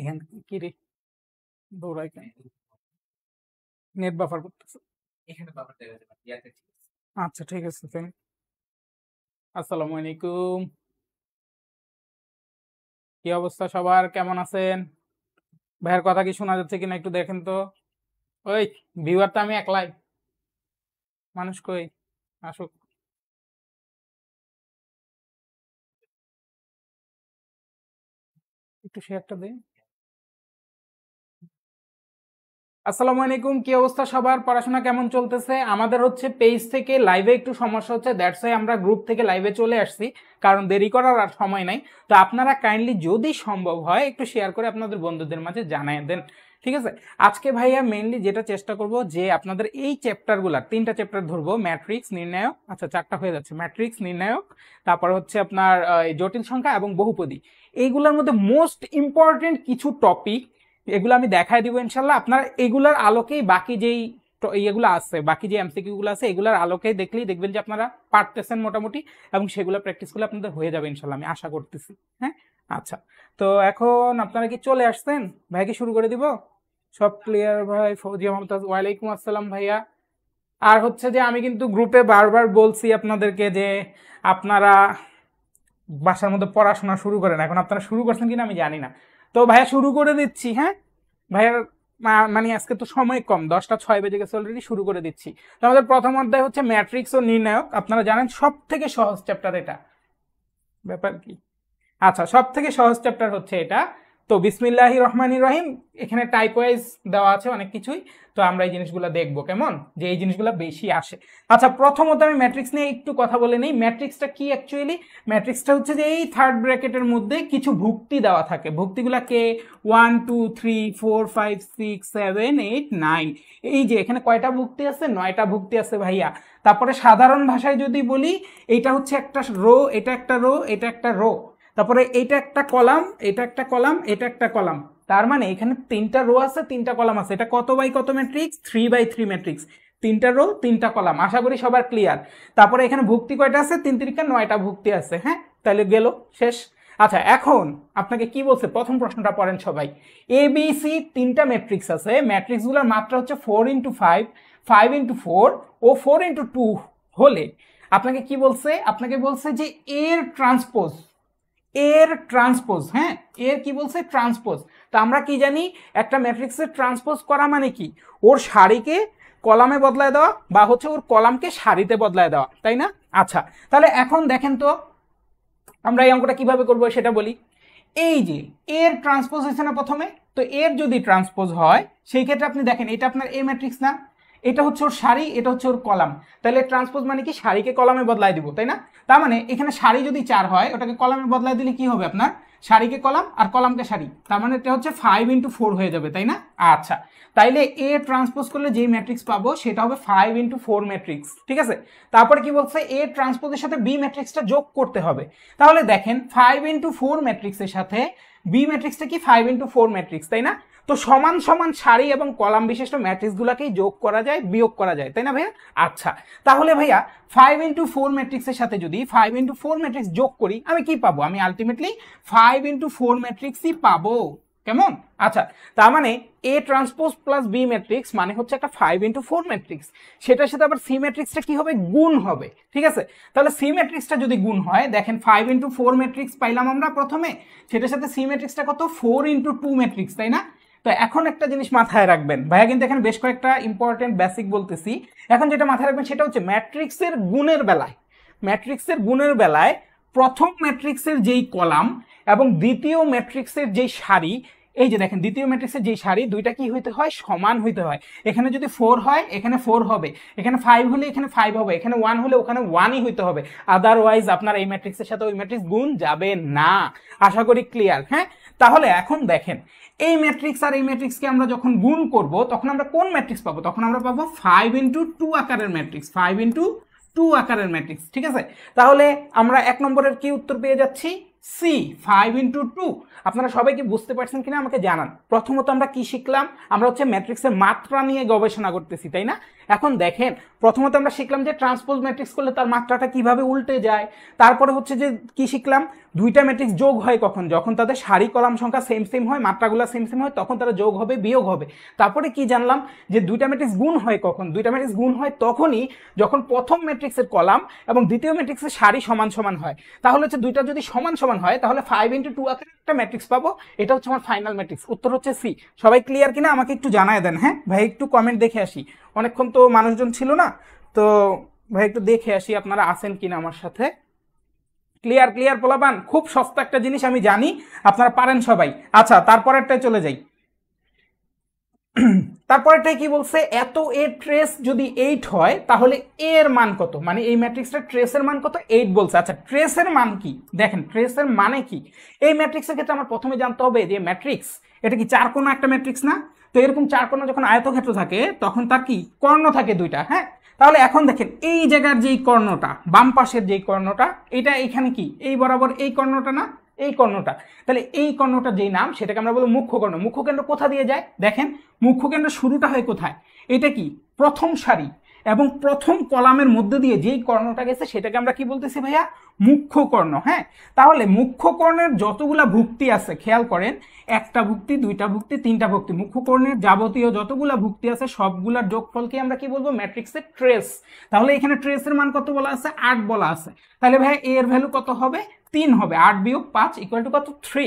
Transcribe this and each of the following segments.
এখান কি রে দৌড়াই কেন নেট বাফার করতেছে এখানে বাফার যাবে আচ্ছা ঠিক আছে আসসালামু আলাইকুম কি অবস্থা সবার কেমন আছেন ভাইয়ের কথা কি শোনা যাচ্ছে কিনা একটু দেখেন তো ওই ভিউয়ার তো আমি একলাই মানুষ কই আসুক একটু শেয়ারটা দিন আসসালামু আলাইকুম কি অবস্থা সবার পড়াশোনা কেমন চলতেছে আমাদের হচ্ছে পেজ থেকে লাইভে একটু সমস্যা হচ্ছে দ্যাটস ওয়াই আমরা গ্রুপ থেকে লাইভে চলে আসছি কারণ দেরি করার আর সময় নাই তো আপনারা কাইন্ডলি যদি সম্ভব হয় একটু শেয়ার করে আপনাদের বন্ধুদের মাঝে জানাই দেন ঠিক আছে আজকে ভাইয়া মেনলি যেটা চেষ্টা করব যে আপনাদের এই চ্যাপ্টারগুলো তিনটা চ্যাপ্টার ধরবো ম্যাট্রিক্স নির্ণায়ক আচ্ছা চারটা হয়ে যাচ্ছে ম্যাট্রিক্স নির্ণায়ক তারপর হচ্ছে আপনার জটিল সংখ্যা এবং বহুপদী এইগুলোর মধ্যে মোস্ট ইম্পর্টেন্ট কিছু টপিক এগুলো আমি দেখাই দিব ইনশাল্লাহ আপনারা এগুলার আলোকেই বাকি যেই ইয়েগুলো আছে বাকি যে এমসিকিউগুলো আছে এগুলোর আলোকে দেখলেই দেখবেন যে আপনারা পারতেছেন মোটামুটি এবং সেগুলো প্র্যাকটিস করলে আপনাদের হয়ে যাবে ইনশাল্লাহ আমি আশা করতেছি হ্যাঁ আচ্ছা তো এখন আপনারা কি চলে আসছেন ভাইকে শুরু করে দিব সব ক্লিয়ার ভাই ফৌজি মমতাজ ওয়ালাইকুম আসসালাম ভাইয়া আর হচ্ছে যে আমি কিন্তু গ্রুপে বারবার বলছি আপনাদেরকে যে আপনারা বাসার মধ্যে পড়াশোনা শুরু করেন এখন আপনারা শুরু করছেন কিনা আমি জানি না তো ভাইয়া শুরু করে দিচ্ছি হ্যাঁ ভাইয়ার মানে আজকে তো সময় কম দশটা ছয় বেজে গেছে অলরেডি শুরু করে দিচ্ছি তো আমাদের প্রথম অধ্যায় হচ্ছে ম্যাট্রিক্স ও নির্ণায়ক আপনারা জানেন সব থেকে সহজ চ্যাপ্টার এটা ব্যাপার কি আচ্ছা সব থেকে সহজ চ্যাপ্টার হচ্ছে এটা তো বিসমিল্লাহি রহমানি রহিম এখানে টাইপ ওয়াইজ দেওয়া আছে অনেক কিছুই তো আমরা এই জিনিসগুলো দেখব কেমন যে এই জিনিসগুলো বেশি আসে আচ্ছা প্রথমত আমি ম্যাট্রিক্স নিয়ে একটু কথা বলে নিই ম্যাট্রিক্সটা কি অ্যাকচুয়ালি ম্যাট্রিক্সটা হচ্ছে যে এই থার্ড ব্র্যাকেটের মধ্যে কিছু ভুক্তি দেওয়া থাকে ভুক্তিগুলো কে one two three four five six seven eight nine এই যে এখানে কয়টা ভুক্তি আছে নয়টা ভুক্তি আছে ভাইয়া তারপরে সাধারণ ভাষায় যদি বলি এটা হচ্ছে একটা রো এটা একটা রো এটা একটা রো তারপরে এটা একটা কলাম এটা একটা কলাম এটা একটা কলাম তার মানে এখানে তিনটা রো আছে তিনটা কলাম আছে এটা কত বাই কত matrix three by three matrix তিনটা রো তিনটা কলাম আশা করি সবার ক্লিয়ার তারপরে এখানে ভুক্তি কয়টা আছে তিন তিরিকা নয়টা ভুক্তি আছে হ্যাঁ তাহলে গেল শেষ আচ্ছা এখন আপনাকে কি বলছে প্রথম প্রশ্নটা পড়েন সবাই এ বি সি তিনটা ম্যাট্রিক্স আছে ম্যাট্রিক্সগুলোর মাত্রা হচ্ছে four into five five into four ও ফোর ইন্টু টু হলে আপনাকে কি বলছে আপনাকে বলছে যে এর ট্রান্সপোজ এর ট্রান্সপোজ হ্যাঁ এর কি বলছে ট্রান্সপোজ তা আমরা কি জানি একটা ম্যাট্রিক্সের ট্রান্সপোজ করা মানে কি ওর শাড়িকে কলামে বদলায় দেওয়া বা হচ্ছে ওর কলামকে শাড়িতে বদলায় দেওয়া তাই না আচ্ছা তাহলে এখন দেখেন তো আমরা এই অঙ্কটা কিভাবে করব সেটা বলি এই যে এর ট্রান্সপোজ হয়েছে না প্রথমে তো এর যদি ট্রান্সপোজ হয় সেই ক্ষেত্রে আপনি দেখেন এটা আপনার এ ম্যাট্রিক্স না এটা হচ্ছে ওর শাড়ি এটা হচ্ছে ওর কলাম তাহলে ট্রান্সপোজ মানে কি শাড়িকে কলামে বদলাই দিব তাই না তার মানে এখানে শাড়ি যদি চার হয় ওটাকে কলামে বদলাই দিলে কি হবে আপনার শাড়িকে কলাম আর কলামকে শাড়ি তার মানে এটা হচ্ছে ফাইভ ইন্টু ফোর হয়ে যাবে তাই না আচ্ছা তাইলে এ ট্রান্সপোজ করলে যে ম্যাট্রিক্স পাবো সেটা হবে ফাইভ ইন্টু ফোর ম্যাট্রিক্স ঠিক আছে তারপর কি বলছে এ ট্রান্সপোজের সাথে বি ম্যাট্রিক্সটা যোগ করতে হবে তাহলে দেখেন ফাইভ ইন্টু ফোর ম্যাট্রিক্সের সাথে বি ম্যাট্রিক্সটা কি ফাইভ ইন্টু ফোর ম্যাট্রিক্স তাই না তো সমান সমান সারি এবং কলাম বিশিষ্ট ম্যাট্রিক্সগুলোকেই যোগ করা যায় বিয়োগ করা যায় তাই না ভাইয়া আচ্ছা তাহলে ভাইয়া ফাইভ ইন্টু ফোর ম্যাট্রিক্সের সাথে যদি ফাইভ ইন্টু ফোর ম্যাট্রিক্স যোগ করি আমি কি পাবো আমি আলটিমেটলি ফাইভ ইন্টু ফোর ম্যাট্রিক্সই পাবো কেমন আচ্ছা তার মানে A transpose plus B matrix মানে হচ্ছে একটা ফাইভ ইন্টু ফোর ম্যাট্রিক্স সেটার সাথে আবার সি ম্যাট্রিক্সটা কি হবে গুণ হবে ঠিক আছে তাহলে সি ম্যাট্রিক্সটা যদি গুণ হয় দেখেন ফাইভ ইন্টু ফোর ম্যাট্রিক্স পাইলাম আমরা প্রথমে সেটার সাথে সি ম্যাট্রিক্সটা কত ফোর ইন্টু টু ম্যাট্রিক্স তাই না তো এখন একটা জিনিস মাথায় রাখবেন ভাইয়া কিন্তু এখানে বেশ কয়েকটা ইম্পর্টেন্ট বেসিক বলতেছি এখন যেটা মাথায় রাখবেন সেটা হচ্ছে ম্যাট্রিক্সের গুণের বেলায় ম্যাট্রিক্সের গুণের বেলায় প্রথম ম্যাট্রিক্সের যেই কলাম এবং দ্বিতীয় ম্যাট্রিক্সের যেই সারি এই যে দেখেন দ্বিতীয় ম্যাট্রিক্সের যেই সারি দুইটা কি হইতে হয় সমান হইতে হয় এখানে যদি ফোর হয় এখানে ফোর হবে এখানে ফাইভ হলে এখানে ফাইভ হবে এখানে ওয়ান হলে ওখানে ওয়ানই হইতে হবে আদারওয়াইজ আপনার এই ম্যাট্রিক্সের সাথে ওই ম্যাট্রিক্স গুণ যাবে না আশা করি ক্লিয়ার হ্যাঁ তাহলে এখন দেখেন এই ম্যাট্রিক্স আর এই ম্যাট্রিক্সকে আমরা যখন গুণ করব তখন আমরা কোন ম্যাট্রিক্স পাবো তখন আমরা পাবো ফাইভ ইন্টু টু আকারের ম্যাট্রিক্স ফাইভ ইন্টু টু আকারের ম্যাট্রিক্স ঠিক আছে তাহলে আমরা এক নম্বরের কি উত্তর পেয়ে যাচ্ছি সি ফাইভ ইন্টু টু আপনারা সবাই কি বুঝতে পারছেন কিনা আমাকে জানান প্রথমত আমরা কি শিখলাম আমরা হচ্ছে ম্যাট্রিক্সের মাত্রা নিয়ে গবেষণা করতেছি তাই না এখন দেখেন প্রথমত আমরা শিখলাম যে ট্রান্সপোজ ম্যাট্রিক্স করলে তার মাত্রাটা কিভাবে উল্টে যায় তারপরে হচ্ছে যে কি শিখলাম দুইটা ম্যাট্রিক্স যোগ হয় কখন যখন তাদের সারি কলাম সংখ্যা সেম সেম হয় মাত্রাগুলো সেম সেম হয় তখন তারা যোগ হবে বিয়োগ হবে তারপরে কি জানলাম যে দুইটা ম্যাট্রিক্স গুণ হয় কখন দুইটা ম্যাট্রিক্স গুণ হয় তখনই যখন প্রথম ম্যাট্রিক্সের কলাম এবং দ্বিতীয় ম্যাট্রিক্সের সারি সমান সমান হয় তাহলে হচ্ছে দুইটা যদি সমান সমান হয় তাহলে ফাইভ ইন্টু টু আকারে একটা ম্যাট্রিক্স পাবো এটা হচ্ছে আমার ফাইনাল ম্যাট্রিক্স উত্তর হচ্ছে সি সবাই ক্লিয়ার কিনা আমাকে একটু জানায় দেন হ্যাঁ ভাই একটু কমেন্ট দেখে আসি অনেকক্ষণ তো মানুষজন ছিল না তো ভাই একটু দেখে আসি আপনারা আছেন কিনা আমার সাথে ক্লিয়ার ক্লিয়ার পোলাপান খুব সস্তা একটা জিনিস আমি জানি আপনারা পারেন সবাই আচ্ছা তারপরেরটাই চলে যাই তারপরেরটাই কি বলছে এত এ ট্রেস যদি এইট হয় তাহলে এর মান কত মানে এই ম্যাট্রিক্সটা ট্রেসের মান কত এইট বলছে আচ্ছা ট্রেসের মান কি দেখেন ট্রেসের মানে কি এই ম্যাট্রিক্সের ক্ষেত্রে আমার প্রথমে জানতে হবে যে ম্যাট্রিক্স এটা কি চার কোনো একটা ম্যাট্রিক্স না তো এরকম চার কোনো যখন আয়তক্ষেত্র থাকে তখন তার কি কর্ণ থাকে দুইটা হ্যাঁ তাহলে এখন দেখেন এই জায়গার যেই কর্ণটা বাম পাশের যেই কর্ণটা এটা এখানে কি এই বরাবর এই কর্ণটা না এই কর্ণটা তাহলে এই কর্ণটা যেই নাম সেটাকে আমরা বলবো মুখ্যকর্ণ মুখ্যকেন্দ্র কোথা দিয়ে যায় দেখেন মুখ্যকেন্দ্র শুরুটা হয় কোথায় এটা কি প্রথম সারি এবং প্রথম কলামের মধ্যে দিয়ে যেই কর্ণটা গেছে সেটাকে আমরা কি বলতেছি ভাইয়া মুখ্য কর্ণ হ্যাঁ তাহলে মুখ্য কর্ণের যতগুলা ভুক্তি আছে খেয়াল করেন একটা ভুক্তি দুইটা ভুক্তি তিনটা ভুক্তি মুখ্য কর্ণের যাবতীয় যতগুলা ভুক্তি আছে সবগুলার যোগফলকে আমরা কি বলবো ম্যাট্রিক্সের ট্রেস তাহলে এখানে ট্রেসের মান কত বলা আছে আট বলা আছে তাহলে ভাইয়া এর ভ্যালু কত হবে তিন হবে আট বিয়োগ পাঁচ ইকুয়াল টু কত থ্রি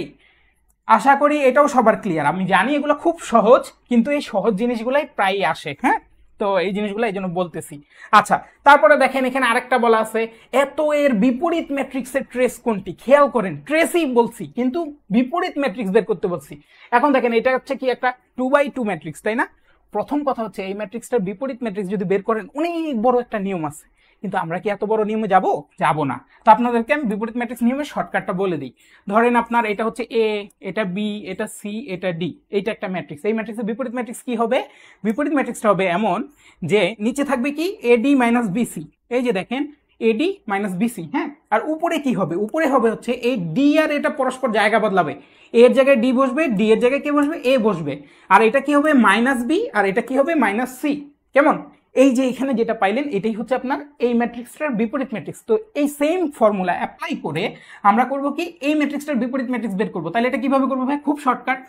আশা করি এটাও সবার ক্লিয়ার আমি জানি এগুলো খুব সহজ কিন্তু এই সহজ জিনিসগুলাই প্রায়ই আসে হ্যাঁ তো এই জিনিসগুলো এই জন্য বলতেছি আচ্ছা তারপরে দেখেন এখানে আরেকটা বলা আছে এত এর বিপরীত ম্যাট্রিক্সের ট্রেস কোনটি খেয়াল করেন ট্রেসই বলছি কিন্তু বিপরীত ম্যাট্রিক্স বের করতে বলছি এখন দেখেন এটা হচ্ছে কি একটা টু বাই টু ম্যাট্রিক্স তাই না প্রথম কথা হচ্ছে এই ম্যাট্রিক্সটার বিপরীত ম্যাট্রিক্স যদি বের করেন অনেক বড় একটা নিয়ম আছে কিন্তু আমরা কি এত বড় নিয়মে যাব যাব না তো আপনাদেরকে আমি বিপরীত ম্যাট্রিক্স নিয়মের শর্টকাটটা বলে দিই ধরেন আপনার এটা হচ্ছে এ এটা বি এটা সি এটা ডি এইটা একটা ম্যাট্রিক্স এই ম্যাট্রিক্সের বিপরীত ম্যাট্রিক্স কি হবে বিপরীত ম্যাট্রিক্সটা হবে এমন যে নিচে থাকবে কি A D minus B C এই যে দেখেন এডি মাইনাস বিসি হ্যাঁ আর উপরে কি হবে উপরে হবে হচ্ছে এই ডি আর এটা পরস্পর জায়গা বদলাবে এর জায়গায় ডি বসবে ডি এর জায়গায় কে বসবে এ বসবে আর এটা কি হবে মাইনাস বি আর এটা কি হবে মাইনাস সি কেমন এই যে এখানে যেটা পাইলেন এটাই হচ্ছে আপনার এই ম্যাট্রিক্সটার বিপরীত ম্যাট্রিক্স তো এই সেম ফর্মুলা অ্যাপ্লাই করে আমরা করব কি এই ম্যাট্রিক্সটার বিপরীত ম্যাট্রিক্স বের করবো তাহলে এটা কীভাবে করবো ভাই খুব শর্টকাট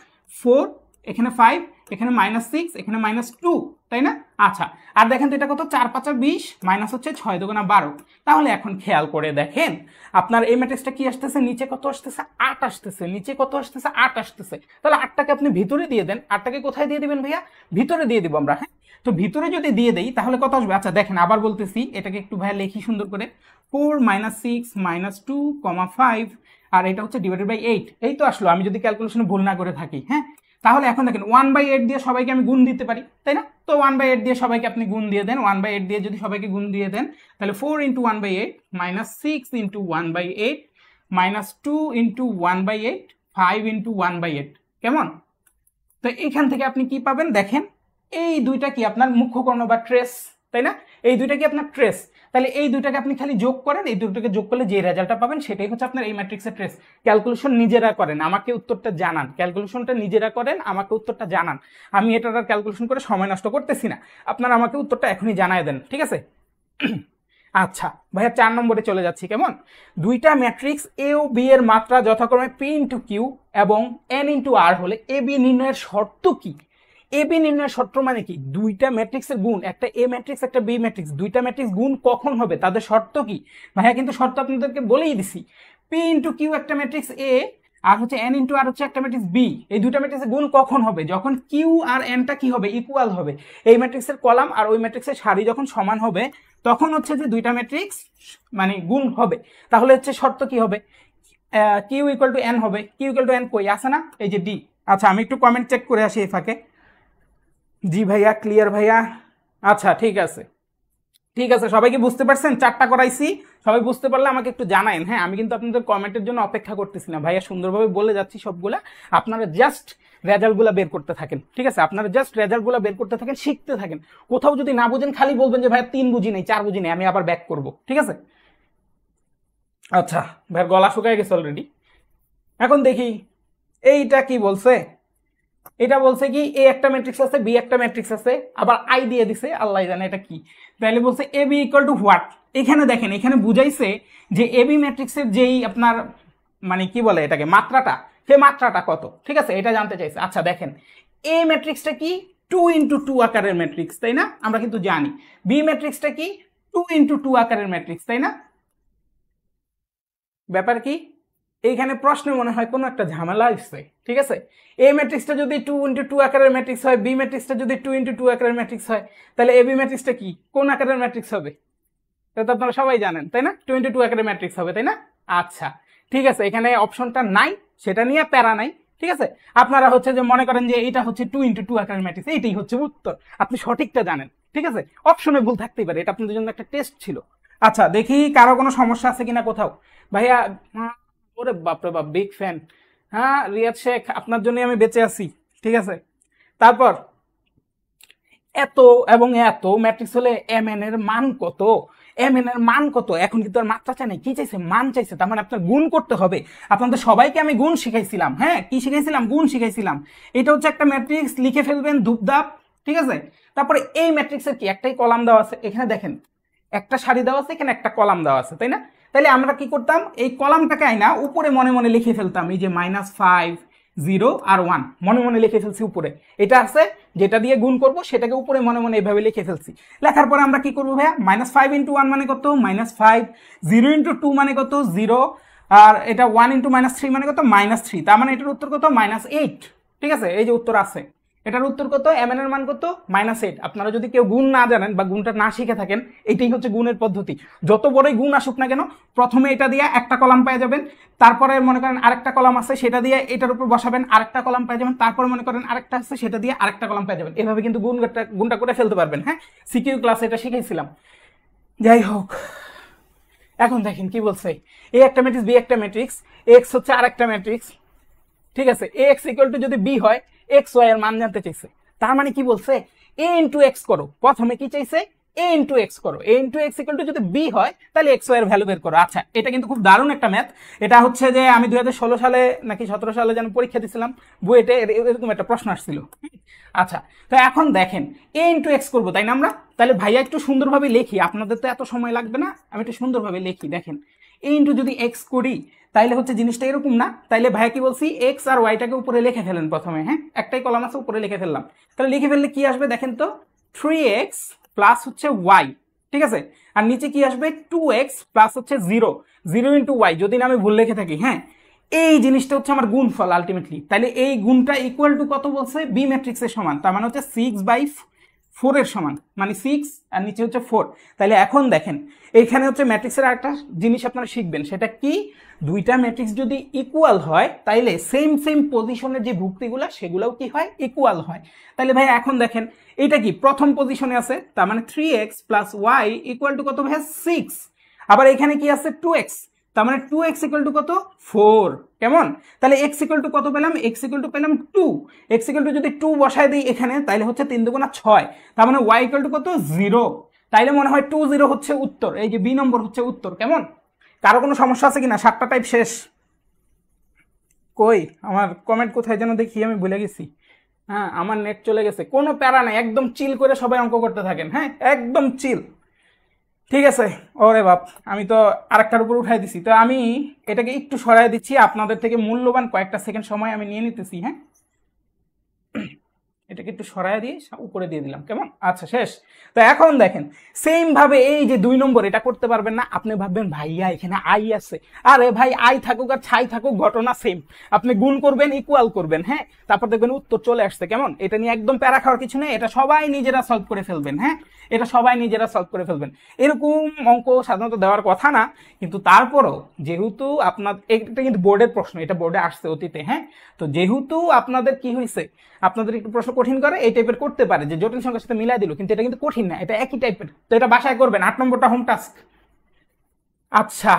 ফোর এখানে ফাইভ এখানে মাইনাস সিক্স এখানে মাইনাস টু তাই না আচ্ছা আর দেখেন তো এটা কত চার পাঁচা বিশ মাইনাস হচ্ছে ছয় দোকানা বারো তাহলে এখন খেয়াল করে দেখেন আপনার এই ম্যাট্রিক্সটা কি আসতেছে নিচে কত আসতেছে আট আসতেছে নিচে কত আসতেছে আট আসতেছে তাহলে আটটাকে আপনি ভিতরে দিয়ে দেন আটটাকে কোথায় দিয়ে দিবেন ভাইয়া ভিতরে দিয়ে দেবো আমরা হ্যাঁ তো ভিতরে যদি দিয়ে দেই তাহলে কত আসবে আচ্ছা দেখেন আবার বলতেছি এটাকে একটু ভাইয়া লেখি সুন্দর করে four minus six minus two comma five আর এটা হচ্ছে ডিভাইডেড বাই এইট এই তো আসলো আমি যদি ক্যালকুলেশনে ভুল না করে থাকি হ্যাঁ তাহলে এখন দেখেন ওয়ান বাই এইট দিয়ে সবাইকে আমি গুণ দিতে পারি তাই না তো ওয়ান বাই এইট দিয়ে সবাইকে আপনি গুণ দিয়ে দেন ওয়ান বাই এইট দিয়ে যদি সবাইকে গুণ দিয়ে দেন তাহলে four into one by eight minus six into one by eight minus two into one by eight five into one by eight কেমন তো এইখান থেকে আপনি কি পাবেন দেখেন এই দুইটা কি আপনার মুখ্যকর্ণ বা ট্রেস তাই না এই দুইটা কি আপনার ট্রেস তাহলে এই দুইটাকে আপনি খালি যোগ করেন এই দুটোকে যোগ করলে যে রেজাল্টটা পাবেন সেটাই হচ্ছে আপনার এই ম্যাট্রিক্সের ট্রেস ক্যালকুলেশন নিজেরা করেন আমাকে উত্তরটা জানান ক্যালকুলেশনটা নিজেরা করেন আমাকে উত্তরটা জানান আমি এটার আর ক্যালকুলেশন করে সময় নষ্ট করতেছি না আপনারা আমাকে উত্তরটা এখনই জানায় দেন ঠিক আছে আচ্ছা ভাইয়া চার নম্বরে চলে যাচ্ছি কেমন দুইটা ম্যাট্রিক্স এ ও বি এর মাত্রা যথাক্রমে পি ইন্টু কিউ এবং এন ইন্টু আর হলে এ বি নির্ণয়ের শর্ত কী এ নির্ণয়ের শর্ত মানে কি দুইটা ম্যাট্রিক্সের গুণ একটা এ ম্যাট্রিক্স একটা বি ম্যাট্রিক্স দুইটা ম্যাট্রিক্স গুণ কখন হবে তাদের শর্ত কি ভাইয়া কিন্তু শর্ত আপনাদেরকে বলেই দিছি পি ইন্টু কিউ একটা ম্যাট্রিক্স এ আর হচ্ছে এন ইন্টু আর হচ্ছে একটা ম্যাট্রিক্স বি এই দুইটা ম্যাট্রিক্সের গুণ কখন হবে যখন কিউ আর এনটা কি হবে ইকুয়াল হবে এই ম্যাট্রিক্সের কলাম আর ওই ম্যাট্রিক্সের সারি যখন সমান হবে তখন হচ্ছে যে দুইটা ম্যাট্রিক্স মানে গুণ হবে তাহলে হচ্ছে শর্ত কি হবে কিউ ইকুয়াল টু এন হবে কিউ ইকুয়াল টু এন কই আছে না এই যে ডি আচ্ছা আমি একটু কমেন্ট চেক করে আসি এই ফাঁকে জি ভাইয়া ক্লিয়ার ভাইয়া আচ্ছা ঠিক আছে ঠিক আছে সবাইকে বুঝতে পারছেন চারটা করাইছি সবাই বুঝতে পারলে আমাকে একটু জানাইন হ্যাঁ আমি কিন্তু আপনাদের কমেন্টের জন্য অপেক্ষা করতেছিলাম ভাইয়া সুন্দরভাবে বলে যাচ্ছি সবগুলা আপনারা জাস্ট রেজাল্টগুলো বের করতে থাকেন ঠিক আছে আপনারা জাস্ট রেজাল্টগুলো বের করতে থাকেন শিখতে থাকেন কোথাও যদি না বুঝেন খালি বলবেন যে ভাইয়া তিন বুঝি নেই চার বুঝি নেই আমি আবার ব্যাক করব ঠিক আছে আচ্ছা ভাইয়ের গলা শুকায় গেছে অলরেডি এখন দেখি এইটা কি বলছে এটা বলছে কি এ একটা ম্যাট্রিক্স আছে বি একটা ম্যাট্রিক্স আছে আবার আই দিয়ে দিছে আল্লাহ জানে এটা কি তাহলে বলছে A B equal to what এখানে দেখেন এখানে বুঝাইছে যে এ বি ম্যাট্রিক্সের যেই আপনার মানে কি বলে এটাকে মাত্রাটা সে মাত্রাটা কত ঠিক আছে এটা জানতে চাইছে আচ্ছা দেখেন এ ম্যাট্রিক্সটা কি টু ইন্টু টু আকারের ম্যাট্রিক্স তাই না আমরা কিন্তু জানি বি ম্যাট্রিক্সটা কি টু ইন্টু টু আকারের ম্যাট্রিক্স তাই না ব্যাপার কি এইখানে প্রশ্নে মনে হয় কোনো একটা ঝামেলা আসছে ঠিক আছে এ ম্যাট্রিক্সটা যদি টু ইন্টু টু আকারের ম্যাট্রিক্স হয় বি ম্যাট্রিক্সটা যদি টু ইন্টু টু আকারের ম্যাট্রিক্স হয় তাহলে এ বি ম্যাট্রিক্সটা কি কোন আকারের ম্যাট্রিক্স হবে এটা তো আপনারা সবাই জানেন তাই না টু ইন্টু টু আকারের ম্যাট্রিক্স হবে তাই না আচ্ছা ঠিক আছে এখানে অপশনটা নাই সেটা নিয়ে প্যারা নাই ঠিক আছে আপনারা হচ্ছে যে মনে করেন যে এটা হচ্ছে টু ইন্টু টু আকারের ম্যাট্রিক্স এইটাই হচ্ছে উত্তর আপনি সঠিকটা জানেন ঠিক আছে অপশনে ভুল থাকতেই পারে এটা আপনাদের জন্য একটা টেস্ট ছিল আচ্ছা দেখি কারো কোনো সমস্যা আছে কিনা কোথাও ভাইয়া ওরে বাপরে বাপ বিগ ফ্যান হ্যাঁ রিয়াদ শেখ আপনার জন্য আমি বেঁচে আছি ঠিক আছে তারপর এত এবং এত ম্যাট্রিক্স হলে এম এন এর মান কত এম এন এর মান কত এখন কিন্তু আর মাত্রা চাই না কি চাইছে মান চাইছে তার মানে আপনার গুণ করতে হবে আপনাদের সবাইকে আমি গুণ শিখাইছিলাম হ্যাঁ কি শিখাইছিলাম গুণ শিখাইছিলাম এটা হচ্ছে একটা ম্যাট্রিক্স লিখে ফেলবেন ধূপধাপ ঠিক আছে তারপরে এই ম্যাট্রিক্সের কি একটাই কলাম দেওয়া আছে এখানে দেখেন একটা সারি দেওয়া আছে এখানে একটা কলাম দেওয়া আছে তাই না তাহলে আমরা কি করতাম এই কলামটাকে আইনা উপরে মনে মনে লিখে ফেলতাম এই যে মাইনাস ফাইভ জিরো আর ওয়ান মনে মনে লিখে ফেলছি উপরে এটা আছে যেটা দিয়ে গুণ করব সেটাকে উপরে মনে মনে এভাবে লিখে ফেলছি লেখার পরে আমরা কি করবো ভাইয়া মাইনাস ফাইভ ইন্টু ওয়ান মানে কত minus five zero into two মানে কত জিরো আর এটা ওয়ান ইন্টু মাইনাস থ্রি মানে কত মাইনাস থ্রি তার মানে এটার উত্তর কত মাইনাস এইট ঠিক আছে এই যে উত্তর আছে এটার উত্তর কত এম এর মান কত মাইনাস এইট আপনারা যদি কেউ গুণ না জানেন বা গুণটা না শিখে থাকেন এটাই হচ্ছে গুণের পদ্ধতি যত বড়ই গুণ আসুক না কেন প্রথমে এটা দিয়ে একটা কলাম পেয়ে যাবেন তারপরে মনে করেন আরেকটা কলাম আছে সেটা দিয়ে এটার উপর বসাবেন আরেকটা কলাম পেয়ে যাবেন তারপরে মনে করেন আরেকটা আছে সেটা দিয়ে আরেকটা কলাম পেয়ে যাবেন এভাবে কিন্তু গুণটা গুণটা করে ফেলতে পারবেন হ্যাঁ সিকিউ ক্লাসে এটা শিখেছিলাম যাই হোক এখন দেখেন কি বলছে এ একটা ম্যাট্রিক্স বি একটা ম্যাট্রিক্স এক্স হচ্ছে আরেকটা ম্যাট্রিক্স ঠিক আছে এ এক্স ইকুয়াল টু যদি বি হয় এক্স ওয়াই এর মান জানতে চাইছে তার মানে কি বলছে এ ইন্টু এক্স করো প্রথমে কি চাইছে এ ইন্টু এক্স করো A into X equal to যদি বি হয় তাহলে এক্স ওয়াই এর ভ্যালু বের করো আচ্ছা এটা কিন্তু খুব দারুণ একটা ম্যাথ এটা হচ্ছে যে আমি দুই সালে নাকি সতেরো সালে যেন পরীক্ষা দিয়েছিলাম বইয়েতে এরকম একটা প্রশ্ন আসছিল আচ্ছা তো এখন দেখেন এ ইন্টু এক্স করবো তাই না আমরা তাহলে ভাইয়া একটু সুন্দরভাবে লিখি আপনাদের তো এত সময় লাগবে না আমি একটু সুন্দরভাবে লিখি দেখেন এ ইন্টু যদি এক্স করি তাইলে হচ্ছে জিনিসটা এরকম না তাইলে ভাইয়া কি বলছি এক্স আর ওয়াইটাকে উপরে লিখে ফেলেন প্রথমে হ্যাঁ একটাই কলাম আছে উপরে লিখে ফেললাম তাহলে লিখে ফেললে কি আসবে দেখেন তো থ্রি এক্স প্লাস হচ্ছে ওয়াই ঠিক আছে আর নিচে কি আসবে টু এক্স প্লাস হচ্ছে জিরো জিরো ইন্টু ওয়াই যদি না আমি ভুল লিখে থাকি হ্যাঁ এই জিনিসটা হচ্ছে আমার গুণ ফল আলটিমেটলি তাহলে এই গুণটা ইকুয়াল টু কত বলছে বি ম্যাট্রিক্সের সমান তার মানে হচ্ছে সিক্স বাই ফোরের সমান মানে সিক্স আর নিচে হচ্ছে ফোর তাহলে এখন দেখেন এইখানে হচ্ছে ম্যাট্রিক্সের একটা জিনিস আপনারা শিখবেন সেটা কি দুইটা ম্যাট্রিক্স যদি ইকুয়াল হয় তাইলে সেম সেম পজিশনের যে ভুক্তিগুলো সেগুলোও কি হয় ইকুয়াল হয় তাহলে ভাই এখন দেখেন এটা কি প্রথম পজিশনে আছে তার মানে three x plus Y equal to কত ভাই সিক্স আবার এখানে কি আছে টু এক্স তার মানে টু এক্স ইকুয়াল টু কত ফোর কেমন তাহলে এক্স ইকুয়াল টু কত পেলাম এক্স ইকুয়াল টু পেলাম টু এক্স ইকুয়াল টু যদি টু বসায় দিই এখানে তাহলে হচ্ছে তিন দুগুণা ছয় তার মানে ওয়াই ইকুয়াল টু কত জিরো তাইলে মনে হয় টু জিরো হচ্ছে উত্তর এই যে বি নম্বর হচ্ছে উত্তর কেমন কারো কোনো সমস্যা আছে কিনা সাতটা টাইপ শেষ কই আমার কমেন্ট কোথায় যেন দেখি আমি ভুলে গেছি হ্যাঁ আমার নেট চলে গেছে কোনো প্যারা নাই একদম চিল করে সবাই অঙ্ক করতে থাকেন হ্যাঁ একদম চিল ঠিক আছে ওরে বাপ আমি তো আরেকটার উপর উঠাই দিছি তো আমি এটাকে একটু সরাই দিচ্ছি আপনাদের থেকে মূল্যবান কয়েকটা সেকেন্ড সময় আমি নিয়ে নিতেছি হ্যাঁ এটাকে একটু সরায় দিয়ে উপরে দিয়ে দিলাম কেমন আচ্ছা শেষ তো এখন দেখেন সেম ভাবে এই যে দুই নম্বর এটা করতে পারবেন না আপনি ভাববেন ভাইয়া এখানে আই আছে আরে ভাই আই থাকুক আর ছাই থাকুক ঘটনা সেম আপনি গুণ করবেন ইকুয়াল করবেন হ্যাঁ তারপর দেখবেন উত্তর চলে আসছে কেমন এটা নিয়ে একদম প্যারা খাওয়ার কিছু নেই এটা সবাই নিজেরা সলভ করে ফেলবেন হ্যাঁ এটা সবাই নিজেরা সলভ করে ফেলবেন এরকম অঙ্ক সাধারণত দেওয়ার কথা না কিন্তু তারপরও যেহেতু আপনার এটা কিন্তু বোর্ডের প্রশ্ন এটা বোর্ডে আসছে অতীতে হ্যাঁ তো যেহেতু আপনাদের কি হয়েছে আপনাদের একটু প্রশ্ন কঠিন করে এই টাইপের করতে পারে যে জটিল সংখ্যার সাথে মিলাই দিল কিন্তু এটা কিন্তু কঠিন না এটা একই টাইপের তো এটা বাসায় করবেন আট নম্বরটা হোম টাস্ক আচ্ছা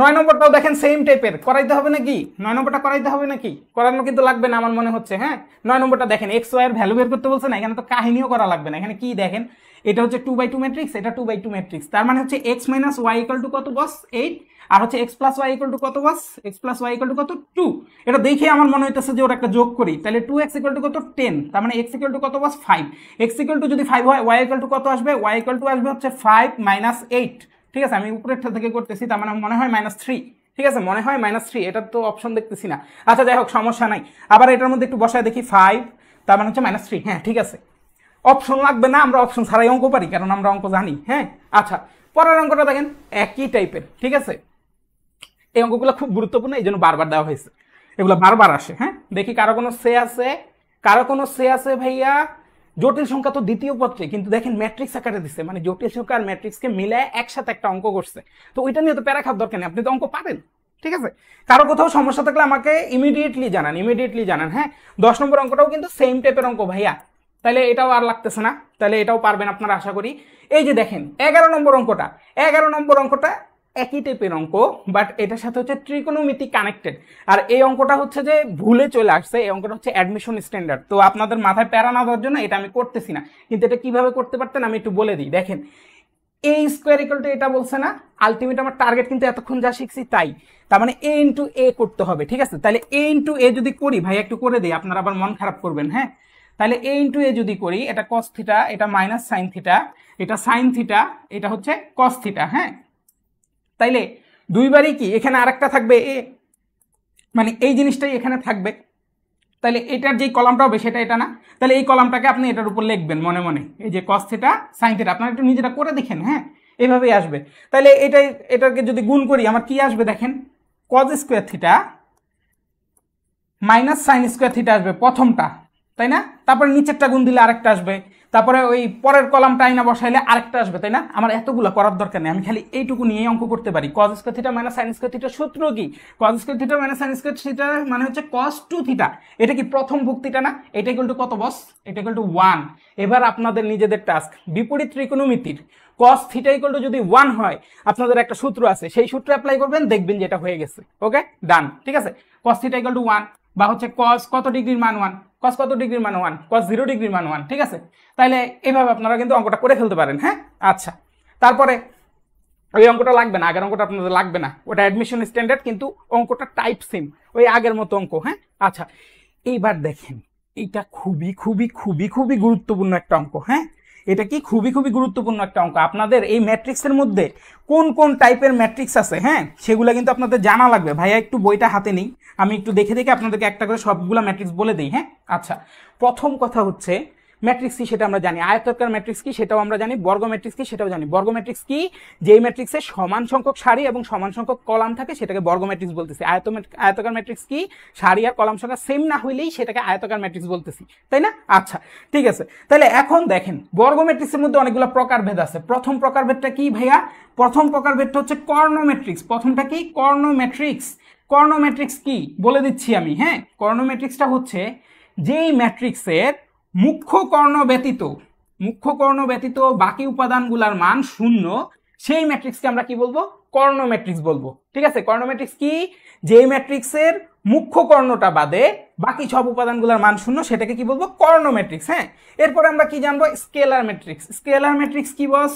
নয় নম্বরটাও দেখেন সেম টাইপের করাইতে হবে নাকি নয় নম্বরটা করাইতে হবে নাকি করানো কিন্তু লাগবে না আমার মনে হচ্ছে হ্যাঁ নয় নম্বরটা দেখেন এক্স ওয়াই এর ভ্যালু বের করতে বলছে না এখানে তো কাহিনীও করা লাগবে না এখানে কি দেখেন এটা হচ্ছে টু বাই টু ম্যাট্রিক্স এটা টু বাই টু ম্যাট্রিক্স তার মানে হচ্ছে X minus Y equal to কত বস এইট আর হচ্ছে X plus Y equal to কত boss X plus Y equal to কত টু এটা দেখে আমার মনে হইতেছে যে ওরা একটা যোগ করি তাহলে টু এক্স ইকাল টু কত টেন তার মানে এক্স ইকাল টু কত boss five X equal to যদি ফাইভ হয় ওয়াই ইকাল টু কত আসবে ওয়াই ইকাল টু আসবে হচ্ছে ফাইভ মাইনাস এইট ঠিক আছে আমি ঠা থেকে করতেছি তার মানে মনে হয় মাইনাস থ্রি ঠিক আছে মনে হয় মাইনাস থ্রি এটার তো অপশন দেখতেছি না আচ্ছা যাই হোক সমস্যা নাই আবার এটার মধ্যে একটু বসায় দেখি ফাইভ তার মানে হচ্ছে মাইনাস থ্রি হ্যাঁ ঠিক আছে অপশন লাগবে না আমরা অপশন ছাড়াই অঙ্ক পারি কারণ আমরা অঙ্ক জানি হ্যাঁ আচ্ছা পরের অঙ্কটা দেখেন একই টাইপের ঠিক আছে এই অঙ্কগুলো খুব গুরুত্বপূর্ণ এই জন্য বারবার দেওয়া হয়েছে এগুলো বারবার আসে হ্যাঁ দেখি কারো কোনো সে আছে কারো কোনো সে আছে ভাইয়া জটিল সংখ্যা তো দ্বিতীয় পত্রে কিন্তু দেখেন ম্যাট্রিক্স আকারে দিচ্ছে মানে জটিল সংখ্যা আর ম্যাট্রিক্সকে মিলে একসাথে একটা অঙ্ক করছে তো ওইটা নিয়ে তো প্যারা খাওয়ার দরকার নেই আপনি তো অঙ্ক পারেন ঠিক আছে কারো কোথাও সমস্যা থাকলে আমাকে ইমিডিয়েটলি জানান ইমিডিয়েটলি জানান হ্যাঁ দশ নম্বর অঙ্কটাও কিন্তু সেম টাইপের অঙ্ক ভাইয়া তাহলে এটাও আর লাগতেছে না তাহলে এটাও পারবেন আপনারা আশা করি এই যে দেখেন এগারো নম্বর অঙ্কটা এগারো নম্বর অঙ্কটা একই টাইপের অঙ্ক বাট এটার সাথে হচ্ছে ট্রিকোনোমিতি কানেক্টেড আর এই অঙ্কটা হচ্ছে যে ভুলে চলে আসছে এই অঙ্কটা হচ্ছে অ্যাডমিশন স্ট্যান্ডার্ড তো আপনাদের মাথায় প্যারা না দেওয়ার জন্য এটা আমি করতেছি না কিন্তু এটা কিভাবে করতে পারতেন আমি একটু বলে দিই দেখেন এই স্কোয়ার ইকুয়াল টু এটা বলছে না আলটিমেট আমার টার্গেট কিন্তু এতক্ষণ যা শিখছি তাই তার মানে এ ইন্টু এ করতে হবে ঠিক আছে তাহলে এ ইন্টু এ যদি করি ভাই একটু করে দিই আপনারা আবার মন খারাপ করবেন হ্যাঁ তাহলে এ ইন্টু এ যদি করি এটা কস থিটা এটা মাইনাস সাইন থিটা এটা সাইন থিটা এটা হচ্ছে কস থিটা হ্যাঁ তাইলে দুইবারই কি এখানে আরেকটা থাকবে এ মানে এই জিনিসটাই এখানে থাকবে তাহলে এটার যে কলামটা হবে সেটা এটা না তাহলে এই কলামটাকে আপনি এটার উপর লিখবেন মনে মনে এই যে কস থিটা সাইন থিটা আপনারা একটু নিজেরা করে দেখেন হ্যাঁ এভাবেই আসবে তাহলে এটাই এটাকে যদি গুণ করি আমার কি আসবে দেখেন cos square theta minus sine square theta আসবে প্রথমটা তাই না তারপরে নিচেরটা গুণ দিলে আরেকটা আসবে তারপরে ওই পরের কলামটা আইনা বসাইলে আরেকটা আসবে তাই না আমার এতগুলো করার দরকার নেই আমি খালি এইটুকু নিয়ে অঙ্ক করতে পারি cos square theta minus sine square theta সূত্র কি cos square theta minus sine square theta মানে হচ্ছে কস টু থিটা এটা কি প্রথম ভুক্তিটা না এটা ইকুয়াল টু কত বস এটা ইকুয়াল টু ওয়ান এবার আপনাদের নিজেদের টাস্ক বিপরীত ত্রিকোণমিতির কস থিটা ইকুয়াল টু যদি ওয়ান হয় আপনাদের একটা সূত্র আছে সেই সূত্র অ্যাপ্লাই করবেন দেখবেন যেটা হয়ে গেছে ওকে ডান ঠিক আছে cos theta equal to one বা হচ্ছে কস কত ডিগ্রির মান ওয়ান কস কত ডিগ্রির মান ওয়ান কস জিরো ডিগ্রির মান ওয়ান ঠিক আছে তাহলে এইভাবে আপনারা কিন্তু অঙ্কটা করে ফেলতে পারেন হ্যাঁ আচ্ছা তারপরে ওই অঙ্কটা লাগবে না আগের অঙ্কটা আপনাদের লাগবে না ওটা অ্যাডমিশন স্ট্যান্ডার্ড কিন্তু অঙ্কটা টাইপ সেম ওই আগের মতো অঙ্ক হ্যাঁ আচ্ছা এইবার দেখেন এটা খুবই খুবই খুবই খুবই গুরুত্বপূর্ণ একটা অঙ্ক হ্যাঁ এটা কি খুবই খুবই গুরুত্বপূর্ণ একটা অঙ্ক আপনাদের এই ম্যাট্রিক্সের মধ্যে কোন কোন টাইপের ম্যাট্রিক্স আছে হ্যাঁ সেগুলো কিন্তু আপনাদের জানা লাগবে ভাইয়া একটু বইটা হাতে নেই আমি একটু দেখে দেখে আপনাদেরকে একটা করে সবগুলো ম্যাট্রিক্স বলে দিই হ্যাঁ আচ্ছা প্রথম কথা হচ্ছে ম্যাট্রিক্স কি সেটা আমরা জানি আয়তকার ম্যাট্রিক্স কি সেটাও আমরা জানি বর্গ ম্যাট্রিক্স কি সেটাও জানি বর্গ ম্যাট্রিক্স কি যেই ম্যাট্রিক্সে সমান সংখ্যক সারি এবং সমান সংখ্যক কলাম থাকে সেটাকে বর্গ ম্যাট্রিক্স বলতেছি আয়ত আয়তকার ম্যাট্রিক্স কি সারি আর কলাম সংখ্যা সেম না হইলেই সেটাকে আয়তকার ম্যাট্রিক্স বলতেছি তাই না আচ্ছা ঠিক আছে তাহলে এখন দেখেন বর্গ ম্যাট্রিক্সের মধ্যে অনেকগুলো প্রকারভেদ আছে প্রথম প্রকারভেদটা কি ভাইয়া প্রথম প্রকারভেদটা হচ্ছে কর্ণ ম্যাট্রিক্স প্রথমটা কি কর্ণ ম্যাট্রিক্স কর্ণ ম্যাট্রিক্স কি বলে দিচ্ছি আমি হ্যাঁ কর্ণ ম্যাট্রিক্সটা হচ্ছে যেই ম্যাট্রিক্সের মুখ্য কর্ণ ব্যতীত মুখ্য কর্ণ ব্যতীত বাকি উপাদানগুলার মান শূন্য সেই ম্যাট্রিক্সকে আমরা কি বলবো কর্ণ ম্যাট্রিক্স বলবো ঠিক আছে কর্ণ ম্যাট্রিক্স কি যে ম্যাট্রিক্সের মুখ্য কর্ণটা বাদে বাকি সব উপাদানগুলোর মান শূন্য সেটাকে কি বলবো কর্ণ ম্যাট্রিক্স হ্যাঁ এরপরে আমরা কি জানবো স্কেলার ম্যাট্রিক্স স্কেলার ম্যাট্রিক্স কি বস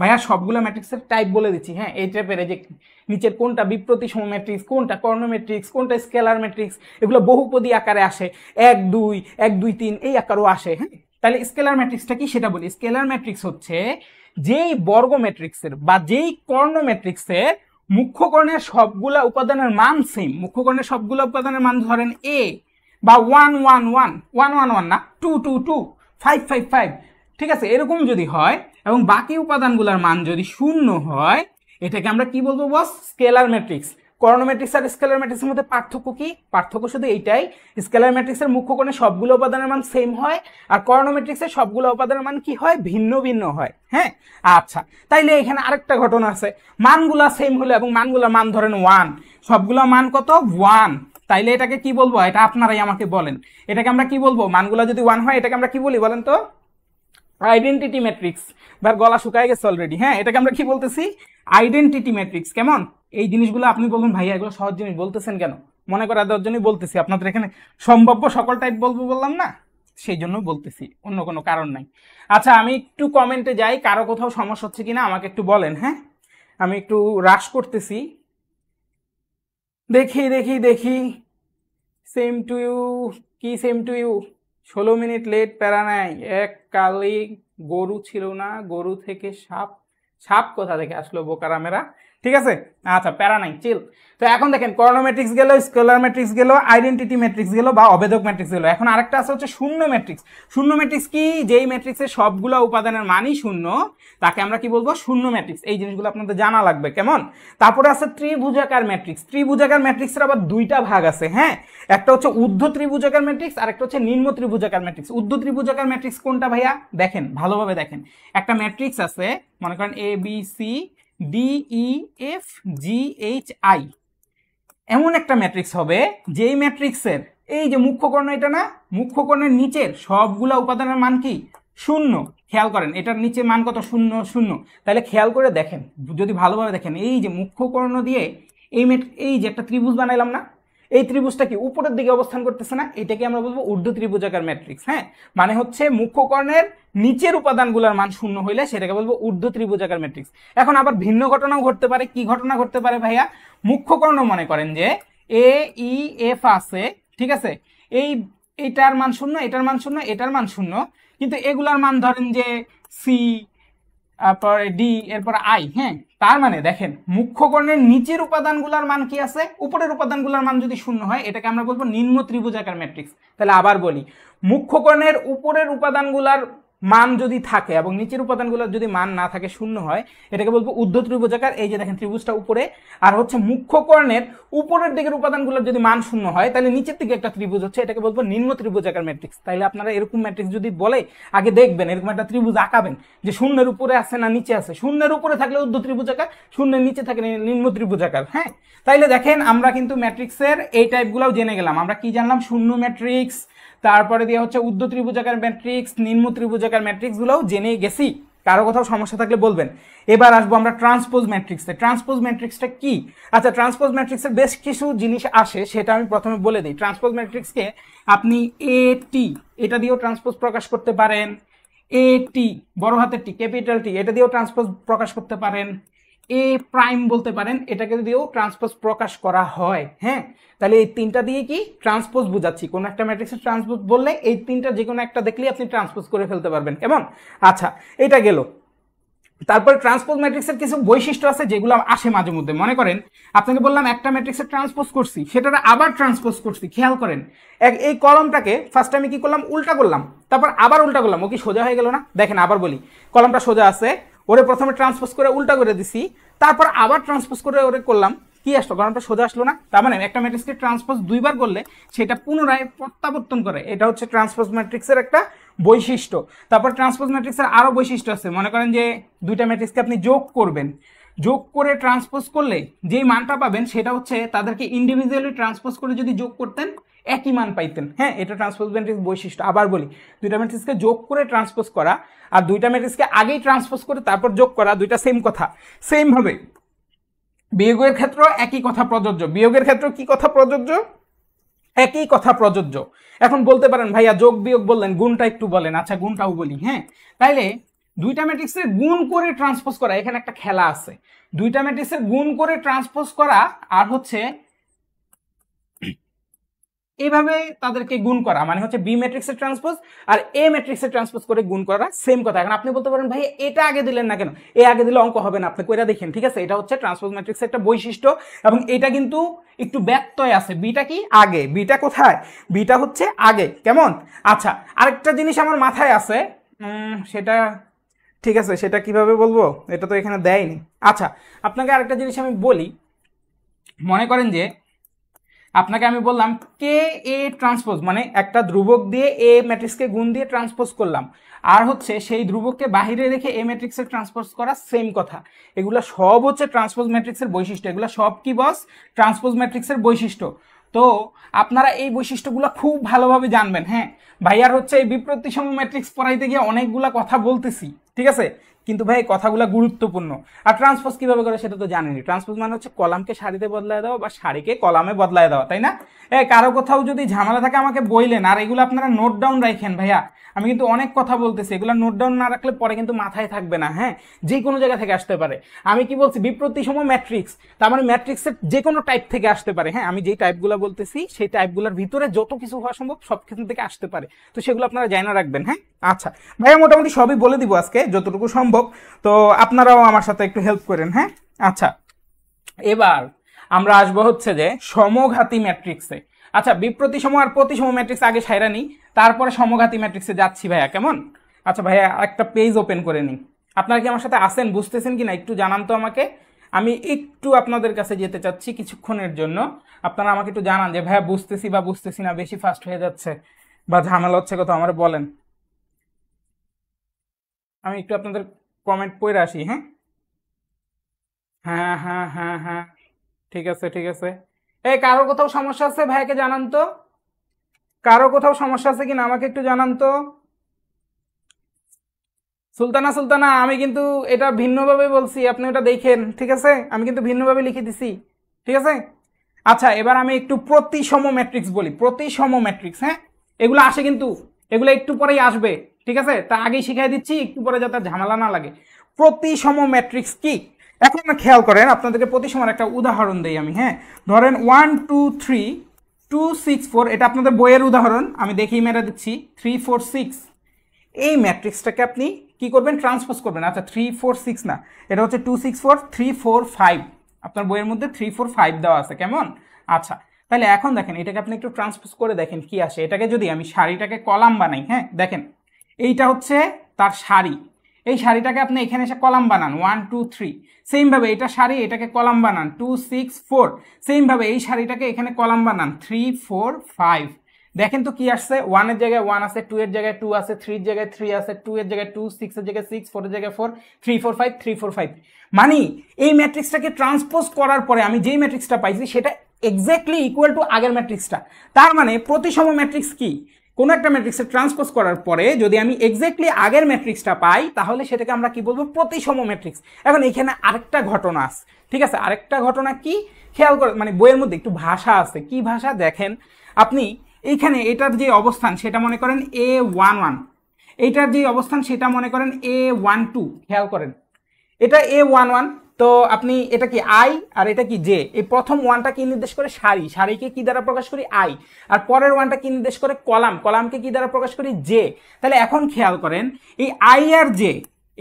ভাইয়া সবগুলো ম্যাট্রিক্সের টাইপ বলে দিচ্ছি হ্যাঁ এই টাইপের যে নিচের কোনটা বিপ্রতিসম ম্যাট্রিক্স কোনটা কর্ণ ম্যাট্রিক্স কোনটা স্কেলার ম্যাট্রিক্স এগুলো বহুপদী আকারে আসে এক দুই এক দুই তিন এই আকারও আসে হ্যাঁ তাহলে স্কেলার ম্যাট্রিক্সটা কি সেটা বলি স্কেলার ম্যাট্রিক্স হচ্ছে যেই বর্গ ম্যাট্রিক্সের বা যেই কর্ণ ম্যাট্রিক্সের মুখ্যকর্ণের সবগুলা উপাদানের মান সেম মুখ্যকর্ণের সবগুলা উপাদানের মান ধরেন এ বা one one one one one one না two two two five five five ঠিক আছে এরকম যদি হয় এবং বাকি উপাদানগুলোর মান যদি শূন্য হয় এটাকে আমরা কি বলবো বস স্কেলার ম্যাট্রিক্স করোনা ম্যাট্রিক্স আর স্কেলার ম্যাট্রিক্সের মধ্যে পার্থক্য কি পার্থক্য শুধু এইটাই স্কেলার ম্যাট্রিক্সের মুখ্য কোণে সবগুলো উপাদানের মান সেম হয় আর করোনা ম্যাট্রিক্সের সবগুলো উপাদানের মান কি হয় ভিন্ন ভিন্ন হয় হ্যাঁ আচ্ছা তাইলে এখানে আরেকটা ঘটনা আছে মানগুলা সেম হলো এবং মানগুলা মান ধরেন ওয়ান সবগুলো মান কত ওয়ান তাইলে এটাকে কি বলবো এটা আপনারাই আমাকে বলেন এটাকে আমরা কি বলবো মানগুলা যদি ওয়ান হয় এটাকে আমরা কি বলি বলেন তো আইডেন্টিটি ম্যাট্রিক্স বা গলা শুকায় গেছে অলরেডি হ্যাঁ এটাকে আমরা কি বলতেছি আইডেন্টিটি ম্যাট্রিক্স কেমন এই জিনিসগুলো আপনি বলবেন ভাইয়া এগুলো সহজ জিনিস বলতেছেন কেন মনে করা দেওয়ার জন্যই বলতেছি আপনাদের এখানে সম্ভাব্য সকল টাইপ বলবো বললাম না সেই জন্য বলতেছি অন্য কোনো কারণ নাই আচ্ছা আমি একটু কমেন্টে যাই কারো কোথাও সমস্যা হচ্ছে কিনা আমাকে একটু বলেন হ্যাঁ আমি একটু হ্রাস করতেছি দেখি দেখি দেখি সেম টু ইউ কি সেম টু ইউ ষোলো মিনিট লেট প্যারা নাই এক কালে গরু ছিল না গরু থেকে সাপ সাপ কোথা থেকে আসলো বোকারামেরা ঠিক আছে আচ্ছা প্যারা নাই চিল তো এখন দেখেন করোনা ম্যাট্রিক্স গেল স্কেলার ম্যাট্রিক্স গেল আইডেন্টিটি ম্যাট্রিক্স গেল বা অবেদক ম্যাট্রিক্স গেল এখন আরেকটা আছে হচ্ছে শূন্য ম্যাট্রিক্স শূন্য ম্যাট্রিক্স কি যেই ম্যাট্রিক্সের সবগুলো উপাদানের মানই শূন্য তাকে আমরা কি বলবো শূন্য ম্যাট্রিক্স এই জিনিসগুলো আপনাদের জানা লাগবে কেমন তারপরে আছে ত্রিভুজাকার ম্যাট্রিক্স ত্রিভুজাকার ম্যাট্রিক্সের আবার দুইটা ভাগ আছে হ্যাঁ একটা হচ্ছে উর্ধ ত্রিভুজাকার ম্যাট্রিক্স আর একটা হচ্ছে নিম্ন ত্রিভুজাকার ম্যাট্রিক্স ঊর্ধ্ব ত্রিভুজাকার ম্যাট্রিক্স কোনটা ভাইয়া দেখেন ভালোভাবে দেখেন একটা ম্যাট্রিক্স আছে মনে করেন A B C D E F G H I এমন একটা ম্যাট্রিক্স হবে যেই ম্যাট্রিক্সের এই যে মুখ্য এটা না মুখ্য কর্ণের নিচের সবগুলা উপাদানের মান কি শূন্য খেয়াল করেন এটার নিচে মান কত শূন্য শূন্য তাহলে খেয়াল করে দেখেন যদি ভালোভাবে দেখেন এই যে মুখ্য দিয়ে এই এই যে একটা ত্রিভুজ বানাইলাম না এই ত্রিভুজটা কি উপরের দিকে অবস্থান করতেছে না এটাকে আমরা বলবো ঊর্ধ্ব ত্রিভুজাকার ম্যাট্রিক্স হ্যাঁ মানে হচ্ছে মুখ্য কর্ণের নিচের উপাদানগুলোর মান শূন্য হইলে সেটাকে বলবো ঊর্ধ্ব ত্রিভুজাকার ম্যাট্রিক্স এখন আবার ভিন্ন ঘটনাও ঘটতে পারে কি ঘটনা ঘটতে পারে ভাইয়া মুখ্য কর্ণ মনে করেন যে এ ই এফ আছে ঠিক আছে এই এটার মান শূন্য এটার মান শূন্য এটার মান শূন্য কিন্তু এগুলার মান ধরেন যে সি তারপরে ডি এরপর আই হ্যাঁ তার মানে দেখেন মুখ্যকর্ণের নিচের উপাদানগুলোর মান কি আছে উপরের উপাদানগুলোর মান যদি শূন্য হয় এটাকে আমরা বলবো নিম্ন ত্রিভুজাকার ম্যাট্রিক্স তাহলে আবার বলি মুখ্যকর্ণের উপরের উপাদানগুলার মান যদি থাকে এবং নিচের উপাদানগুলোর যদি মান না থাকে শূন্য হয় এটাকে বলবো উদ্ধ ত্রিভুজাকার এই যে দেখেন ত্রিভুজটা উপরে আর হচ্ছে মুখ্যকর্ণের উপরের দিকের উপাদানগুলোর যদি মান শূন্য হয় তাহলে নিচের দিকে একটা ত্রিভুজ হচ্ছে এটাকে বলবো নিম্ন ত্রিভুজাকার ম্যাট্রিক্স তাহলে আপনারা এরকম ম্যাট্রিক্স যদি বলে আগে দেখবেন এরকম একটা ত্রিভুজ আঁকাবেন যে শূন্যের উপরে আছে না নিচে আছে শূন্যের উপরে থাকলে উদ্ধ ত্রিভুজাকার শূন্যের নিচে থাকে নিম্ন ত্রিভুজাকার হ্যাঁ তাইলে দেখেন আমরা কিন্তু ম্যাট্রিক্সের এই টাইপগুলোও জেনে গেলাম আমরা কি জানলাম শূন্য ম্যাট্রিক্স তারপরে দিয়ে হচ্ছে উদ্য ত্রিভুজাকার ম্যাট্রিক্স নিম্ন ত্রিভুজাকার ম্যাট্রিক্সগুলোও জেনে গেছি কারো কোথাও সমস্যা থাকলে বলবেন এবার আসবো আমরা ট্রান্সপোজ ম্যাট্রিক্সে ট্রান্সপোজ ম্যাট্রিক্সটা কি আচ্ছা ট্রান্সপোজ ম্যাট্রিক্সের বেশ কিছু জিনিস আসে সেটা আমি প্রথমে বলে দিই ট্রান্সপোজ ম্যাট্রিক্সকে আপনি এ টি এটা দিয়েও ট্রান্সপোজ প্রকাশ করতে পারেন এ টি বড় হাতের টি ক্যাপিটাল টি এটা দিয়েও ট্রান্সপোজ প্রকাশ করতে পারেন এ প্রাইম বলতে পারেন এটাকে দিয়েও ট্রান্সপোজ প্রকাশ করা হয় হ্যাঁ তাহলে এই তিনটা দিয়ে কি ট্রান্সপোজ বুঝাচ্ছি কোনো একটা ম্যাট্রিক্সের ট্রান্সপোজ বললে এই তিনটা যে কোনো একটা দেখলেই আপনি ট্রান্সপোজ করে ফেলতে পারবেন এবং আচ্ছা এটা গেল তারপর ট্রান্সপোজ ম্যাট্রিক্সের কিছু বৈশিষ্ট্য আছে যেগুলো আসে মাঝে মধ্যে মনে করেন আপনাকে বললাম একটা ম্যাট্রিক্সের ট্রান্সপোজ করছি সেটা আবার ট্রান্সপোজ করছি খেয়াল করেন এক এই কলমটাকে ফার্স্ট আমি কি করলাম উল্টা করলাম তারপর আবার উল্টা করলাম ও কি সোজা হয়ে গেল না দেখেন আবার বলি কলমটা সোজা আছে ওরে প্রথমে ট্রান্সপোজ করে উল্টা করে দিছি তারপর আবার ট্রান্সপোজ করে ওরে করলাম কি আসলো গণনাটা সোজা আসলো না তার মানে একটা ম্যাট্রিক্সকে ট্রান্সপোজ দুইবার করলে সেটা পুনরায় প্রত্যাবর্তন করে এটা হচ্ছে ট্রান্সপোজ ম্যাট্রিক্সের একটা বৈশিষ্ট্য তারপর ট্রান্সপোজ ম্যাট্রিক্সের আরও বৈশিষ্ট্য আছে মনে করেন যে দুইটা ম্যাট্রিক্সকে আপনি যোগ করবেন যোগ করে ট্রান্সপোজ করলে যেই মানটা পাবেন সেটা হচ্ছে তাদেরকে ইন্ডিভিজুয়ালি ট্রান্সপোজ করে যদি যোগ করতেন একই মান পাইতেন হ্যাঁ এটা ট্রান্সপোজ ম্যাট্রিক্স বৈশিষ্ট্য আবার বলি দুইটা ম্যাট্রিক্সকে যোগ করে ট্রান্সপোজ করা আর দুইটা ম্যাট্রিক্সকে আগেই ট্রান্সপোজ করে তারপর যোগ করা দুইটা সেম কথা সেমভাবে বিয়োগের ক্ষেত্রেও একই কথা প্রযোজ্য বিয়োগের ক্ষেত্রে কি কথা প্রযোজ্য একই কথা প্রযোজ্য এখন বলতে পারেন ভাইয়া যোগ বিয়োগ বললেন গুণটা একটু বলেন আচ্ছা গুণটাও বলি হ্যাঁ তাইলে দুইটা ম্যাট্রিক্সের গুণ করে ট্রান্সপোজ করা এখানে একটা খেলা আছে দুইটা ম্যাট্রিক্সের গুণ করে ট্রান্সপোজ করা আর হচ্ছে এভাবে তাদেরকে গুণ করা মানে হচ্ছে বি ম্যাট্রিক্সের ট্রান্সপোজ আর এ ম্যাট্রিক্সের ট্রান্সপোজ করে গুণ করা সেম কথা এখন আপনি বলতে পারেন ভাই এটা আগে দিলেন না কেন এ আগে দিলে অঙ্ক হবে না আপনি কইরা দেখেন ঠিক আছে এটা হচ্ছে ট্রান্সপোজ ম্যাট্রিক্সের একটা বৈশিষ্ট্য এবং এটা কিন্তু একটু ব্যত্যয় আছে বিটা কি আগে বিটা কোথায় বিটা হচ্ছে আগে কেমন আচ্ছা আরেকটা জিনিস আমার মাথায় আছে সেটা ঠিক আছে সেটা কিভাবে বলবো এটা তো এখানে দেয়নি আচ্ছা আপনাকে আরেকটা জিনিস আমি বলি মনে করেন যে আপনাকে আমি বললাম কে এ ট্রান্সপোজ মানে একটা ধ্রুবক দিয়ে এ ম্যাট্রিক্সকে গুণ দিয়ে ট্রান্সপোজ করলাম আর হচ্ছে সেই ধ্রুবককে বাহিরে রেখে এ ম্যাট্রিক্সে ট্রান্সপোজ করা সেম কথা এগুলো সব হচ্ছে ট্রান্সপোজ ম্যাট্রিক্সের বৈশিষ্ট্য এগুলো সব কি বস ট্রান্সপোজ ম্যাট্রিক্সের বৈশিষ্ট্য তো আপনারা এই বৈশিষ্ট্যগুলো খুব ভালোভাবে জানবেন হ্যাঁ ভাইয়ার হচ্ছে এই বিপ্রতিসম ম্যাট্রিক্স পড়াইতে গিয়ে অনেকগুলা কথা বলতেছি ঠিক আছে কিন্তু ভাই কথাগুলো গুরুত্বপূর্ণ আর ট্রান্সপোজ কিভাবে করে সেটা তো জানেনি ট্রান্সপোজ মানে হচ্ছে কলামকে সারিতে বদলায় দেওয়া বা সারিকে কলামে বদলায় দেওয়া তাই না এ কারো কোথাও যদি ঝামেলা থাকে আমাকে বইলেন আর এগুলো আপনারা নোট ডাউন রাখেন ভাইয়া আমি কিন্তু অনেক কথা বলতেছি এগুলো নোট ডাউন না রাখলে পরে কিন্তু মাথায় থাকবে না হ্যাঁ যে কোনো জায়গা থেকে আসতে পারে আমি কি বলছি বিপ্রতিসম ম্যাট্রিক্স তার মানে ম্যাট্রিক্সের যে কোনো টাইপ থেকে আসতে পারে হ্যাঁ আমি যেই টাইপগুলো বলতেছি সেই টাইপগুলোর ভিতরে যত কিছু হওয়া সম্ভব সব ক্ষেত্র থেকে আসতে পারে তো সেগুলো আপনারা জানা রাখবেন হ্যাঁ আচ্ছা ভাইয়া মোটামুটি সবই বলে দিব আজকে যতটুকু সম্ভব সম্ভব তো আপনারাও আমার সাথে একটু হেল্প করেন হ্যাঁ আচ্ছা এবার আমরা আসবো হচ্ছে যে সমঘাতী ম্যাট্রিক্সে আচ্ছা বিপ্রতিসম আর প্রতিসম ম্যাট্রিক্স আগে সাইরা নিই তারপরে সমঘাতী ম্যাট্রিক্সে যাচ্ছি ভাইয়া কেমন আচ্ছা ভাইয়া একটা পেজ ওপেন করে নিই আপনারা কি আমার সাথে আসেন বুঝতেছেন কি না একটু জানান তো আমাকে আমি একটু আপনাদের কাছে যেতে চাচ্ছি কিছুক্ষণের জন্য আপনারা আমাকে একটু জানান যে ভাইয়া বুঝতেছি বা বুঝতেছি না বেশি ফাস্ট হয়ে যাচ্ছে বা ঝামেলা হচ্ছে কথা আমার বলেন আমি একটু আপনাদের কমেন্ট পড়ে আসি হ্যাঁ হ্যাঁ হ্যাঁ হ্যাঁ হ্যাঁ ঠিক আছে ঠিক আছে এই কারো কোথাও সমস্যা আছে ভাইকে জানান তো কারো কোথাও সমস্যা আছে কিনা আমাকে একটু জানান তো সুলতানা সুলতানা আমি কিন্তু এটা ভিন্নভাবে বলছি আপনি ওটা দেখেন ঠিক আছে আমি কিন্তু ভিন্নভাবে লিখে দিছি ঠিক আছে আচ্ছা এবার আমি একটু প্রতিসম ম্যাট্রিক্স বলি প্রতিসম ম্যাট্রিক্স হ্যাঁ এগুলো আসে কিন্তু এগুলো একটু পরেই আসবে ঠিক আছে তা আগেই শিখাই দিচ্ছি একটু পরে যাতে ঝামেলা না লাগে প্রতিসম ম্যাট্রিক্স কি এখন খেয়াল করেন আপনাদেরকে প্রতিসমের একটা উদাহরণ দেই আমি হ্যাঁ ধরেন one two three two six four এটা আপনাদের বইয়ের উদাহরণ আমি দেখেই মেরে দিচ্ছি থ্রি ফোর সিক্স এই ম্যাট্রিক্সটাকে আপনি কি করবেন ট্রান্সপোজ করবেন আচ্ছা থ্রি ফোর সিক্স না এটা হচ্ছে two six four three four five আপনার বইয়ের মধ্যে থ্রি ফোর ফাইভ দেওয়া আছে কেমন আচ্ছা তাহলে এখন দেখেন এটাকে আপনি একটু ট্রান্সপোজ করে দেখেন কি আসে এটাকে যদি আমি শাড়িটাকে কলাম বানাই হ্যাঁ দেখেন এইটা হচ্ছে তার শাড়ি এই শাড়িটাকে আপনি এখানে এসে কলাম বানান ওয়ান টু থ্রি সেমভাবে এটা শাড়ি এটাকে কলাম বানান টু সিক্স ফোর সেমভাবে এই শাড়িটাকে এখানে কলাম বানান থ্রি ফোর ফাইভ দেখেন তো কি আসছে ওয়ানের জায়গায় ওয়ান আছে টু এর জায়গায় টু আছে থ্রির জায়গায় থ্রি আছে টু এর জায়গায় টু সিক্স এর জায়গায় সিক্স ফোরের জায়গায় four three four five three four five মানে এই ম্যাট্রিক্সটাকে ট্রান্সপোজ করার পরে আমি যেই ম্যাট্রিক্সটা পাইছি সেটা এক্স্যাক্টলি ইকুয়াল টু আগের ম্যাট্রিক্সটা তার মানে প্রতিসম ম্যাট্রিক্স কি কোনো একটা ম্যাট্রিক্সে ট্রান্সপোজ করার পরে যদি আমি এক্স্যাক্টলি আগের ম্যাট্রিক্সটা পাই তাহলে সেটাকে আমরা কি বলবো প্রতিসম ম্যাট্রিক্স এখন এখানে আরেকটা ঘটনা আছে ঠিক আছে আরেকটা ঘটনা কি খেয়াল করে মানে বইয়ের মধ্যে একটু ভাষা আছে কি ভাষা দেখেন আপনি এইখানে এটার যে অবস্থান সেটা মনে করেন এ ওয়ান ওয়ান এইটার যে অবস্থান সেটা মনে করেন এ ওয়ান টু খেয়াল করেন এটা এ ওয়ান ওয়ান তো আপনি এটা কি আই আর এটা কি জে এই প্রথম ওয়ানটা কি নির্দেশ করে সারি সারিকে কি দ্বারা প্রকাশ করি আই আর পরের ওয়ানটা কি নির্দেশ করে কলাম কলামকে কি দ্বারা প্রকাশ করি জে তাহলে এখন খেয়াল করেন এই আই আর জে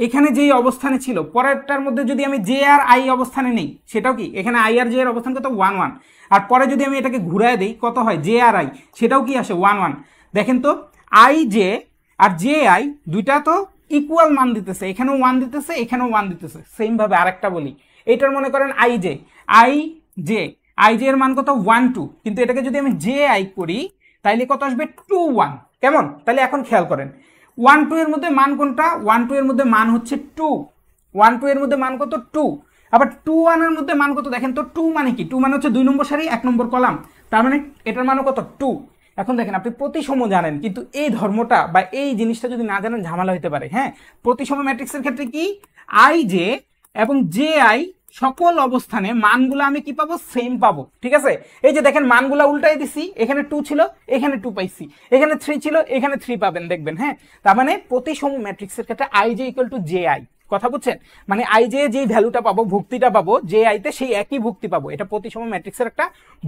এখানে যেই অবস্থানে ছিল পরেরটার মধ্যে যদি আমি জে আর আই অবস্থানে নেই সেটাও কি এখানে আই আর জে এর অবস্থান কত ওয়ান ওয়ান আর পরে যদি আমি এটাকে ঘুরায় দিই কত হয় জে আর আই সেটাও কি আসে ওয়ান ওয়ান দেখেন তো আই জে আর জে আই দুইটা তো ইকুয়াল মান দিতেছে এখানেও ওয়ান দিতেছে এখানেও ওয়ান দিতেছে সেমভাবে আরেকটা বলি এটার মনে করেন I J I J I J এর মান কত ওয়ান টু কিন্তু এটাকে যদি আমি জে আই করি তাহলে কত আসবে টু ওয়ান কেমন তাহলে এখন খেয়াল করেন ওয়ান টু এর মধ্যে মান কোনটা ওয়ান টু এর মধ্যে মান হচ্ছে টু ওয়ান টু এর মধ্যে মান কত টু আবার টু ওয়ানের মধ্যে মান কত দেখেন তো টু মানে কি টু মানে হচ্ছে দুই নম্বর সারি এক নম্বর কলাম তার মানে এটার মানও কত টু এখন দেখেন আপনি প্রতিসম জানেন কিন্তু এই ধর্মটা বা এই জিনিসটা যদি না জানেন ঝামেলা হতে পারে হ্যাঁ প্রতিসম ম্যাট্রিক্সের ক্ষেত্রে কি আই জে এবং জে আই সকল অবস্থানে মানগুলো আমি কি পাবো সেম পাবো ঠিক আছে এই যে দেখেন মানগুলো উল্টাই দিছি এখানে টু ছিল এখানে টু পাইছি এখানে থ্রি ছিল এখানে থ্রি পাবেন দেখবেন হ্যাঁ তার মানে প্রতিসম ম্যাট্রিক্সের ক্ষেত্রে I J equal to J I কথা বুঝছেন মানে আই যে যেই ভ্যালুটা পাবো ভুক্তিটা পাবো যে আইতে সেই একই ভুক্তি পাবো এটা প্রতিসম ম্যাট্রিক্সের একটা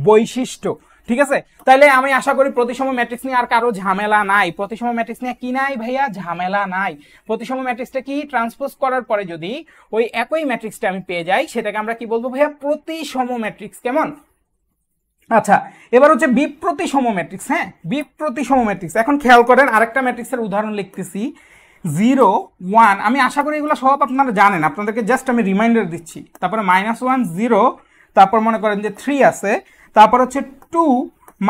বৈশিষ্ট্য ঠিক আছে তাহলে আমি আশা করি প্রতিসম ম্যাট্রিক্স নিয়ে আর কারো ঝামেলা নাই প্রতিসম ম্যাট্রিক্স নিয়ে কি নাই ভাইয়া ঝামেলা নাই প্রতিসম ম্যাট্রিক্সটা কি ট্রান্সপোজ করার পরে যদি ওই একই ম্যাট্রিক্সটা আমি পেয়ে যাই সেটাকে আমরা কি বলবো ভাইয়া প্রতিসম ম্যাট্রিক্স কেমন আচ্ছা এবার হচ্ছে বিপ্রতি ম্যাট্রিক্স হ্যাঁ বিপ্রতি সম ম্যাট্রিক্স এখন খেয়াল করেন আরেকটা ম্যাট্রিক্সের উদাহরণ লিখতেছি জিরো ওয়ান আমি আশা করি এগুলো সব আপনারা জানেন আপনাদেরকে জাস্ট আমি রিমাইন্ডার দিচ্ছি তারপরে মাইনাস ওয়ান জিরো তারপর মনে করেন যে থ্রি আছে তারপর হচ্ছে টু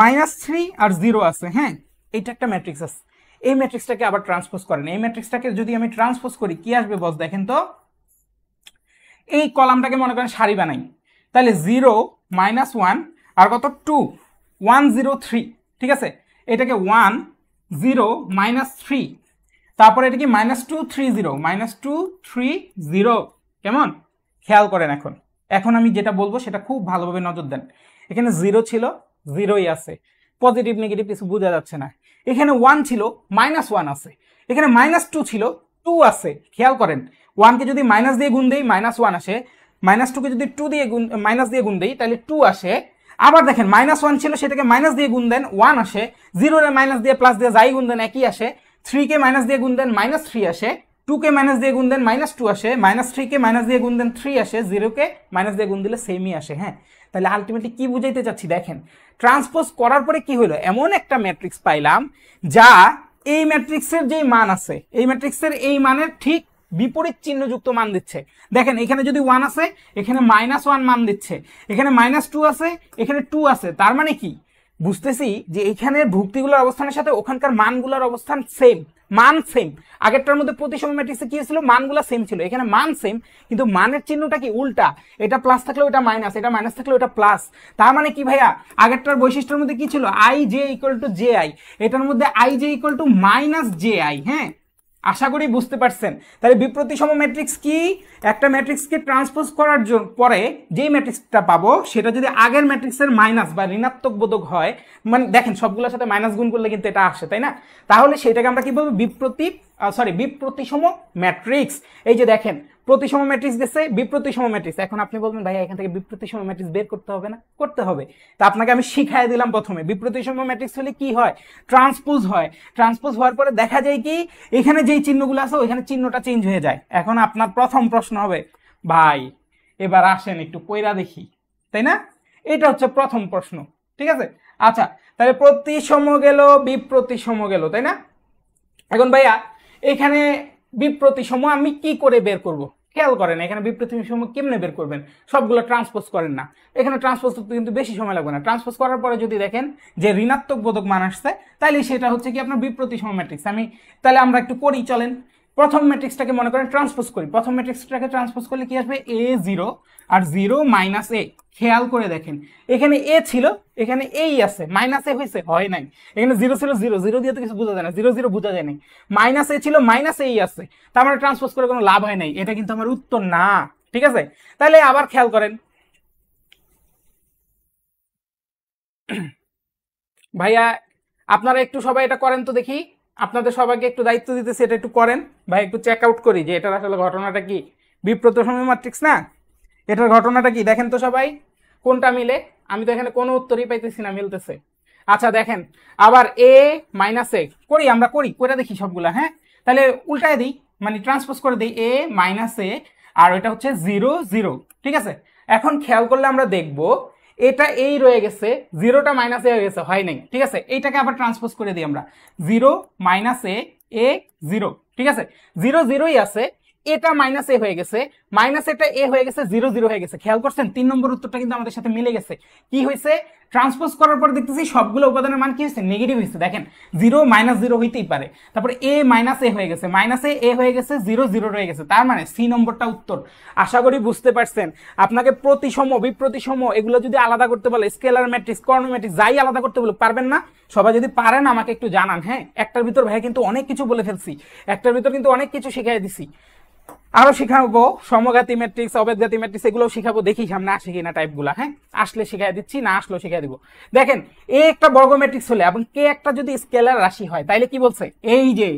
মাইনাস থ্রি আর জিরো আছে হ্যাঁ এটা একটা ম্যাট্রিক্স আছে এই ম্যাট্রিক্সটাকে আবার ট্রান্সপোজ করেন এই ম্যাট্রিক্সটাকে যদি আমি ট্রান্সপোজ করি কি আসবে বস দেখেন তো এই কলামটাকে মনে করেন সারি বানাই তাহলে জিরো মাইনাস ওয়ান আর কত টু ওয়ান জিরো থ্রি ঠিক আছে এটাকে ওয়ান জিরো মাইনাস থ্রি তারপরে এটা কি minus two three zero minus two three zero কেমন খেয়াল করেন এখন এখন আমি যেটা বলবো সেটা খুব ভালোভাবে নজর দেন এখানে জিরো ছিল জিরোই আছে পজিটিভ নেগেটিভ কিছু বোঝা যাচ্ছে না এখানে ওয়ান ছিল মাইনাস ওয়ান আছে এখানে মাইনাস টু ছিল টু আছে খেয়াল করেন ওয়ানকে যদি মাইনাস দিয়ে গুণ দেই মাইনাস ওয়ান আসে মাইনাস টুকে যদি টু দিয়ে গুণ মাইনাস দিয়ে গুণ দেই তাহলে টু আসে আবার দেখেন মাইনাস ওয়ান ছিল সেটাকে মাইনাস দিয়ে গুণ দেন ওয়ান আসে জিরোরে মাইনাস দিয়ে প্লাস দিয়ে যাই গুণ দেন একই আসে থ্রিকে মাইনাস দিয়ে গুণ দেন মাইনাস থ্রি আসে টুকে মাইনাস দিয়ে গুণ দেন মাইনাস টু আসে মাইনাস থ্রিকে মাইনাস দিয়ে গুণ দেন থ্রি আসে জিরোকে মাইনাস দিয়ে গুণ দিলে সেমই আসে হ্যাঁ তাহলে আলটিমেটলি কি বুঝাইতে চাচ্ছি দেখেন ট্রান্সপোজ করার পরে কি হলো এমন একটা ম্যাট্রিক্স পাইলাম যা এই ম্যাট্রিক্সের যে মান আছে এই ম্যাট্রিক্সের এই মানের ঠিক বিপরীত চিহ্নযুক্ত মান দিচ্ছে দেখেন এখানে যদি ওয়ান আছে এখানে মাইনাস ওয়ান মান দিচ্ছে এখানে মাইনাস টু আছে এখানে টু আছে তার মানে কি বুঝতেছি যে এখানে ভুক্তিগুলোর অবস্থানের সাথে ওখানকার মানগুলোর অবস্থান সেম মান সেম আগেরটার মধ্যে প্রতিসম ম্যাট্রিক্সে কি ছিল মানগুলো সেম ছিল এখানে মান সেম কিন্তু মানের চিহ্নটা কি উল্টা এটা প্লাস থাকলেও এটা মাইনাস এটা মাইনাস থাকলেও এটা প্লাস তার মানে কি ভাইয়া আগেরটার বৈশিষ্ট্যের মধ্যে কি ছিল I J equal to J I এটার মধ্যে I J equal to minus J I হ্যাঁ আশা করি বুঝতে পারছেন তাহলে বিপ্রতিসম ম্যাট্রিক্স কি একটা ম্যাট্রিক্সকে ট্রান্সপোজ করার জন্য পরে যেই ম্যাট্রিক্সটা পাবো সেটা যদি আগের ম্যাট্রিক্সের মাইনাস বা ঋণাত্মক বোধক হয় মানে দেখেন সবগুলোর সাথে মাইনাস গুণ করলে কিন্তু এটা আসে তাই না তাহলে সেটাকে আমরা কি বলবো বিপ্রতি সরি বিপ্রতিসম ম্যাট্রিক্স এই যে দেখেন প্রতিসম ম্যাট্রিক্স দিচ্ছে বিপ্রতিসম ম্যাট্রিক্স এখন আপনি বলবেন ভাই এখান থেকে বিপ্রতিসম ম্যাট্রিক্স বের করতে হবে না করতে হবে তো আপনাকে আমি শিখাই দিলাম প্রথমে বিপ্রতিসম ম্যাট্রিক্স হলে কি হয় ট্রান্সপোজ হয় ট্রান্সপোজ হওয়ার পরে দেখা যায় কি এখানে যেই চিহ্নগুলো আছে ওইখানে চিহ্নটা চেঞ্জ হয়ে যায় এখন আপনার প্রথম প্রশ্ন হবে ভাই এবার আসেন একটু পয়রা দেখি তাই না এটা হচ্ছে প্রথম প্রশ্ন ঠিক আছে আচ্ছা তাহলে প্রতিসম গেল বিপ্রতিসম গেল তাই না এখন ভাইয়া এখানে বিপ্রতিসম আমি কি করে বের করব। খেয়াল করেন এখানে বিপ্রতিসম কেমনে বের করবেন সবগুলো ট্রান্সপোজ করেন না এখানে ট্রান্সপোজ করতে কিন্তু বেশি সময় লাগবে না ট্রান্সপোজ করার পরে যদি দেখেন যে ঋণাত্মক বোধক মান আসছে তাহলে সেটা হচ্ছে কি আপনার বিপ্রতিসম ম্যাট্রিক্স আমি তাহলে আমরা একটু করি চলেন প্রথম ম্যাট্রিক্সটাকে মনে করেন ট্রান্সপোজ করি প্রথম ম্যাট্রিক্সটাকে ট্রান্সপোজ করলে কি আসবে এ জিরো আর জিরো মাইনাস এ খেয়াল করে দেখেন এখানে এ ছিল এখানে এই আছে মাইনাস এ হয়েছে হয় নাই এখানে জিরো ছিল জিরো জিরো দিয়ে তো কিছু বোঝা যায় না জিরো জিরো বোঝা যায় নাই মাইনাস এ ছিল মাইনাস এই আছে তার মানে ট্রান্সপোজ করে কোনো লাভ হয় নাই এটা কিন্তু আমার উত্তর না ঠিক আছে তাহলে আবার খেয়াল করেন ভাইয়া আপনারা একটু সবাই এটা করেন তো দেখি আপনাদের সবাইকে একটু দায়িত্ব দিতেছি এটা একটু করেন ভাই একটু চেক আউট করি যে এটার আসলে ঘটনাটা কি সময় ম্যাট্রিক্স না এটার ঘটনাটা কি দেখেন তো সবাই কোনটা মিলে আমি তো এখানে কোনো উত্তরই পাইতেছি না মিলতেছে আচ্ছা দেখেন আবার এ মাইনাস এ করি আমরা করি করে দেখি সবগুলা হ্যাঁ তাহলে উল্টায় দিই মানে ট্রান্সপোজ করে দিই এ মাইনাস এ আর ওইটা হচ্ছে জিরো জিরো ঠিক আছে এখন খেয়াল করলে আমরা দেখবো এটা এই রয়ে গেছে জিরোটা মাইনাস এ হয়ে গেছে হয় নাই ঠিক আছে এইটাকে আবার ট্রান্সপোজ করে দিই আমরা zero minus A A zero ঠিক আছে জিরো জিরোই আছে এটা মাইনাস এ হয়ে গেছে মাইনাস এটা এ হয়ে গেছে জিরো জিরো হয়ে গেছে খেয়াল করছেন তিন নম্বর উত্তরটা কিন্তু আমাদের সাথে মিলে গেছে কি হয়েছে ট্রান্সপোজ করার পর দেখতেছি সবগুলো উপাদানের মান কি হয়েছে নেগেটিভ হয়েছে দেখেন জিরো মাইনাস জিরো হইতেই পারে তারপরে এ মাইনাস এ হয়ে গেছে মাইনাস এ এ হয়ে গেছে জিরো জিরো রয়ে গেছে তার মানে সি নম্বরটা উত্তর আশা করি বুঝতে পারছেন আপনাকে প্রতিসম বিপ্রতিসম এগুলো যদি আলাদা করতে বলে স্কেলার ম্যাট্রিক্স কর্ণ ম্যাট্রিক্স যাই আলাদা করতে বলে পারবেন না সবাই যদি পারেন আমাকে একটু জানান হ্যাঁ একটার ভিতর ভাইয়া কিন্তু অনেক কিছু বলে ফেলছি একটার ভিতর কিন্তু অনেক কিছু শিখিয়ে দিছি আরো শিখাবো সমঘাতি ম্যাট্রিক্স অবেদঘাতি ম্যাট্রিক্স এগুলো শিখাবো দেখি সামনে আসে কিনা গুলা হ্যাঁ আসলে শিখাই দিচ্ছি না আসলেও শিখাই দিব দেখেন এ একটা বর্গ ম্যাট্রিক্স হলে এবং কে একটা যদি স্কেলার রাশি হয় তাহলে কি বলছে এই যে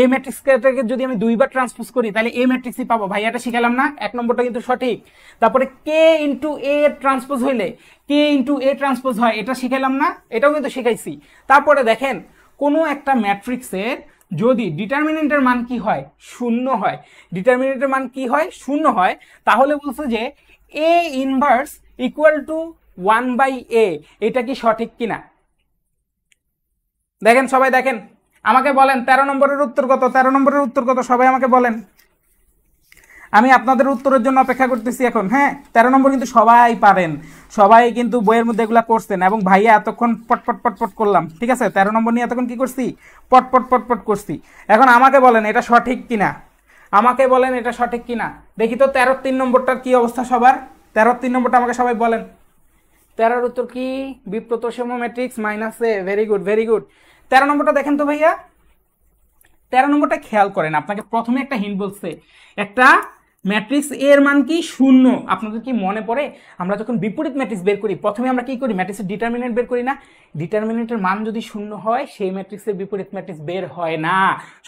এ ম্যাট্রিক্সটাকে যদি আমি দুইবার ট্রান্সপোজ করি তাহলে এ ম্যাট্রিক্সই পাবো ভাই এটা শিখালাম না এক নম্বরটা কিন্তু সঠিক তারপরে কে ইন্টু এ ট্রান্সপোজ হইলে কে ইন্টু এ ট্রান্সপোজ হয় এটা শিখালাম না এটাও কিন্তু শিখাইছি তারপরে দেখেন কোনো একটা ম্যাট্রিক্সের যদি ডিটারমিনেন্টের মান কি হয় শূন্য হয় ডিটারমিনেন্টের মান কি হয় শূন্য হয় তাহলে বলছে যে A inverse equal to one by A এটা কি সঠিক কিনা দেখেন সবাই দেখেন আমাকে বলেন তেরো নম্বরের উত্তর কত তেরো নম্বরের উত্তর কত সবাই আমাকে বলেন আমি আপনাদের উত্তরের জন্য অপেক্ষা করতেছি এখন হ্যাঁ তেরো নম্বর কিন্তু সবাই পারেন সবাই কিন্তু বইয়ের মধ্যে এগুলো করছেন এবং ভাইয়া এতক্ষণ পটপট পটপট করলাম ঠিক আছে তেরো নম্বর নিয়ে এতক্ষণ কী করছি পটপট পটপট করছি এখন আমাকে বলেন এটা সঠিক কিনা আমাকে বলেন এটা সঠিক কিনা দেখি তো তেরো তিন নম্বরটার কী অবস্থা সবার তেরো তিন নম্বরটা আমাকে সবাই বলেন তেরোর উত্তর কি বিপ্রতসম matrix minus A very good very good তেরো নম্বরটা দেখেন তো ভাইয়া তেরো নম্বরটা খেয়াল করেন আপনাকে প্রথমে একটা হিন্ট বলছে একটা ম্যাট্রিক্স এর মান কি শূন্য আপনাদের কি মনে পড়ে আমরা যখন বিপরীত ম্যাট্রিক্স বের করি প্রথমে আমরা কি করি ম্যাট্রিক্সের ডিটারমিনেন্ট বের করি না ডিটারমিনেন্টের মান যদি শূন্য হয় সেই ম্যাট্রিক্সের বিপরীত ম্যাট্রিক্স বের হয় না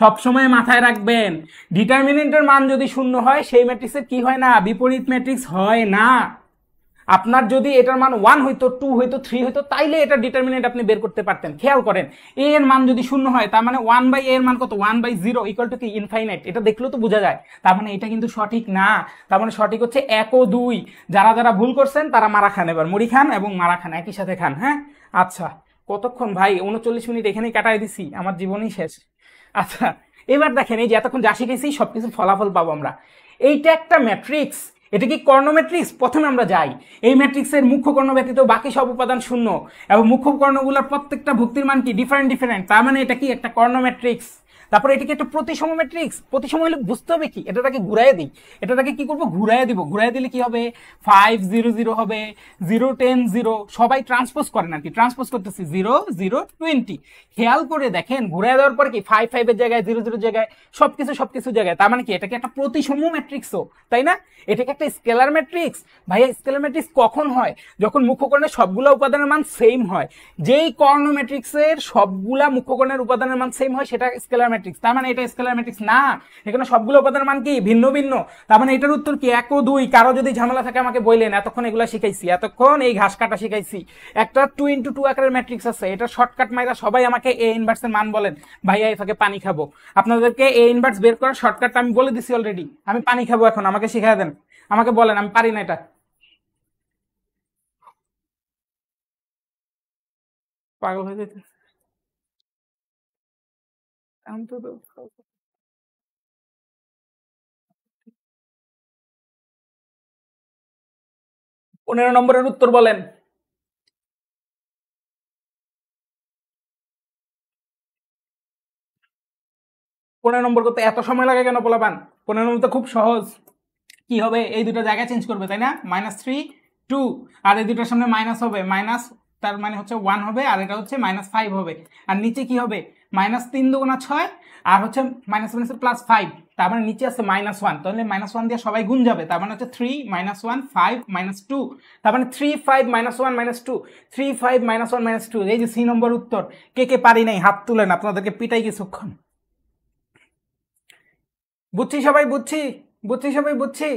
সব সময় মাথায় রাখবেন ডিটারমিনেন্টের মান যদি শূন্য হয় সেই ম্যাট্রিক্সের কি হয় না বিপরীত ম্যাট্রিক্স হয় না আপনার যদি এটার মান ওয়ান হইতো টু হইতো থ্রি হইতো তাইলে এটা ডিটারমিনেন্ট আপনি বের করতে পারতেন খেয়াল করেন এ এর মান যদি শূন্য হয় তার মানে ওয়ান বাই এর মান কত one by zero equal to কি ইনফাইনাইট এটা দেখলেও তো বোঝা যায় তার মানে এটা কিন্তু সঠিক না তার মানে সঠিক হচ্ছে এক ও দুই যারা যারা ভুল করছেন তারা মারা খান এবার মুড়ি খান এবং মারা খান একই সাথে খান হ্যাঁ আচ্ছা কতক্ষণ ভাই উনচল্লিশ মিনিট এখানেই কাটাই দিছি আমার জীবনই শেষ আচ্ছা এবার দেখেন এই যে এতক্ষণ যা শিখেছি সব কিছু ফলাফল পাবো আমরা এইটা একটা ম্যাট্রিক্স এটা কি কর্ণ ম্যাট্রিক্স প্রথমে আমরা যাই এই ম্যাট্রিক্সের মুখ্য কর্ণ ব্যতীত বাকি সব উপাদান শূন্য এবং মুখ্য কর্ণগুলোর প্রত্যেকটা ভুক্তির মান কি ডিফারেন্ট ডিফারেন্ট তার মানে এটা কি একটা কর্ণ ম্যাট্রিক্স তারপরে এটিকে একটা প্রতিসম ম্যাট্রিক্স প্রতিসম হলে বুঝতে হবে কি এটাটাকে ঘুরাই দিই এটাটাকে কি করব ঘুরাই দিব ঘুরাই দিলে কি হবে ফাইভ জিরো জিরো হবে জিরো টেন জিরো সবাই ট্রান্সপোজ করেন আর কি ট্রান্সপোজ করতেছি জিরো জিরো টোয়েন্টি খেয়াল করে দেখেন ঘুরাই দেওয়ার পর কি ফাইভ ফাইভের জায়গায় জিরো জিরো জায়গায় সব কিছু সব কিছু জায়গায় তার মানে কি এটাকে একটা প্রতিসম ম্যাট্রিক্সও তাই না এটাকে একটা স্কেলার ম্যাট্রিক্স ভাইয়া স্কেলার ম্যাট্রিক্স কখন হয় যখন মুখ্যকরণের সবগুলো উপাদানের মান সেম হয় যেই কর্ণ ম্যাট্রিক্সের সবগুলা মুখ্যকরণের উপাদানের মান সেম হয় সেটা স্কেলার ম্যাট্রিক্স তার মানে এটা স্কেলার ম্যাট্রিক্স না এখানে সবগুলো উপাদানের মান কি ভিন্ন ভিন্ন তার মানে এটার উত্তর কি এক ও দুই কারো যদি ঝামেলা থাকে আমাকে বললেন এতক্ষণ এগুলো শিখাইছি এতক্ষণ এই ঘাস কাটা শিখাইছি একটা টু ইন্টু টু আকারের ম্যাট্রিক্স আছে এটা শর্টকাট মাইরা সবাই আমাকে এ ইনভার্সের মান বলেন ভাইয়া এফাকে পানি খাবো আপনাদেরকে এ ইনভার্স বের করার শর্টকাটটা আমি বলে দিছি অলরেডি আমি পানি খাবো এখন আমাকে শিখাই দেন আমাকে বলেন আমি পারি না এটা পাগল হয়ে যেতে comfortable um পনেরো নম্বরের উত্তর বলেন পনেরো নম্বর করতে এত সময় লাগে কেন পোলাপান পনেরো নম্বর তো খুব সহজ কি হবে এই দুটো জায়গা চেঞ্জ করবে তাই না মাইনাস থ্রি টু আর এই দুটোর সামনে মাইনাস হবে মাইনাস তার মানে হচ্ছে ওয়ান হবে আর এটা হচ্ছে মাইনাস ফাইভ হবে আর নিচে কি হবে মাইনাস তিন দুগুণা ছয় আর হচ্ছে মাইনাস মাইনাস প্লাস ফাইভ তার মানে নিচে আছে মাইনাস ওয়ান তাহলে মাইনাস ওয়ান দিয়ে সবাই গুণ যাবে তার মানে হচ্ছে three minus one five minus two তারপরে three five minus one minus two three five minus one minus two এই যে সি নম্বর উত্তর কে কে পারি নাই হাত তুলেন আপনাদেরকে পিটাই কিছুক্ষণ বুঝছি সবাই বুঝছি বুঝছি সবাই বুঝছি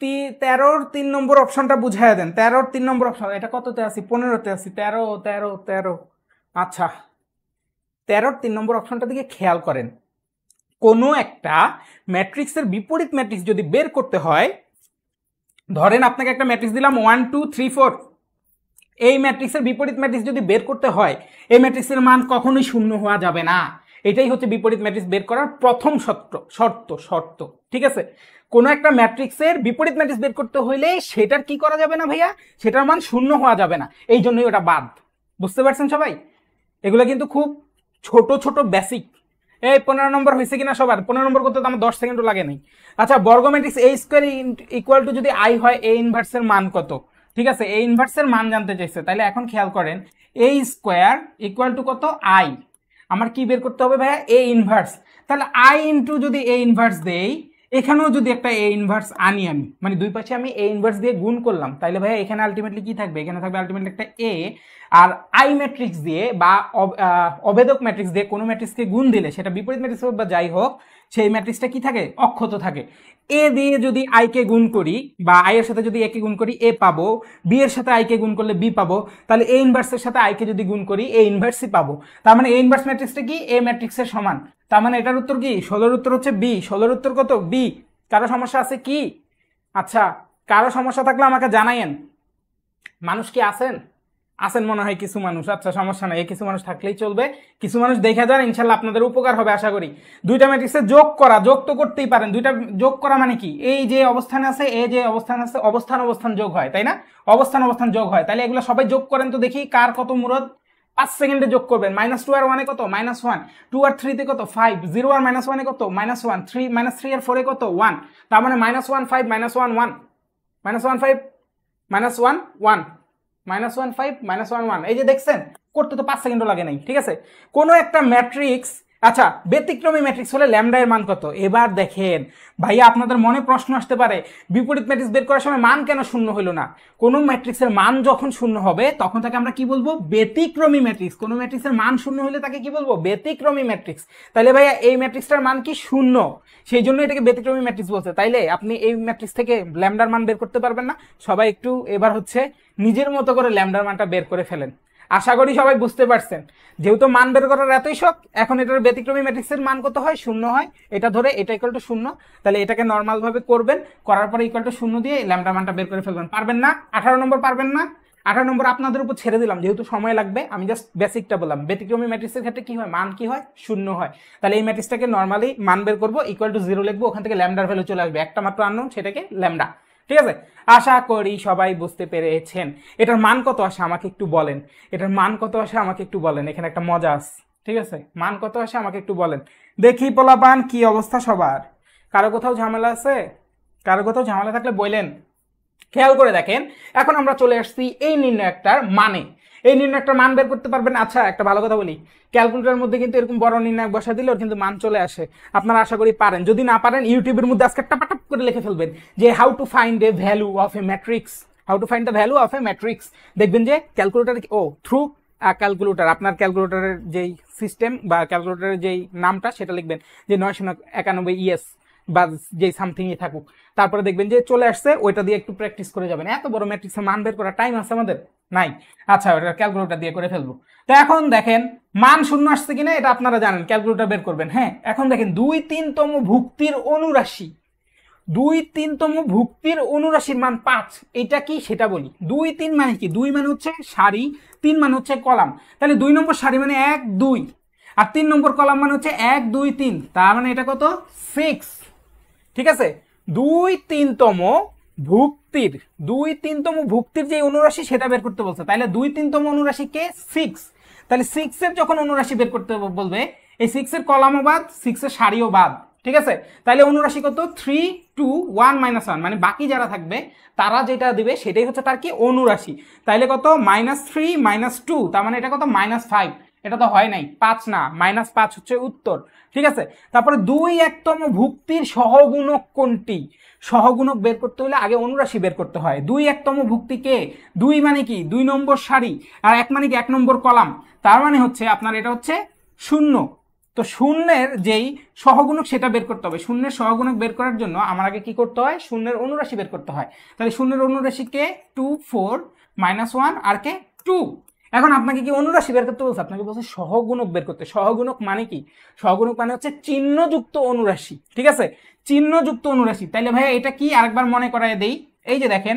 তি তেরোর তিন নম্বর অপশনটা বুঝাইয়া দেন তেরোর তিন নম্বর অপশন এটা কততে আছি পনেরোতে আছি তেরো তেরো তেরো আচ্ছা তেরোর তিন নম্বর অপশনটা দিকে খেয়াল করেন কোনো একটা ম্যাট্রিক্সের বিপরীত ম্যাট্রিক্স যদি বের করতে হয় ধরেন আপনাকে একটা ম্যাট্রিক্স দিলাম ওয়ান টু থ্রি ফোর এই ম্যাট্রিক্সের বিপরীত ম্যাট্রিক্স যদি বের করতে হয় এই ম্যাট্রিক্সের মান কখনোই শূন্য হওয়া যাবে না এটাই হচ্ছে বিপরীত ম্যাট্রিক্স বের করার প্রথম শর্ত শর্ত শর্ত ঠিক আছে কোনো একটা ম্যাট্রিক্সের বিপরীত ম্যাট্রিক্স বের করতে হইলে সেটার কি করা যাবে না ভাইয়া সেটার মান শূন্য হওয়া যাবে না এই জন্যই ওটা বাদ বুঝতে পারছেন সবাই এগুলো কিন্তু খুব ছোট ছোট বেসিক এই পনেরো নম্বর হয়েছে কিনা সবার পনেরো নম্বর করতে তো আমার দশ সেকেন্ডও লাগে নাই আচ্ছা বর্গ matrix A square equal to যদি আই হয় এ ইনভার্সের মান কত ঠিক আছে এই ইনভার্সের মান জানতে চাইছে তাহলে এখন খেয়াল করেন এই স্কোয়ার ইকুয়াল টু কত আই আমার কি বের করতে হবে ভাইয়া এ ইনভার্স তাহলে আই ইন্টু যদি এ ইনভার্স দেই এখানেও যদি একটা এ ইনভার্স আনি আমি মানে দুই পাশে আমি এ ইনভার্স দিয়ে গুণ করলাম তাহলে ভাইয়া এখানে আলটিমেটলি কি থাকবে এখানে থাকবে আলটিমেটলি একটা এ আর আই ম্যাট্রিক্স দিয়ে বা অবেদক ম্যাট্রিক্স দিয়ে কোনো ম্যাট্রিক্সকে গুণ দিলে সেটা বিপরীত ম্যাট্রিক্স হোক বা যাই হোক সেই ম্যাট্রিক্সটা কি থাকে অক্ষত থাকে এ দিয়ে যদি আইকে গুণ করি বা আই এর সাথে যদি একে গুণ করি এ পাবো বি এর সাথে আইকে গুণ করলে বি পাবো তাহলে এ ইনভার্সের সাথে আইকে যদি গুণ করি এ ইনভার্সই পাবো তার মানে এ ইনভার্স ম্যাট্রিক্সটা কি এ ম্যাট্রিক্সের সমান তার মানে এটার উত্তর কি ষোলোর উত্তর হচ্ছে বি ষোলোর উত্তর কত বি কারো সমস্যা আছে কি আচ্ছা কারো সমস্যা থাকলে আমাকে জানাইয়েন মানুষ কি আছেন আছেন মনে হয় কিছু মানুষ আচ্ছা সমস্যা নাই কিছু মানুষ থাকলেই চলবে কিছু মানুষ দেখা যান ইনশাল্লাহ আপনাদের উপকার হবে আশা করি দুইটা ম্যাট্রিক্সে যোগ করা যোগ তো করতেই পারেন দুইটা যোগ করা মানে কি এই যে অবস্থানে আছে এই যে অবস্থান আছে অবস্থান অবস্থান যোগ হয় তাই না অবস্থান অবস্থান যোগ হয় তাহলে এগুলো সবাই যোগ করেন তো দেখি কার কত মুরদ পাঁচ সেকেন্ডে যোগ করবেন মাইনাস টু আর ওয়ানে কত মাইনাস ওয়ান টু আর থ্রিতে কত ফাইভ জিরো আর মাইনাস ওয়ানে কত minus one three minus three আর ফোরে কত ওয়ান তার মানে minus one five minus one one minus one five minus one one minus one five minus one one এই যে দেখছেন করতে তো পাঁচ সেকেন্ডও লাগে নাই ঠিক আছে কোনো একটা ম্যাট্রিক্স আচ্ছা ব্যতিক্রমী ম্যাট্রিক্স হলে ল্যামডা এর মান কত এবার দেখেন ভাইয়া আপনাদের মনে প্রশ্ন আসতে পারে বিপরীত ম্যাট্রিক্স বের করার সময় মান কেন শূন্য হলো না কোনো ম্যাট্রিক্সের মান যখন শূন্য হবে তখন তাকে আমরা কি বলবো ব্যতিক্রমী ম্যাট্রিক্স কোনো ম্যাট্রিক্সের মান শূন্য হলে তাকে কি বলবো ব্যতিক্রমী ম্যাট্রিক্স তাহলে ভাইয়া এই ম্যাট্রিক্সটার মান কি শূন্য সেই জন্য এটাকে ব্যতিক্রমী ম্যাট্রিক্স বলছে তাইলে আপনি এই ম্যাট্রিক্স থেকে ল্যামডার মান বের করতে পারবেন না সবাই একটু এবার হচ্ছে নিজের মতো করে ল্যামডার মানটা বের করে ফেলেন আশা করি সবাই বুঝতে পারছেন যেহেতু মান বের করার এতই শখ এখন এটার ব্যতিক্রমী ম্যাট্রিক্সের মান কত হয় শূন্য হয় এটা ধরে এটা ইকাল টু শূন্য তাহলে এটাকে নর্মালভাবে করবেন করার পরে ইকাল টু শূন্য দিয়ে ল্যামডার মানটা বের করে ফেলবেন পারবেন না আঠারো নম্বর পারবেন না আঠারো নম্বর আপনাদের উপর ছেড়ে দিলাম যেহেতু সময় লাগবে আমি জাস্ট বেসিকটা বললাম ব্যতিক্রমী ম্যাট্রিক্সের ক্ষেত্রে কী হয় মান কী হয় শূন্য হয় তাহলে এই ম্যাট্রিক্সটাকে নর্মালি মান বের করবো ইকুয়াল টু জিরো লিখবো ওখান থেকে ল্যামডার ভ্যালু চলে আসবে একটা মাত্র আনন্দ সেটাকে ল্যামডা ঠিক আছে আশা করি সবাই বুঝতে পেরেছেন এটার মান কত আসে আমাকে একটু বলেন এটার মান কত আসে আমাকে একটু বলেন এখানে একটা মজা আছে ঠিক আছে মান কত আসে আমাকে একটু বলেন দেখি পোলাপান কি অবস্থা সবার কারো কোথাও ঝামেলা আছে কারো কোথাও ঝামেলা থাকলে বললেন খেয়াল করে দেখেন এখন আমরা চলে আসছি এই নির্ণয়টার মানে এই নির্ণয়টার মান বের করতে পারবেন আচ্ছা একটা ভালো কথা বলি ক্যালকুলেটার মধ্যে কিন্তু এরকম বড় নির্ণায়ক বসা দিলে ওর কিন্তু মান চলে আসে আপনারা আশা করি পারেন যদি না পারেন ইউটিউবের মধ্যে আজকে টাপাটাপ করে লিখে ফেলবেন যে how to find a value of a matrix how to find the value of a matrix দেখবেন যে ক্যালকুলেটার ও থ্রু ক্যালকুলেটার আপনার ক্যালকুলেটারের যেই সিস্টেম বা ক্যালকুলেটারের যেই নামটা সেটা লিখবেন যে নয়শো একানব্বই ইয়েস e বা যেই সামথিংই থাকুক তারপরে দেখবেন যে চলে আসছে ওইটা দিয়ে একটু প্র্যাকটিস করে যাবেন এত বড় ম্যাট্রিক্সের মান বের করার টাইম আছে আমাদের নাই আচ্ছা ওটা ক্যালকুলেটার দিয়ে করে ফেলবো তো এখন দেখেন মান শূন্য আসছে কিনা এটা আপনারা জানেন ক্যালকুলেটার বের করবেন হ্যাঁ এখন দেখেন দুই তিনতম ভুক্তির অনুরাশি দুই তিনতম ভুক্তির অনুরাশির মান পাঁচ এটা কি সেটা বলি দুই তিন মানে কি দুই মানে হচ্ছে শাড়ি তিন মানে হচ্ছে কলাম তাহলে দুই নম্বর শাড়ি মানে এক দুই আর তিন নম্বর কলাম মানে হচ্ছে এক দুই তিন তার মানে এটা কত সিক্স ঠিক আছে দুই তিনতম ভুক্তির দুই তিনতম ভুক্তির যে অনুরাশি সেটা বের করতে বলছে তাহলে দুই তিনতম অনুরাশি কে সিক্স তাহলে সিক্সের যখন অনুরাশি বের করতে বলবে এই সিক্সের কলামও বাদ সিক্সের সারিও বাদ ঠিক আছে তাহলে অনুরাশি কত three two one minus one মানে বাকি যারা থাকবে তারা যেটা দিবে সেটাই হচ্ছে তার কি অনুরাশি তাহলে কত মাইনাস থ্রি মাইনাস টু তার মানে এটা কত মাইনাস ফাইভ এটা তো হয় নাই পাঁচ না মাইনাস পাঁচ হচ্ছে উত্তর ঠিক আছে তারপরে দুই একতম ভুক্তির সহগুণক কোনটি সহগুণক বের করতে হলে আগে অনুরাশি বের করতে হয় দুই একতম ভুক্তিকে দুই মানে কি দুই নম্বর সারি আর এক মানে কি এক নম্বর কলাম তার মানে হচ্ছে আপনার এটা হচ্ছে শূন্য তো শূন্যের যেই সহগুণক সেটা বের করতে হবে শূন্যের সহগুণক বের করার জন্য আমার আগে কি করতে হয় শূন্যের অনুরাশি বের করতে হয় তাহলে শূন্যের অনুরাশিকে টু ফোর মাইনাস ওয়ান আর কে টু এখন আপনাকে কি অনুরাশি বের করতে বলছে আপনাকে বলছে সহগুণক বের করতে সহগুণক মানে কি সহগুণক মানে হচ্ছে চিহ্নযুক্ত অনুরাশি ঠিক আছে চিহ্নযুক্ত অনুরাশি তাইলে ভাইয়া এটা কি আরেকবার মনে করায় দেই এই যে দেখেন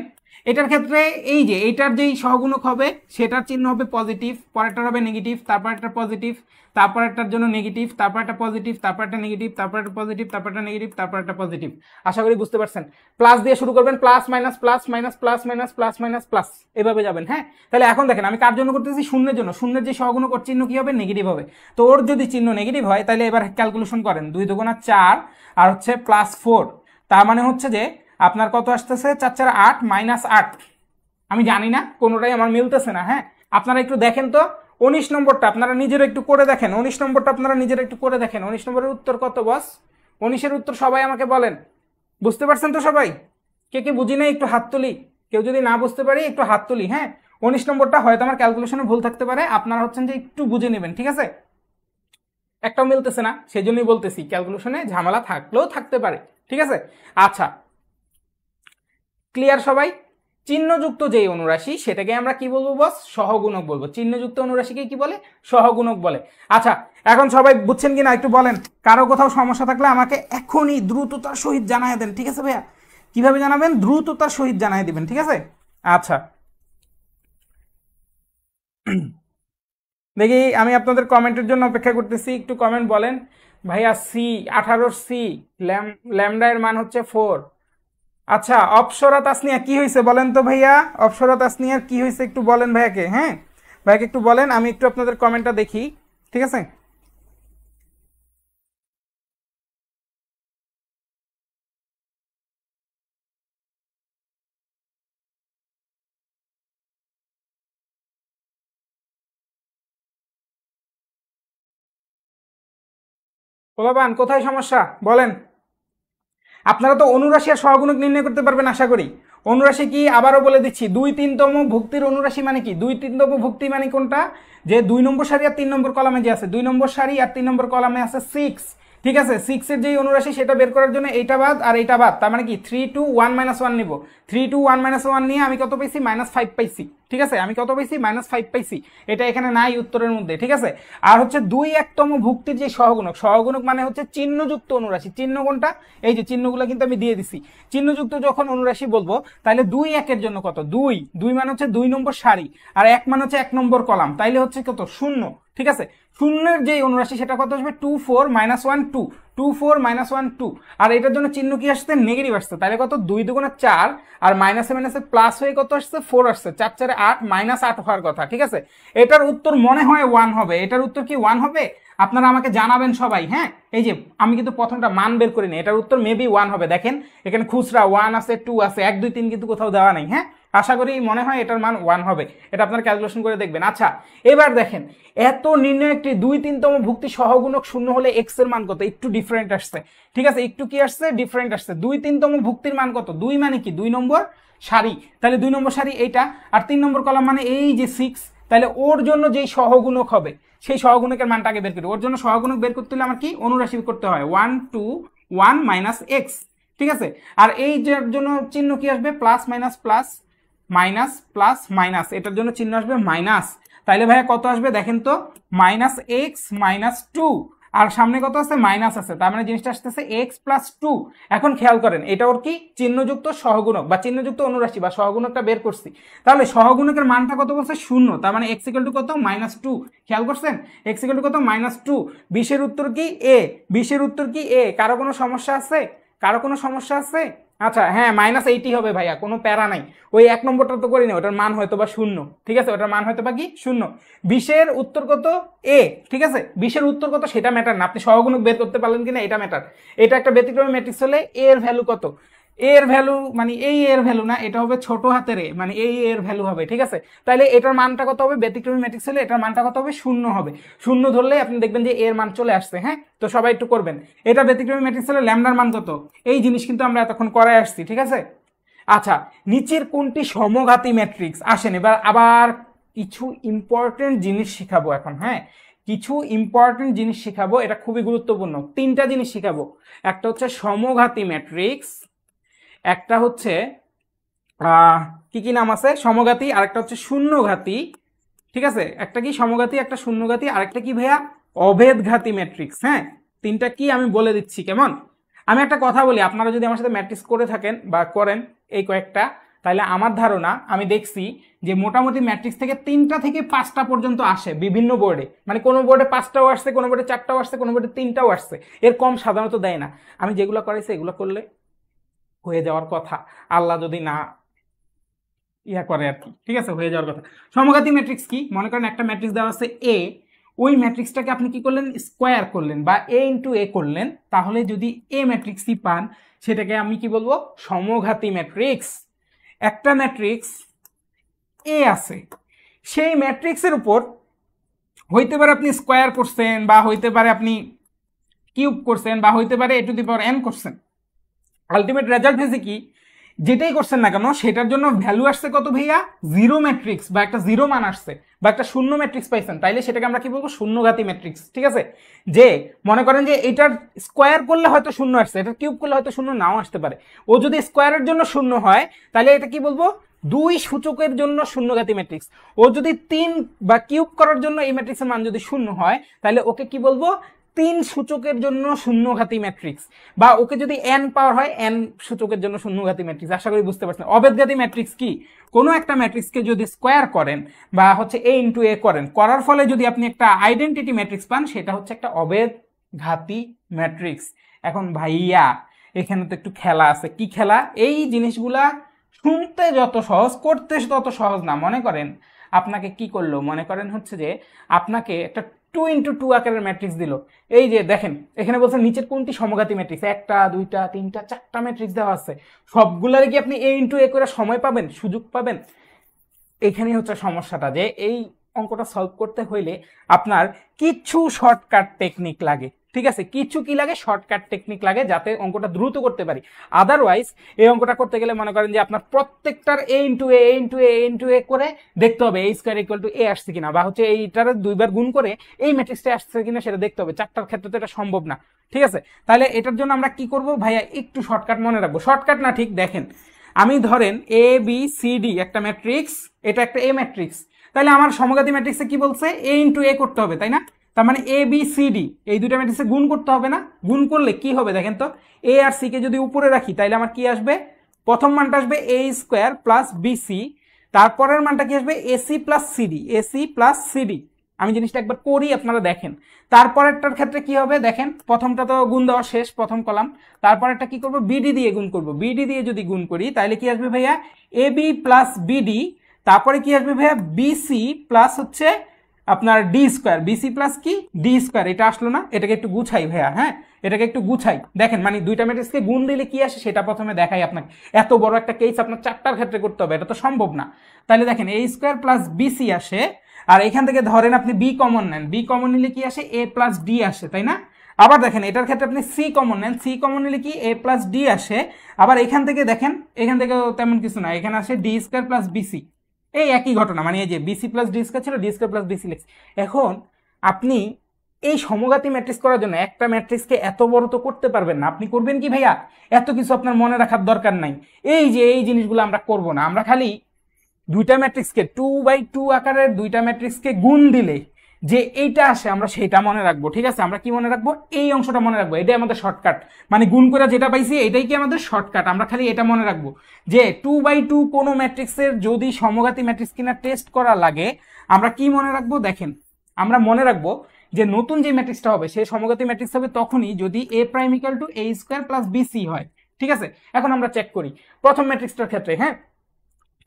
এটার ক্ষেত্রে এই যে এইটার যেই সহগুণক হবে সেটার চিহ্ন হবে পজিটিভ পরেরটার হবে নেগেটিভ তারপর একটা পজিটিভ তারপর একটার জন্য নেগেটিভ তারপর একটা পজিটিভ তারপর একটা নেগেটিভ তারপর একটা পজিটিভ তারপর একটা নেগেটিভ তারপর একটা পজিটিভ আশা করি বুঝতে পারছেন প্লাস দিয়ে শুরু করবেন plus minus plus minus plus minus plus minus plus এভাবে যাবেন হ্যাঁ তাহলে এখন দেখেন আমি কার জন্য করতেছি শূন্যের জন্য শূন্যের যে সহগুণক ওর চিহ্ন কী হবে নেগেটিভ হবে তো ওর যদি চিহ্ন নেগেটিভ হয় তাহলে এবার ক্যালকুলেশন করেন দুই দুগুণা চার আর হচ্ছে প্লাস ফোর তার মানে হচ্ছে যে আপনার কত আসতেছে চার চার আট মাইনাস আট আমি জানি না কোনোটাই আমার মিলতেছে না হ্যাঁ আপনারা একটু দেখেন তো উনিশ নম্বরটা আপনারা নিজের একটু করে দেখেন উনিশ নম্বরটা আপনারা নিজের একটু করে দেখেন উনিশ নম্বরের উত্তর কত বস উনিশের উত্তর সবাই আমাকে বলেন বুঝতে পারছেন তো সবাই কে কে বুঝি না একটু হাত তুলি কেউ যদি না বুঝতে পারি একটু হাত তুলি হ্যাঁ উনিশ নম্বরটা হয়তো আমার ক্যালকুলেশনে ভুল থাকতে পারে আপনারা হচ্ছেন যে একটু বুঝে নেবেন ঠিক আছে একটাও মিলতেছে না সেই জন্যই বলতেছি ক্যালকুলেশনে ঝামেলা থাকলেও থাকতে পারে ঠিক আছে আচ্ছা ক্লিয়ার সবাই চিহ্নযুক্ত যেই অনুরাশি সেটাকে আমরা কি বলবো বস সহগুণক বলবো চিহ্নযুক্ত অনুরাশিকে কি বলে সহগুণক বলে আচ্ছা এখন সবাই বুঝছেন কি না একটু বলেন কারো কোথাও সমস্যা থাকলে আমাকে এখনই দ্রুততার সহিত জানাই দেন ঠিক আছে ভাইয়া কিভাবে জানাবেন দ্রুততার সহিত জানাই দিবেন ঠিক আছে আচ্ছা দেখি আমি আপনাদের কমেন্টের জন্য অপেক্ষা করতেছি একটু কমেন্ট বলেন ভাইয়া সি আঠারোর সি ল্যাম ল্যামডা এর মান হচ্ছে ফোর আচ্ছা অপসরা তাসনিয়া কি হয়েছে বলেন তো ভাইয়া অপসরা তাসনিয়ার কি হয়েছে একটু বলেন ভাইয়াকে হ্যাঁ ভাইয়াকে একটু বলেন আমি একটু আপনাদের কমেন্টটা দেখি ঠিক আছে কোথায় সমস্যা বলেন আপনারা তো অনুরাশিয়ার সহগুণক নির্ণয় করতে পারবেন আশা করি অনুরাশি কি আবারও বলে দিচ্ছি দুই তিনতম ভুক্তির অনুরাশি মানে কি দুই তিনতম ভুক্তি মানে কোনটা যে দুই নম্বর সারি আর তিন নম্বর কলামে যে আছে দুই নম্বর সারি আর তিন নম্বর কলামে আছে সিক্স ঠিক আছে সিক্সের যেই অনুরাশি সেটা বের করার জন্য এইটা বাদ আর এইটা বাদ তার মানে কি three two one minus one নিব three two one minus one নিয়ে আমি কত পেয়েছি মাইনাস ফাইভ পাইছি ঠিক আছে আমি কত পাইছি মাইনাস ফাইভ পাইছি এটা এখানে নাই উত্তরের মধ্যে ঠিক আছে আর হচ্ছে দুই একতম ভুক্তির যে সহগুণক সহগুণক মানে হচ্ছে চিহ্নযুক্ত অনুরাশি চিহ্ন কোনটা এই যে চিহ্নগুলো কিন্তু আমি দিয়ে দিছি চিহ্নযুক্ত যখন অনুরাশি বলবো তাহলে দুই একের জন্য কত দুই দুই মানে হচ্ছে দুই নম্বর সারি আর এক মানে হচ্ছে এক নম্বর কলাম তাইলে হচ্ছে কত শূন্য ঠিক আছে শূন্যের যেই অনুরাশি সেটা কত আসবে two four minus one two two four minus one two আর এটার জন্য চিহ্ন কি আসছে নেগেটিভ আসছে তাহলে কত দুই দুগুণে চার আর মাইনাসে মাইনাসে প্লাস হয়ে কত আসছে ফোর আসছে চার চারে আট মাইনাস আট হওয়ার কথা ঠিক আছে এটার উত্তর মনে হয় ওয়ান হবে এটার উত্তর কি ওয়ান হবে আপনারা আমাকে জানাবেন সবাই হ্যাঁ এই যে আমি কিন্তু প্রথমটা মান বের করিনি এটার উত্তর মেবি ওয়ান হবে দেখেন এখানে খুচরা ওয়ান আছে টু আছে এক দুই তিন কিন্তু কোথাও দেওয়া নাই হ্যাঁ আশা করি মনে হয় এটার মান ওয়ান হবে এটা আপনার ক্যালকুলেশন করে দেখবেন আচ্ছা এবার দেখেন এত নির্ণয় একটি দুই তিনতম ভুক্তি সহগুণক শূন্য হলে এক্স এর মান কত একটু ডিফারেন্ট আসছে ঠিক আছে একটু কি আসছে ডিফারেন্ট আসছে দুই তিনতম ভুক্তির মান কত দুই মানে কি দুই নম্বর সারি তাহলে দুই নম্বর সারি এইটা আর তিন নম্বর কলাম মানে এই যে সিক্স তাহলে ওর জন্য যেই সহগুণক হবে সেই সহগুণকের মানটাকে বের করি ওর জন্য সহগুণক বের করতে হলে আমার কি অনুরাশি করতে হয় one two one minus X ঠিক আছে আর এই জন্য চিহ্ন কি আসবে plus minus plus minus plus minus এটার জন্য চিহ্ন আসবে মাইনাস তাইলে ভাইয়া কত আসবে দেখেন তো মাইনাস এক্স মাইনাস টু আর সামনে কত আছে মাইনাস আছে তার মানে জিনিসটা আসতেছে এক্স প্লাস টু এখন খেয়াল করেন এটা ওর কি চিহ্নযুক্ত সহগুণক বা চিহ্নযুক্ত অনুরাশি বা সহগুণকটা বের করছি তাহলে সহগুণকের মানটা কত বলছে শূন্য তার মানে এক্স ইকুয়াল টু কত মাইনাস টু খেয়াল করছেন এক্স ইকুয়াল টু কত মাইনাস টু বিশের উত্তর কি এ বিশের উত্তর কি এ কারো কোনো সমস্যা আছে কারো কোনো সমস্যা আছে আচ্ছা হ্যাঁ মাইনাস এইটি হবে ভাইয়া কোনো প্যারা নাই ওই এক নম্বরটা তো করি না ওটার মান হয়তো বা শূন্য ঠিক আছে ওটার মান হয়তো বা কি শূন্য বিশের উত্তর কত এ ঠিক আছে বিশের উত্তর কত সেটা ম্যাটার না আপনি সহগুণক বের করতে পারলেন কিনা এটা ম্যাটার এটা একটা ব্যতিক্রমী ম্যাট্রিক্স হলে এর ভ্যালু কত এর ভ্যালু মানে এই এর ভ্যালু না এটা হবে ছোট হাতের এ মানে এই এর ভ্যালু হবে ঠিক আছে তাহলে এটার মানটা কত হবে ব্যতিক্রমী ম্যাট্রিক্স হলে এটার মানটা কত হবে শূন্য হবে শূন্য ধরলে আপনি দেখবেন যে এর মান চলে আসছে হ্যাঁ তো সবাই একটু করবেন এটা ব্যতিক্রমী ম্যাট্রিক্স হলে ল্যামডার মান কত এই জিনিস কিন্তু আমরা এতক্ষণ করায় আসছি ঠিক আছে আচ্ছা নিচের কোনটি সমঘাতী ম্যাট্রিক্স আসেন এবার আবার কিছু ইম্পর্টেন্ট জিনিস শেখাবো এখন হ্যাঁ কিছু ইম্পর্টেন্ট জিনিস শেখাবো এটা খুবই গুরুত্বপূর্ণ তিনটা জিনিস শেখাবো একটা হচ্ছে সমঘাতী ম্যাট্রিক্স একটা হচ্ছে কি কি নাম আছে সমঘাতী আরেকটা হচ্ছে শূন্যঘাতী ঠিক আছে একটা কি সমঘাতী একটা শূন্যঘাতী আরেকটা কি ভাইয়া অভেদঘাতী ম্যাট্রিক্স হ্যাঁ তিনটা কি আমি বলে দিচ্ছি কেমন আমি একটা কথা বলি আপনারা যদি আমার সাথে ম্যাট্রিক্স করে থাকেন বা করেন এই কয়েকটা তাহলে আমার ধারণা আমি দেখছি যে মোটামুটি ম্যাট্রিক্স থেকে তিনটা থেকে পাঁচটা পর্যন্ত আসে বিভিন্ন বোর্ডে মানে কোনো বোর্ডে পাঁচটাও আসছে কোনো বোর্ডে চারটাও আসছে কোনো বোর্ডে তিনটাও আসছে এর কম সাধারণত দেয় না আমি যেগুলো করাইছি এগুলো করলে হয়ে যাওয়ার কথা আল্লাহ যদি না ইয়া করে আর কি ঠিক আছে হয়ে যাওয়ার কথা সমঘাতী ম্যাট্রিক্স কি মনে করেন একটা ম্যাট্রিক্স দেওয়া আছে এ ওই ম্যাট্রিক্সটাকে আপনি কি করলেন স্কোয়ার করলেন বা এ ইন্টু এ করলেন তাহলে যদি এ ম্যাট্রিক্সই পান সেটাকে আমি কি বলবো সমঘাতী ম্যাট্রিক্স একটা ম্যাট্রিক্স এ আছে সেই ম্যাট্রিক্সের উপর হইতে পারে আপনি স্কোয়ার করছেন বা হইতে পারে আপনি কিউব করছেন বা হইতে পারে A to the power N করছেন আলটিমেট রেজাল্ট হয়েছে কি যেটাই করছেন না কেন সেটার জন্য ভ্যালু আসছে কত ভাইয়া জিরো ম্যাট্রিক্স বা একটা জিরো মান আসছে বা একটা শূন্য ম্যাট্রিক্স পাইছেন তাইলে সেটাকে আমরা কি বলবো শূন্যঘাতী ম্যাট্রিক্স ঠিক আছে যে মনে করেন যে এটার স্কোয়ার করলে হয়তো শূন্য আসছে এটা কিউব করলে হয়তো শূন্য নাও আসতে পারে ও যদি স্কোয়ারের জন্য শূন্য হয় তাহলে এটা কি বলবো দুই সূচকের জন্য শূন্যঘাতী ম্যাট্রিক্স ও যদি তিন বা কিউব করার জন্য এই ম্যাট্রিক্সের মান যদি শূন্য হয় তাহলে ওকে কি বলবো তিন সূচকের জন্য শূন্যঘাতী ম্যাট্রিক্স বা ওকে যদি এন পাওয়ার হয় এন সূচকের জন্য শূন্যঘাতী ম্যাট্রিক্স আশা করি বুঝতে পারছেন অবেদঘাতী ম্যাট্রিক্স কি কোনো একটা ম্যাট্রিক্সকে যদি স্কোয়ার করেন বা হচ্ছে এ ইন্টু এ করেন করার ফলে যদি আপনি একটা আইডেন্টিটি ম্যাট্রিক্স পান সেটা হচ্ছে একটা অবেদঘাতী ম্যাট্রিক্স এখন ভাইয়া এখানে তো একটু খেলা আছে কি খেলা এই জিনিসগুলা শুনতে যত সহজ করতে তত সহজ না মনে করেন আপনাকে কি করলো মনে করেন হচ্ছে যে আপনাকে একটা টু ইন্টু টু আকারের ম্যাট্রিক্স দিল এই যে দেখেন এখানে বলছে নিচের কোনটি সমঘাতী ম্যাট্রিক্স একটা দুইটা তিনটা চারটা ম্যাট্রিক্স দেওয়া আছে সবগুলারে কি আপনি এ ইন্টু এ করে সময় পাবেন সুযোগ পাবেন এখানে হচ্ছে সমস্যাটা যে এই অঙ্কটা সলভ করতে হইলে আপনার কিছু শর্টকাট টেকনিক লাগে ঠিক আছে কিছু কি লাগে শর্টকাট টেকনিক লাগে যাতে অঙ্কটা দ্রুত করতে পারি আদারওয়াইজ এই অঙ্কটা করতে গেলে মনে করেন যে আপনার প্রত্যেকটার A into A into A into A করে দেখতে হবে এই স্কোয়ার ইকুয়াল টু এ আসছে কিনা বা হচ্ছে এইটার দুইবার গুণ করে এই ম্যাট্রিক্সটা আসছে কিনা সেটা দেখতে হবে চারটার ক্ষেত্রে তো এটা সম্ভব না ঠিক আছে তাহলে এটার জন্য আমরা কি করব ভাইয়া একটু শর্টকাট মনে রাখবো শর্টকাট না ঠিক দেখেন আমি ধরেন এ বি সি ডি একটা ম্যাট্রিক্স এটা একটা এ ম্যাট্রিক্স তাহলে আমার সমগাতি ম্যাট্রিক্সে কি বলছে এ ইন্টু এ করতে হবে তাই না তার মানে এ বি সি ডি এই দুইটা ম্যাট্রিক্সে গুণ করতে হবে না গুণ করলে কি হবে দেখেন তো এ আর সিকে যদি উপরে রাখি তাহলে আমার কি আসবে প্রথম মানটা আসবে এ স্কোয়ার প্লাস বিসি তারপরের মানটা কি আসবে AC plus CD AC plus CD আমি জিনিসটা একবার করি আপনারা দেখেন তারপরেরটার ক্ষেত্রে কি হবে দেখেন প্রথমটা তো গুণ দেওয়া শেষ প্রথম কলাম তারপরেরটা কি করব বিডি দিয়ে গুণ করব বিডি দিয়ে যদি গুণ করি তাহলে কি আসবে ভাইয়া এবি প্লাস বিডি তারপরে কি আসবে ভাইয়া বিসি প্লাস হচ্ছে আপনার ডি স্কোয়ার বিসি প্লাস কি ডি স্কোয়ার এটা আসলো না এটাকে একটু গুছাই ভাইয়া হ্যাঁ এটাকে একটু গুছাই দেখেন মানে দুইটা ম্যাট্রিক্সকে গুণ দিলে কি আসে সেটা প্রথমে দেখাই আপনাকে এত বড় একটা কেস আপনার চারটার ক্ষেত্রে করতে হবে এটা তো সম্ভব না তাহলে দেখেন এ স্কোয়ার প্লাস বিসি আসে আর এখান থেকে ধরেন আপনি বি কমন নেন বি কমন নিলে কি আসে এ প্লাস ডি আসে তাই না আবার দেখেন এটার ক্ষেত্রে আপনি সি কমন নেন সি কমন নিলে কি এ প্লাস ডি আসে আবার এখান থেকে দেখেন এখান থেকে তেমন কিছু না এখানে আসে ডি স্কোয়ার প্লাস বিসি এই একই ঘটনা মানে এই যে বিসি প্লাস ডি স্কোয়ার ছিল ডি স্কোয়ার প্লাস বিসি লিখছি এখন আপনি এই সমগাতি ম্যাট্রিক্স করার জন্য একটা ম্যাট্রিক্সকে এত বড় তো করতে পারবেন না আপনি করবেন কি ভাইয়া এত কিছু আপনার মনে রাখার দরকার নাই এই যে এই জিনিসগুলো আমরা করব না আমরা খালি দুইটা ম্যাট্রিক্সকে টু বাই টু আকারের দুইটা ম্যাট্রিক্সকে গুণ দিলে যে এইটা আসে আমরা সেটা মনে রাখবো ঠিক আছে আমরা কি মনে রাখবো এই অংশটা মনে রাখবো এটাই আমাদের শর্টকাট মানে গুণ করে যেটা পাইছি এটাই কি আমাদের শর্টকাট আমরা খালি এটা মনে রাখবো যে টু বাই টু কোনো ম্যাট্রিক্সের যদি সমঘাতী ম্যাট্রিক্স কিনা টেস্ট করা লাগে আমরা কি মনে রাখবো দেখেন আমরা মনে রাখবো যে নতুন যে ম্যাট্রিক্সটা হবে সেই সমঘাতী ম্যাট্রিক্স হবে তখনই যদি A prime equal to A square plus B C হয় ঠিক আছে এখন আমরা চেক করি প্রথম ম্যাট্রিক্সটার ক্ষেত্রে হ্যাঁ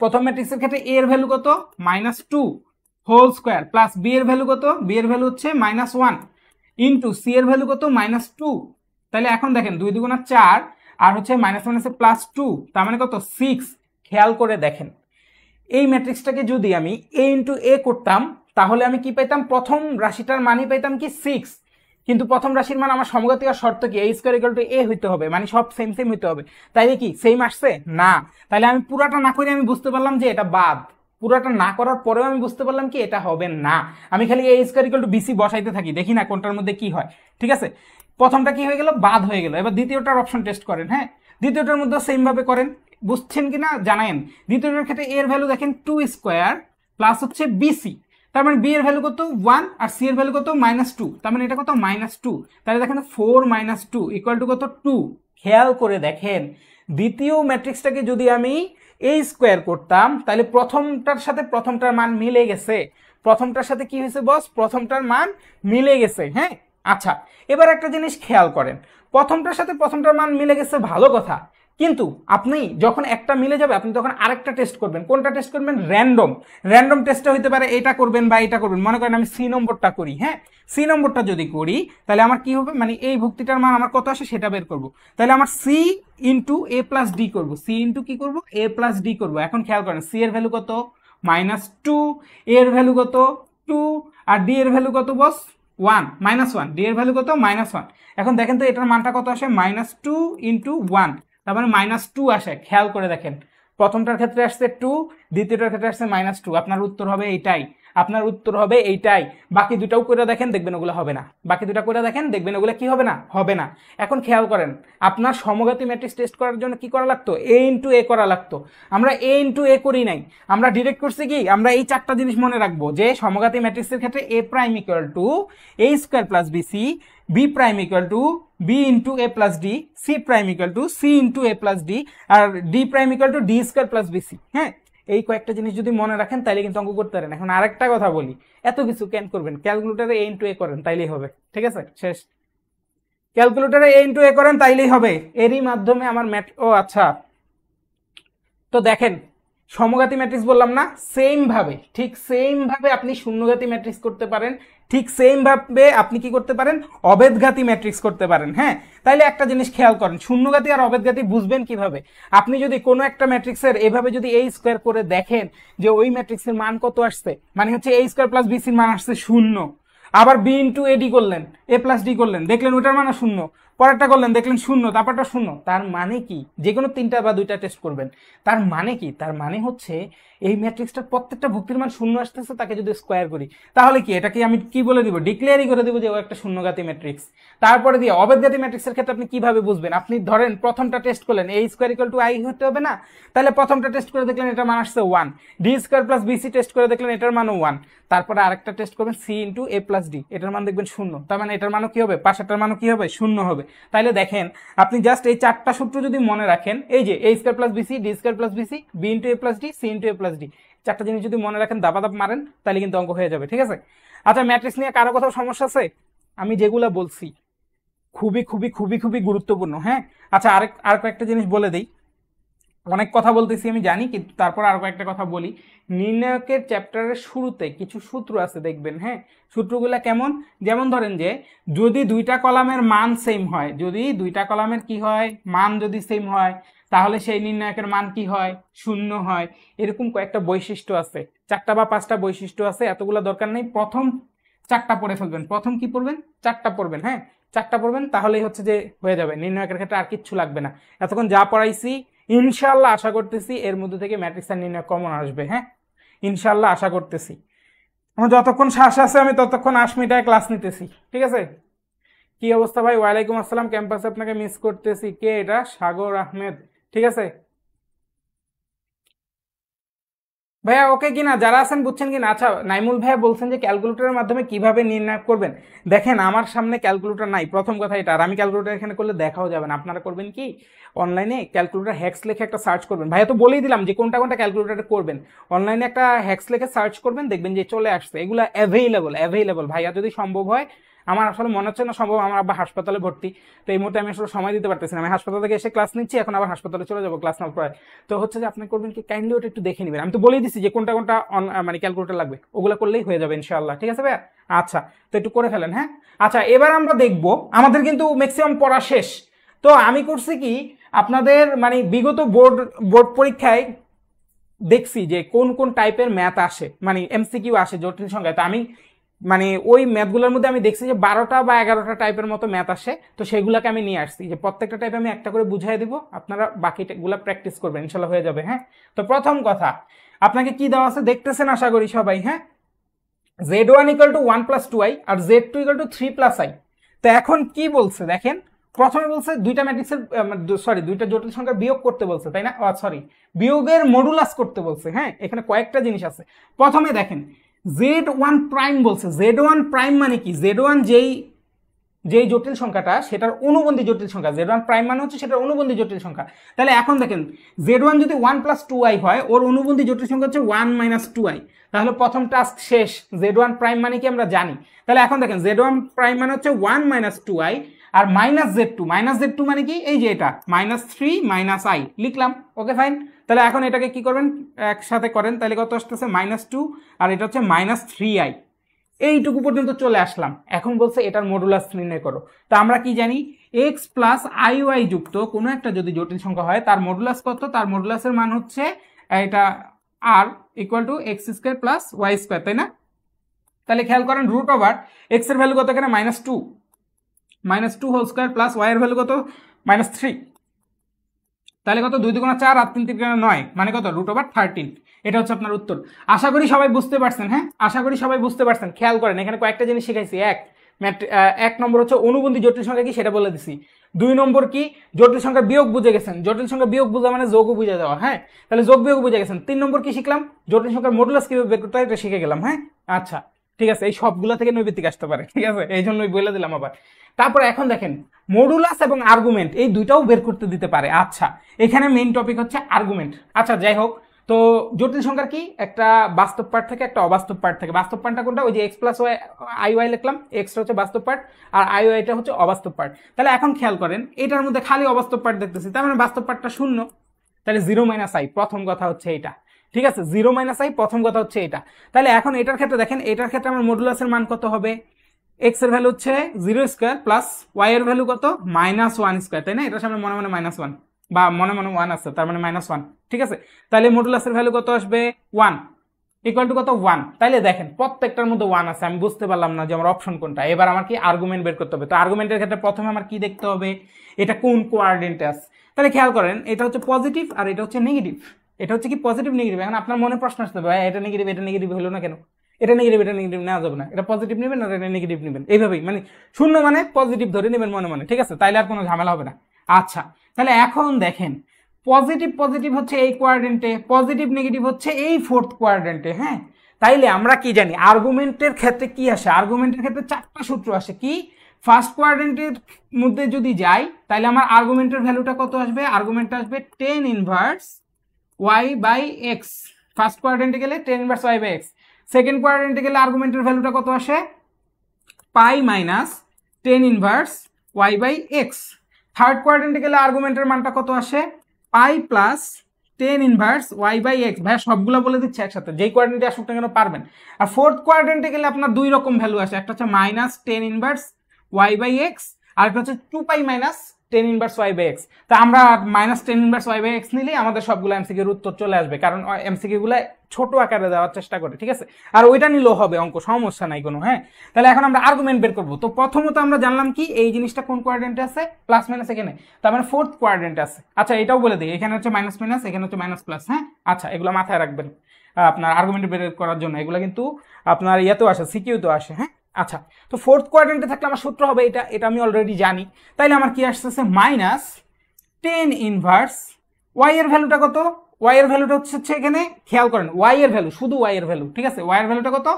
প্রথম ম্যাট্রিক্সের ক্ষেত্রে এর ভ্যালু কত minus two whole square plus B এর ভ্যালু কত বি এর ভ্যালু হচ্ছে মাইনাস ওয়ান ইন্টু সি এর ভ্যালু কত মাইনাস টু তাহলে এখন দেখেন দুই দুগুণা চার আর হচ্ছে মাইনাস মাইনাসে প্লাস টু তার মানে কত সিক্স খেয়াল করে দেখেন এই ম্যাট্রিক্সটাকে যদি আমি এ ইন্টু এ করতাম তাহলে আমি কি পাইতাম প্রথম রাশিটার মানই পাইতাম কি সিক্স কিন্তু প্রথম রাশির মান আমার সমগতিক শর্ত কি এই স্কোয়ার ইকুয়াল টু এ হইতে হবে মানে সব সেম সেম হইতে হবে তাইলে কি সেম আসছে না তাহলে আমি পুরাটা না করে আমি বুঝতে পারলাম যে এটা বাদ পুরোটা না করার পরেও আমি বুঝতে পারলাম কি এটা হবে না আমি খালি A square equal to BC বসাইতে থাকি দেখি না কোনটার মধ্যে কি হয় ঠিক আছে প্রথমটা কি হয়ে গেল বাদ হয়ে গেল এবার দ্বিতীয়টার অপশন টেস্ট করেন হ্যাঁ দ্বিতীয়টার মধ্যে সেমভাবে করেন বুঝছেন কি না জানায়েন দ্বিতীয়টার ক্ষেত্রে এর ভ্যালু দেখেন টু স্কোয়ার প্লাস হচ্ছে বিসি তার মানে বি এর ভ্যালু কত ওয়ান আর সি এর ভ্যালু কত মাইনাস টু তার মানে এটা কত মাইনাস টু তাহলে দেখেন four minus two equal to কত টু খেয়াল করে দেখেন দ্বিতীয় ম্যাট্রিক্সটাকে যদি আমি এ স্কোয়ার করতাম তাহলে প্রথমটার সাথে প্রথমটার মান মিলে গেছে প্রথমটার সাথে কি হয়েছে বস প্রথমটার মান মিলে গেছে হ্যাঁ আচ্ছা এবার একটা জিনিস খেয়াল করেন প্রথমটার সাথে প্রথমটার মান মিলে গেছে ভালো কথা কিন্তু আপনি যখন একটা মিলে যাবে আপনি তখন আরেকটা টেস্ট করবেন কোনটা টেস্ট করবেন র্যান্ডম র্যান্ডম টেস্টটা হইতে পারে এটা করবেন বা এটা করবেন মনে করেন আমি সি নম্বরটা করি হ্যাঁ সি নম্বরটা যদি করি তাহলে আমার কি হবে মানে এই ভক্তিটার মান আমার কত আসে সেটা বের করব তাহলে আমার C into A plus D করবো সি ইন্টু কী করবো এ প্লাস ডি করবো এখন খেয়াল করেন সি এর ভ্যালু কত মাইনাস টু এর ভ্যালু কত টু আর ডি এর ভ্যালু কত boss one minus one D এর ভ্যালু কত মাইনাস ওয়ান এখন দেখেন তো এটার মানটা কত আসে মাইনাস টু ইন্টু ওয়ান তার মানে মাইনাস টু আসে খেয়াল করে দেখেন প্রথমটার ক্ষেত্রে আসছে টু দ্বিতীয়টার ক্ষেত্রে আসছে মাইনাস টু আপনার উত্তর হবে এইটাই আপনার উত্তর হবে এইটাই বাকি দুটাও করে দেখেন দেখবেন ওগুলো হবে না বাকি দুটা করে দেখেন দেখবেন ওগুলো কি হবে না হবে না এখন খেয়াল করেন আপনার সমগাতি ম্যাট্রিক্স টেস্ট করার জন্য কি করা লাগতো এ ইন্টু এ করা লাগতো আমরা এ ইন্টু এ করি নাই আমরা ডিরেক্ট করছি কি আমরা এই চারটা জিনিস মনে রাখবো যে সমগাতি ম্যাট্রিক্সের ক্ষেত্রে A prime equal to A square plus B C B prime equal to B into A plus D C prime equal to C into A plus D আর D prime equal to D square plus B C হ্যাঁ এই কয়েকটা জিনিস যদি মনে রাখেন তাইলে কিন্তু অঙ্ক করতে পারেন এখন আরেকটা কথা বলি এত কিছু কেন করবেন ক্যালকুলেটারে এ ইন্টু এ করেন তাইলেই হবে ঠিক আছে শেষ ক্যালকুলেটারে এ ইন্টু এ করেন তাইলেই হবে এরই মাধ্যমে আমার ম্যাট ও আচ্ছা তো দেখেন সমঘাতী ম্যাট্রিক্স বললাম না সেমভাবে ঠিক সেমভাবে আপনি শূন্যঘাতী ম্যাট্রিক্স করতে পারেন ঠিক সেমভাবে আপনি কি করতে পারেন অবেদঘাতী ম্যাট্রিক্স করতে পারেন হ্যাঁ তাইলে একটা জিনিস খেয়াল করেন শূন্যঘাতী আর অবেদঘাতী বুঝবেন কিভাবে আপনি যদি কোনো একটা ম্যাট্রিক্সের এভাবে যদি এই স্কোয়ার করে দেখেন যে ওই ম্যাট্রিক্সের মান কত আসছে মানে হচ্ছে এই স্কোয়ার প্লাস বিসির মান আসছে শূন্য আবার বি ইন্টু এডি করলেন এ প্লাস ডি করলেন দেখলেন ওটার মানে শূন্য পরেরটা করলেন দেখলেন শূন্য তারপরটা শূন্য তার মানে কি যে কোনো তিনটা বা দুইটা টেস্ট করবেন তার মানে কি তার মানে হচ্ছে এই ম্যাট্রিক্সটার প্রত্যেকটা ভুক্তির মান শূন্য আসতেছে তাকে যদি স্কোয়ার করি তাহলে কি এটাকে আমি কি বলে দিব ডিক্লেয়ারই করে দেবো যে ও একটা শূন্যঘাতী ম্যাট্রিক্স তারপরে দিয়ে অবেদঘাতী ম্যাট্রিক্সের ক্ষেত্রে আপনি কিভাবে বুঝবেন আপনি ধরেন প্রথমটা টেস্ট করলেন এই স্কোয়ার ইকুয়াল টু আই হতে হবে না তাহলে প্রথমটা টেস্ট করে দেখলেন এটা মান আসছে one D square plus BC test করে দেখলেন এটার মানও ওয়ান তারপরে আরেকটা টেস্ট করবেন C into A plus D এটার মান দেখবেন শূন্য তার মানে এটার মানও কী হবে পাশেরটার মানও কী হবে শূন্য হবে তাহলে দেখেন আপনি জাস্ট এই চারটা সূত্র যদি মনে রাখেন এই যে A square plus BC D square plus BC B into A plus D C into A plus D চারটা জিনিস যদি মনে রাখেন দাবাদাব মারেন তাহলে কিন্তু অঙ্ক হয়ে যাবে ঠিক আছে আচ্ছা ম্যাট্রিক্স নিয়ে কারো কোথাও সমস্যা আছে আমি যেগুলো বলছি খুবই খুবই খুবই খুবই গুরুত্বপূর্ণ হ্যাঁ আচ্ছা আরেক আর কয়েকটা জিনিস বলে দিই অনেক কথা বলতেছি আমি জানি কিন্তু তারপর আরও একটা কথা বলি নির্ণায়কের চ্যাপ্টারের শুরুতে কিছু সূত্র আছে দেখবেন হ্যাঁ সূত্রগুলো কেমন যেমন ধরেন যে যদি দুইটা কলামের মান সেম হয় যদি দুইটা কলামের কি হয় মান যদি সেম হয় তাহলে সেই নির্ণায়কের মান কি হয় শূন্য হয় এরকম কয়েকটা বৈশিষ্ট্য আছে চারটা বা পাঁচটা বৈশিষ্ট্য আছে এতগুলো দরকার নেই প্রথম চারটা পড়ে ফেলবেন প্রথম কি পড়বেন চারটা পড়বেন হ্যাঁ চারটা পড়বেন তাহলেই হচ্ছে যে হয়ে যাবে নির্ণায়কের ক্ষেত্রে আর কিচ্ছু লাগবে না এতক্ষণ যা পড়াইছি ইনশাল্লাহ আশা করতেছি এর মধ্যে থেকে ম্যাট্রিক্স আর নির্ণয় কমন আসবে হ্যাঁ ইনশাল্লাহ আশা করতেছি আমার যতক্ষণ শ্বাস আছে আমি ততক্ষণ আশমিটায় ক্লাস নিতেছি ঠিক আছে কি অবস্থা ভাই ওয়ালাইকুম আসসালাম ক্যাম্পাসে আপনাকে মিস করতেছি কে এটা সাগর আহমেদ ঠিক আছে ভাইয়া ওকে কিনা যারা আছেন বুঝছেন কিনা আচ্ছা নাইমুল ভাইয়া বলছেন যে ক্যালকুলেটরের মাধ্যমে কিভাবে নির্ণয় করবেন দেখেন আমার সামনে ক্যালকুলেটর নাই প্রথম কথা এটা আর আমি ক্যালকুলেটার এখানে করলে দেখাও যাবেন আপনারা করবেন কি অনলাইনে ক্যালকুলেটার হ্যাক্স লেখে একটা সার্চ করবেন ভাইয়া তো বলেই দিলাম যে কোনটা কোনটা ক্যালকুলেটার করবেন অনলাইনে একটা হ্যাক্স লেখে সার্চ করবেন দেখবেন যে চলে আসছে এগুলো অ্যাভেইলেবল অ্যাভেইলেবল ভাইয়া যদি সম্ভব হয় আমার আসলে মনে হচ্ছে না সম্ভব আমার আব্বা হাসপাতালে ভর্তি তো এই মুহূর্তে আমি আসলে সময় দিতে পারতেছি না আমি হাসপাতাল থেকে এসে ক্লাস নিচ্ছি এখন আবার হাসপাতালে চলে যাবো ক্লাস নেওয়ার পরে তো হচ্ছে যে আপনি করবেন কি কাইন্ডলি ওটা একটু দেখে নেবেন আমি তো বলেই দিচ্ছি যে কোনটা কোনটা অন মানে ক্যালকুলেটার লাগবে ওগুলো করলেই হয়ে যাবে ইনশাআল্লাহ ঠিক আছে ভাই আচ্ছা তো একটু করে ফেলেন হ্যাঁ আচ্ছা এবার আমরা দেখব আমাদের কিন্তু ম্যাক্সিমাম পড়া শেষ তো আমি করছি কি আপনাদের মানে বিগত বোর্ড বোর্ড পরীক্ষায় দেখছি যে কোন কোন টাইপের ম্যাথ আসে মানে এমসিকিউ আসে জটিল সংখ্যায় তো আমি মানে ওই ম্যাথগুলোর মধ্যে আমি দেখছি যে বারোটা বা এগারোটা টাইপের মতো ম্যাথ আসে তো সেগুলোকে আমি নিয়ে আসছি যে প্রত্যেকটা টাইপে আমি একটা করে বুঝাই দেবো আপনারা বাকিগুলো প্র্যাকটিস করবেন ইনশাল্লাহ হয়ে যাবে হ্যাঁ তো প্রথম কথা আপনাকে কি দেওয়া আছে দেখতেছেন আশা করি সবাই হ্যাঁ Z one equal to one plus two I আর Z two equal to three plus I তো এখন কি বলছে দেখেন প্রথমে বলছে দুইটা ম্যাট্রিক্সের সরি মানে দুইটা জটিল সংখ্যা বিয়োগ করতে বলছে তাই না সরি বিয়োগের মডুলাস করতে বলছে হ্যাঁ এখানে কয়েকটা জিনিস আছে প্রথমে দেখেন জেড ওয়ান প্রাইম বলছে জেড ওয়ান প্রাইম মানে কি জেড ওয়ান যেই যেই জটিল সংখ্যাটা সেটার অনুবন্ধী জটিল সংখ্যা জেড ওয়ান প্রাইম মানে হচ্ছে সেটার অনুবন্ধী জটিল সংখ্যা তাহলে এখন দেখেন জেড ওয়ান যদি ওয়ান প্লাস টু আই হয় ওর অনুবন্ধী জটিল সংখ্যা হচ্ছে ওয়ান মাইনাস টু আই তাহলে প্রথম টাস্ক শেষ জেড ওয়ান প্রাইম মানে কি আমরা জানি তাহলে এখন দেখেন জেড ওয়ান প্রাইম মানে হচ্ছে ওয়ান মাইনাস টু আই আর minus z two minus z two মানে কি এই যে এটা মাইনাস থ্রি মাইনাস আই লিখলাম ওকে ফাইন তাহলে এখন এটাকে কি করবেন একসাথে করেন তাহলে কত আসতেছে মাইনাস টু আর এটা হচ্ছে মাইনাস থ্রি আই এইটুকু পর্যন্ত চলে আসলাম এখন বলছে এটার মডুলাস নির্ণয় করো তা আমরা কি জানি এক্স প্লাস আই ওয়াই যুক্ত কোনো একটা যদি জটিল সংখ্যা হয় তার মডুলাস কত তার মডুলাসের মান হচ্ছে এটা r equal to x square plus y square তাই না তাহলে খেয়াল করেন রুট ওভার এক্সের ভ্যালু কত এখানে minus two minus two whole square plus ওয়াইয়ের ভ্যালু কত মাইনাস থ্রি তাহলে কত দুই দুগুণা চার আর তিন তিন নয় মানে কত রুট ওভার থার্টিন এটা হচ্ছে আপনার উত্তর আশা করি সবাই বুঝতে পারছেন হ্যাঁ আশা করি সবাই বুঝতে পারছেন খেয়াল করেন এখানে কয়েকটা জিনিস শিখাইছি এক এক নম্বর হচ্ছে অনুবন্ধী জটিল সংখ্যা কি সেটা বলে দিছি দুই নম্বর কি জটিল সংখ্যা বিয়োগ বুঝে গেছেন জটিল সংখ্যা বিয়োগ বোঝা মানে যোগও বুঝে দেওয়া হ্যাঁ তাহলে যোগ বিয়োগ বুঝে গেছেন তিন নম্বর কি শিখলাম জটিল সংখ্যার মডুলাস কীভাবে বের করতে হয় এটা শিখে গেলাম হ্যাঁ আচ্ছা ঠিক আছে এই সবগুলো থেকে নৈবিত্তিক আসতে পারে ঠিক আছে এই জন্যই বলে দিলাম আবার তারপর এখন দেখেন মডুলাস এবং আর্গুমেন্ট এই দুইটাও বের করতে দিতে পারে আচ্ছা এখানে মেইন টপিক হচ্ছে আর্গুমেন্ট আচ্ছা যাই হোক তো জটিল সংখ্যার কি একটা বাস্তব পার্ট থেকে একটা অবাস্তব পার্ট থেকে বাস্তব পার্টটা কোনটা ওই যে x plus y i y লিখলাম এক্সটা হচ্ছে বাস্তব পার্ট আর আই ওয়াইটা হচ্ছে অবাস্তব পার্ট তাহলে এখন খেয়াল করেন এটার মধ্যে খালি অবাস্তব পার্ট দেখতেছি তার মানে বাস্তব পার্টটা শূন্য তাহলে জিরো মাইনাস আই প্রথম কথা হচ্ছে এটা ঠিক আছে জিরো মাইনাস আই প্রথম কথা হচ্ছে এটা তাহলে এখন এটার ক্ষেত্রে দেখেন এটার ক্ষেত্রে আমার মডুলাসের মান কত হবে এক্স এর ভ্যালু হচ্ছে জিরো স্কোয়ার প্লাস ওয়াই এর ভ্যালু কত মাইনাস ওয়ান স্কোয়ার তাই না এটার সামনে মনে মনে মাইনাস ওয়ান বা মনে মনে ওয়ান আসছে তার মানে মাইনাস ওয়ান ঠিক আছে তাহলে মডুলাসের ভ্যালু কত আসবে ওয়ান ইকুয়াল টু কত ওয়ান তাইলে দেখেন প্রত্যেকটার মধ্যে ওয়ান আছে আমি বুঝতে পারলাম না যে আমার অপশন কোনটা এবার আমার কি আর্গুমেন্ট বের করতে হবে তো আর্গুমেন্টের ক্ষেত্রে প্রথমে আমার কি দেখতে হবে এটা কোন কোয়ার্ডিনেটে আছে তাহলে খেয়াল করেন এটা হচ্ছে পজিটিভ আর এটা হচ্ছে নেগেটিভ এটা হচ্ছে কি পজিটিভ নেগেটিভ এখন আপনার মনে প্রশ্ন আসতে হবে এটা নেগেটিভ এটা নেগেটিভ হলো না কেন এটা নেগেটিভ এটা নেগেটিভ নেওয়া যাবে না এটা পজিটিভ নেবেন আর এটা নেগেটিভ নেবেন এইভাবেই মানে শূন্য মানে পজিটিভ ধরে নেবেন মনে মনে ঠিক আছে তাইলে আর কোনো ঝামেলা হবে না আচ্ছা তাহলে এখন দেখেন পজিটিভ পজিটিভ হচ্ছে এই কোয়ারডেন্টে পজিটিভ নেগেটিভ হচ্ছে এই ফোর্থ কোয়ারডেন্টে হ্যাঁ তাইলে আমরা কি জানি আর্গুমেন্টের ক্ষেত্রে কি আসে আর্গুমেন্টের ক্ষেত্রে চারটা সূত্র আসে কি ফার্স্ট কোয়ারডেন্টের মধ্যে যদি যাই তাহলে আমার আর্গুমেন্টের ভ্যালুটা কত আসবে আর্গুমেন্টটা আসবে tan inverse y by x first কোয়ারডেন্টে গেলে tan inverse y by x second কোয়ারেন্টে গেলে আর্গুমেন্টের ভ্যালুটা কত আসে pi minus tan inverse y by x third কোয়ারেন্টে গেলে আর্গুমেন্টের মানটা কত আসে pi plus tan inverse y by x ভাই সবগুলো বলে দিচ্ছে একসাথে যেই কোয়ারেন্টে আসুক না কেন পারবেন আর ফোর্থ কোয়ারেন্টে গেলে আপনার দুই রকম ভ্যালু আসে একটা হচ্ছে minus tan inverse y by x আর একটা হচ্ছে two pi minus tan inverse y by x তা আমরা minus tan inverse y by x নিলেই আমাদের সবগুলো এমসিকিউর উত্তর চলে আসবে কারণ এমসিকিউগুলো ছোট আকারে দেওয়ার চেষ্টা করে ঠিক আছে আর ওইটা নিলেও হবে অঙ্ক সমস্যা নাই কোনো হ্যাঁ তাহলে এখন আমরা আর্গুমেন্ট বের করবো তো প্রথমত আমরা জানলাম কি এই জিনিসটা কোন কোয়ার্ডেন্টে আছে প্লাস মাইনাস এখানে তার মানে ফোর্থ কোয়ার্ডেন্টে আছে আচ্ছা এটাও বলে দিই এখানে হচ্ছে মাইনাস মাইনাস এখানে হচ্ছে মাইনাস প্লাস হ্যাঁ আচ্ছা এগুলো মাথায় রাখবেন আপনার আর্গুমেন্ট বের করার জন্য এগুলো কিন্তু আপনার ইয়েতেও আসে সিকিউতেও আসে হ্যাঁ আচ্ছা তো ফোর্থ কোয়ারেন্টে থাকলে আমার সূত্র হবে এটা এটা আমি অলরেডি জানি তাইলে আমার কি আসতেছে মাইনাস টেন ইনভার্স ওয়াই এর ভ্যালুটা কত ওয়াই এর ভ্যালুটা হচ্ছে এখানে খেয়াল করেন ওয়াই এর ভ্যালু শুধু ওয়াই এর ভ্যালু ঠিক আছে ওয়াই এর ভ্যালুটা কত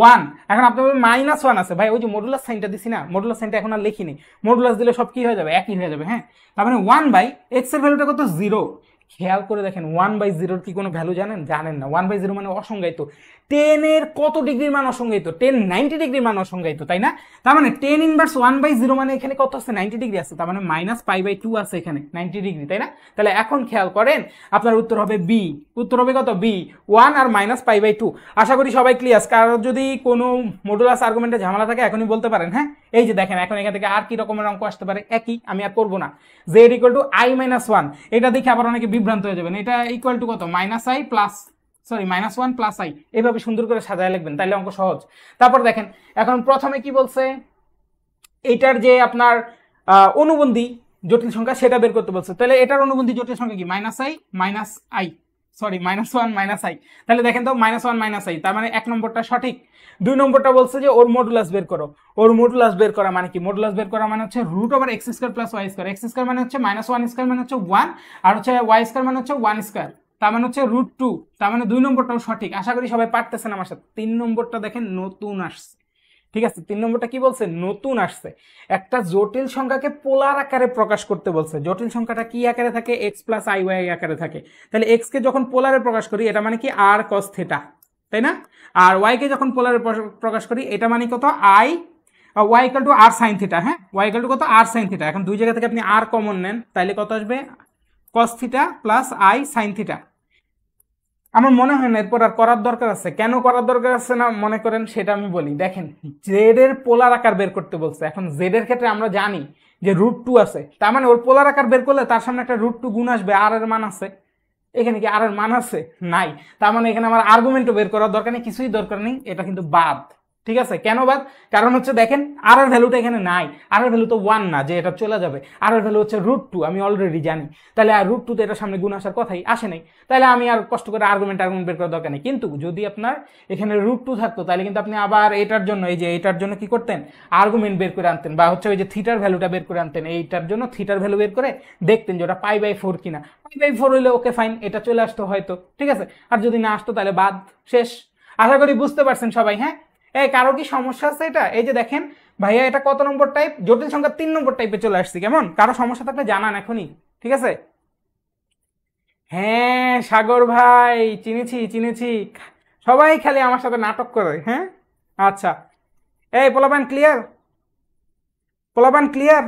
ওয়ান এখন আপনার মাইনাস ওয়ান আছে ভাই ওই যে মডুলাস সাইনটা দিছি না মডুলাস সাইনটা এখন আর লিখিনি মডুলাস দিলে সব কী হয়ে যাবে একই হয়ে যাবে হ্যাঁ তার মানে ওয়ান বাই এক্স এর ভ্যালুটা কত জিরো খেয়াল করে দেখেন ওয়ান বাই জিরোর কি কোনো ভ্যালু জানেন জানেন না ওয়ান বাই জিরো মানে অসংজ্ঞায়িত টেনের কত ডিগ্রির মান অসংজ্ঞায়িত টেন নাইনটি ডিগ্রির মান অসংজ্ঞায়িত তাই না তার মানে tan inverse one by zero মানে এখানে কত আছে নাইনটি ডিগ্রি আছে তার মানে মাইনাস পাই বাই টু আছে এখানে নাইনটি ডিগ্রি তাই না তাহলে এখন খেয়াল করেন আপনার উত্তর হবে বি উত্তর হবে কত বি ওয়ান আর মাইনাস পাই বাই টু আশা করি সবাই ক্লিয়ার কারণ যদি কোনো মডুলাস আর্গুমেন্টে ঝামেলা থাকে এখনই বলতে পারেন হ্যাঁ এই যে দেখেন এখন এখান থেকে আর কি রকমের অঙ্ক আসতে পারে একই আমি আর করবো না z equal to i minus one এটা দেখে আবার অনেকে বিভ্রান্ত হয়ে যাবেন এটা ইকুয়াল টু কত minus i plus sorry minus one plus i এইভাবে সুন্দর করে সাজায় লিখবেন তাহলে অঙ্ক সহজ তারপর দেখেন এখন প্রথমে কি বলছে এটার যে আপনার অনুবন্ধী জটিল সংখ্যা সেটা বের করতে বলছে তাহলে এটার অনুবন্ধী জটিল সংখ্যা কি minus i minus i sorry minus one minus i তাহলে দেখেন তো মাইনাস ওয়ান মাইনাস আই তার মানে এক নম্বরটা সঠিক দুই নম্বরটা বলছে যে ওর মডুলাস বের করো ওর মডুলাস বের করা মানে কি মডুলাস বের করা মানে হচ্ছে root over x square plus y square x square মানে হচ্ছে মাইনাস ওয়ান স্কোয়ার মানে হচ্ছে ওয়ান আর হচ্ছে ওয়াই স্কোয়ার মানে হচ্ছে ওয়ান স্কোয়ার তার মানে হচ্ছে রুট টু তার মানে দুই নম্বরটাও সঠিক আশা করি সবাই পারতেছেন আমার সাথে তিন নম্বরটা দেখেন নতুন আসছে ঠিক আছে তিন নম্বরটা কি বলছে নতুন আসছে একটা জটিল সংখ্যাকে পোলার আকারে প্রকাশ করতে বলছে জটিল সংখ্যাটা কি আকারে থাকে এক্স প্লাস আই ওয়াই আকারে থাকে তাহলে এক্সকে যখন পোলারে প্রকাশ করি এটা মানে কি আর কস থেটা তাই না আর ওয়াইকে যখন পোলারে প্রকাশ করি এটা মানে কত i y equal to r sine theta হ্যাঁ ওয়াই ইকাল টু কত আর সাইন থিটা এখন দুই জায়গা থেকে আপনি আর কমন নেন তাহলে কত আসবে cos theta plus i sine theta আমার মনে হয় না এরপর আর করার দরকার আছে কেন করার দরকার আছে না মনে করেন সেটা আমি বলি দেখেন জেড এর পোলার আকার বের করতে বলছে এখন জেড এর ক্ষেত্রে আমরা জানি যে রুট টু আছে তার মানে ওর পোলার আকার বের করলে তার সামনে একটা রুট টু গুণ আসবে আর এর মান আছে এখানে কি আর এর মান আছে নাই তার মানে এখানে আমার আর্গুমেন্টও বের করার দরকার নেই কিছুই দরকার নেই এটা কিন্তু বাদ ঠিক আছে কেন বাদ কারণ হচ্ছে দেখেন আর আর ভ্যালুটা এখানে নাই আর আর ভ্যালু তো ওয়ান না যে এটা চলে যাবে আর আর ভ্যালু হচ্ছে রুট টু আমি অলরেডি জানি তাহলে আর রুট টুতে এটা সামনে গুণ আসার কথাই আসে নাই তাহলে আমি আর কষ্ট করে আর্গুমেন্ট আর্গুমেন্ট বের করার দরকার নেই কিন্তু যদি আপনার এখানে রুট টু থাকতো তাহলে কিন্তু আপনি আবার এটার জন্য এই যে এটার জন্য কি করতেন আর্গুমেন্ট বের করে আনতেন বা হচ্ছে ওই যে থিটার ভ্যালুটা বের করে আনতেন এইটার জন্য থিটার ভ্যালু বের করে দেখতেন যে ওটা পাই বাই ফোর কিনা পাই বাই ফোর হইলে ওকে ফাইন এটা চলে আসতো হয়তো ঠিক আছে আর যদি না আসতো তাহলে বাদ শেষ আশা করি বুঝতে পারছেন সবাই হ্যাঁ এই কারো কি সমস্যা আছে এটা এই যে দেখেন ভাইয়া এটা কত নম্বর টাইপ জটিল সংখ্যা তিন নম্বর টাইপে চলে আসছি কেমন কারো সমস্যা থাকলে জানান এখনই ঠিক আছে হ্যাঁ সাগর ভাই চিনেছি চিনেছি সবাই খালি আমার সাথে নাটক করে হ্যাঁ আচ্ছা এই পোলাপান ক্লিয়ার পোলাপান ক্লিয়ার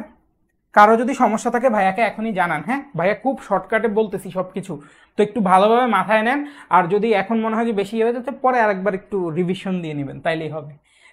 কারো যদি সমস্যা থাকে ভাইয়াকে এখনই জানান হ্যাঁ ভাইয়া খুব শর্টকাটে বলতেছি সব কিছু তো একটু ভালোভাবে মাথায় নেন আর যদি এখন মনে হয় যে বেশি হয়ে যাচ্ছে পরে আরেকবার একটু রিভিশন দিয়ে নেবেন তাইলেই হবে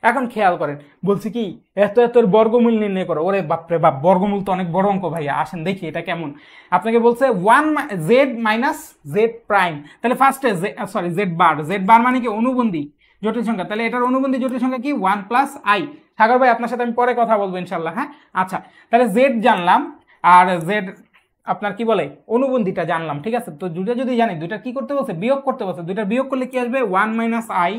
এখন খেয়াল করেন বলছি কি এত এত বর্গমূল নির্ণয় করো ওরে বাপরে বাপ বর্গমূল তো অনেক বড় অঙ্ক ভাইয়া আসেন দেখি এটা কেমন আপনাকে বলছে one z minus z prime তাহলে ফার্স্টে sorry z bar z bar মানে কি অনুবন্ধী জটিল সংখ্যা তাহলে এটার অনুবন্ধী জটিল সংখ্যা কি ওয়ান প্লাস আই সাগর ভাই আপনার সাথে আমি পরে কথা বলবো ইনশাল্লাহ হ্যাঁ আচ্ছা তাহলে জেড জানলাম আর জেড আপনার কি বলে অনুবন্ধীটা জানলাম ঠিক আছে তো দুটা যদি জানি দুইটা কি করতে বলছে বিয়োগ করতে বলছে দুইটা বিয়োগ করলে কি আসবে one minus i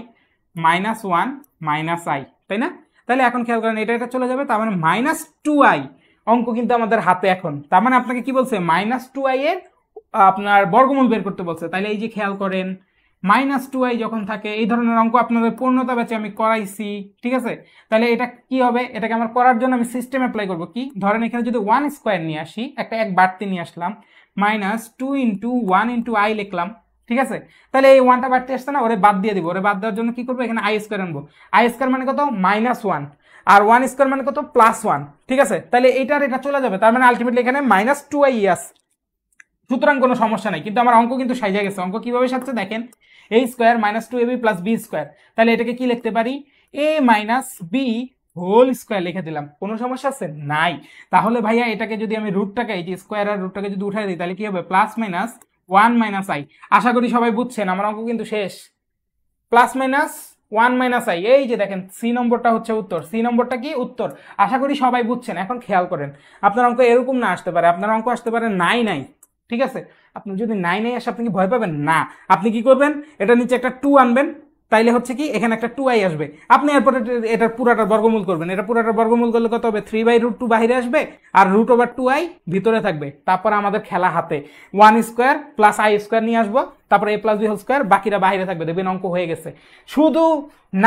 minus one minus i তাই না তাহলে এখন খেয়াল করেন এটা এটা চলে যাবে তার মানে মাইনাস টু আই অঙ্ক কিন্তু আমাদের হাতে এখন তার মানে আপনাকে কি বলছে মাইনাস টু আই এর আপনার বর্গমূল বের করতে বলছে তাহলে এই যে খেয়াল করেন মাইনাস টু আই যখন থাকে এই ধরনের অঙ্ক আপনাদের পূর্ণতা ব্যাচে আমি করাইছি ঠিক আছে তাহলে এটা কি হবে এটাকে আমার করার জন্য আমি সিস্টেম অ্যাপ্লাই করবো কি ধরেন এখানে যদি ওয়ান স্কোয়ার নিয়ে আসি একটা এক বাড়তি নিয়ে আসলাম minus two into one into i লিখলাম ঠিক আছে তাহলে এই ওয়ানটা বাড়তে আসছে না ওরে বাদ দিয়ে দিব ওরে বাদ দেওয়ার জন্য কি করবো এখানে আই স্কোয়ার আনবো আই স্কোয়ার মানে কত মাইনাস ওয়ান আর ওয়ান স্কোয়ার মানে কত প্লাস ওয়ান ঠিক আছে তাহলে এইটার এটা চলে যাবে তার মানে আলটিমেটলি এখানে মাইনাস টু আই ইয়াস সুতরাং কোনো সমস্যা নাই কিন্তু আমার অঙ্ক কিন্তু সাজিয়ে গেছে অঙ্ক কীভাবে সাজছে দেখেন a square minus two A B plus B square তাহলে এটাকে কি লিখতে পারি a minus b whole square লিখে দিলাম কোনো সমস্যা আছে নাই তাহলে ভাইয়া এটাকে যদি আমি রুটটাকে এই যে স্কোয়ার আর রুটটাকে যদি উঠাই দিই তাহলে কি হবে plus minus one minus i আশা করি সবাই বুঝছেন আমার অঙ্ক কিন্তু শেষ plus minus one minus i এই যে দেখেন সি নম্বরটা হচ্ছে উত্তর সি নম্বরটা কি উত্তর আশা করি সবাই বুঝছেন এখন খেয়াল করেন আপনার অঙ্ক এরকম না আসতে পারে আপনার অঙ্ক আসতে পারে নাই নাই ঠিক আছে আপনি যদি নাইনে আসে আপনি কি ভয় পাবেন না আপনি কি করবেন এটা নিচে একটা টু আনবেন তাইলে হচ্ছে কি এখানে একটা টু আই আসবে আপনি এরপরে এটার পুরাটার বর্গমূল করবেন এটা পুরাটার বর্গমূল করলে কত হবে থ্রি বাই রুট টু বাইরে আসবে আর রুট ওভার টু আই ভিতরে থাকবে তারপর আমাদের খেলা হাতে one square plus i square নিয়ে আসবো তারপরে a plus b whole square বাকিরা বাইরে থাকবে দেখবেন অঙ্ক হয়ে গেছে শুধু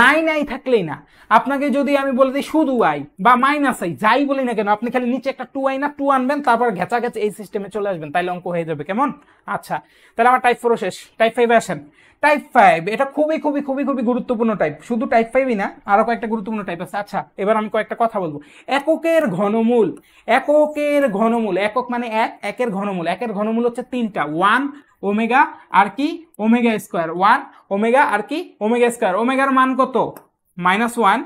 নাইন আই থাকলেই না আপনাকে যদি আমি বলে দিই শুধু আই বা মাইনাস আই যাই বলি না কেন আপনি খালি নিচে একটা টু আই না টু আনবেন তারপর ঘেঁচা ঘেঁচে এই সিস্টেমে চলে আসবেন তাইলে অঙ্ক হয়ে যাবে কেমন আচ্ছা তাহলে আমার টাইপ ফোরও শেষ টাইপ ফাইভে আসেন টাইপ ফাইভ এটা খুবই খুবই খুবই খুবই গুরুত্বপূর্ণ টাইপ শুধু টাইপ ফাইভই না আরো কয়েকটা গুরুত্বপূর্ণ টাইপ আছে আচ্ছা এবার আমি কয়েকটা কথা বলবো এককের ঘনমূল এককের ঘনমূল একক মানে এক একের ঘনমূল একের ঘনমূল হচ্ছে তিনটা ওয়ান ওমেগা আর কি ওমেগা স্কোয়ার ওয়ান ওমেগা আর কি ওমেগা স্কোয়ার ওমেগার মান কত মাইনাস ওয়ান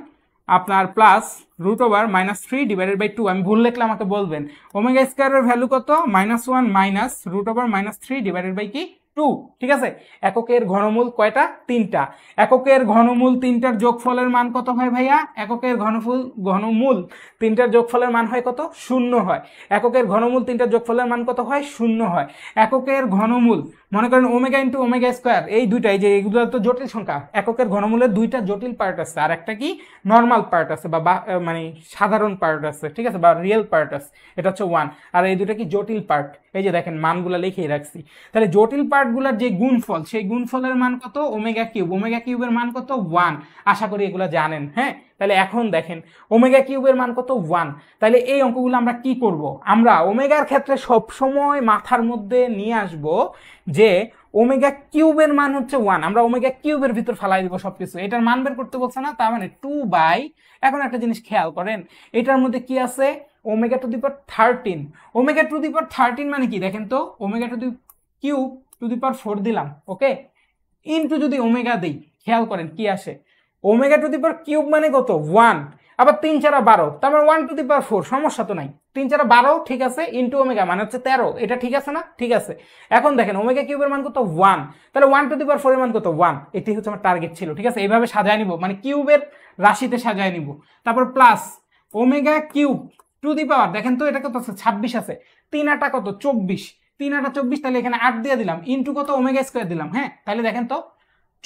আপনার plus root over minus three divided by two আমি ভুল লেখলে আমাকে বলবেন ওমেগা স্কোয়ারের ভ্যালু কত minus one minus root over minus three divided by কি টু ঠিক আছে এককের ঘনমূল কয়টা তিনটা এককের ঘনমূল তিনটার যোগফলের মান কত হয় ভাইয়া এককের ঘনফুল ঘনমূল তিনটার যোগফলের মান হয় কত শূন্য হয় এককের ঘনমূল তিনটার যোগফলের মান কত হয় শূন্য হয় এককের ঘনমূল মনে করেন ওমেগা ইন্টু ওমেগা স্কোয়ার এই দুইটাই যে এগুলো তো জটিল সংখ্যা এককের ঘনমূলের দুইটা জটিল পার্ট আছে আর একটা কি নর্মাল পার্ট আছে বা মানে সাধারণ পার্ট আছে ঠিক আছে বা রিয়েল পার্ট আছে এটা হচ্ছে ওয়ান আর এই দুটা কি জটিল পার্ট এই যে দেখেন মানগুলো লিখেই রাখছি তাহলে জটিল পার্টগুলোর যে গুণফল সেই গুণফলের মান কত ওমেগা কিউব ওমেগা কিউবের মান কত ওয়ান আশা করি এগুলো জানেন হ্যাঁ তাহলে এখন দেখেন ওমেগা কিউবের মান কত ওয়ান তাহলে এই অঙ্কগুলো আমরা কি করব। আমরা ওমেগার ক্ষেত্রে সবসময় মাথার মধ্যে নিয়ে আসব যে ওমেগা কিউবের মান হচ্ছে ওয়ান আমরা ওমেগা কিউবের ভিতর ফালাই দেবো সব কিছু এটার মান বের করতে বলছে না তার মানে টু বাই এখন একটা জিনিস খেয়াল করেন এটার মধ্যে কি আছে omega to the power thirteen omega to the power thirteen মানে কি দেখেন তো omega to the cube to the power four দিলাম ওকে ইন্টু যদি ওমেগা দিই খেয়াল করেন কি আসে omega to the power cube মানে কত ওয়ান আবার তিন চারা বারো তার মানে one to the power four সমস্যা তো নাই তিন চারা বারো ঠিক আছে ইন্টু ওমেগা মানে হচ্ছে তেরো এটা ঠিক আছে না ঠিক আছে এখন দেখেন ওমেগা কিউবের মান কত ওয়ান তাহলে ওয়ান টু দি পাওয়ার ফোরের মান কত ওয়ান এটি হচ্ছে আমার টার্গেট ছিল ঠিক আছে এইভাবে সাজায় নিব মানে কিউবের রাশিতে সাজায় নিব তারপর plus omega cube to the power দেখেন তো এটা কত আছে ছাব্বিশ আছে তিন আটা কত চব্বিশ তিন আটা চব্বিশ তাহলে এখানে আট দিয়ে দিলাম ইন্টু কত ওমেগা স্কোয়ার দিলাম হ্যাঁ তাহলে দেখেন তো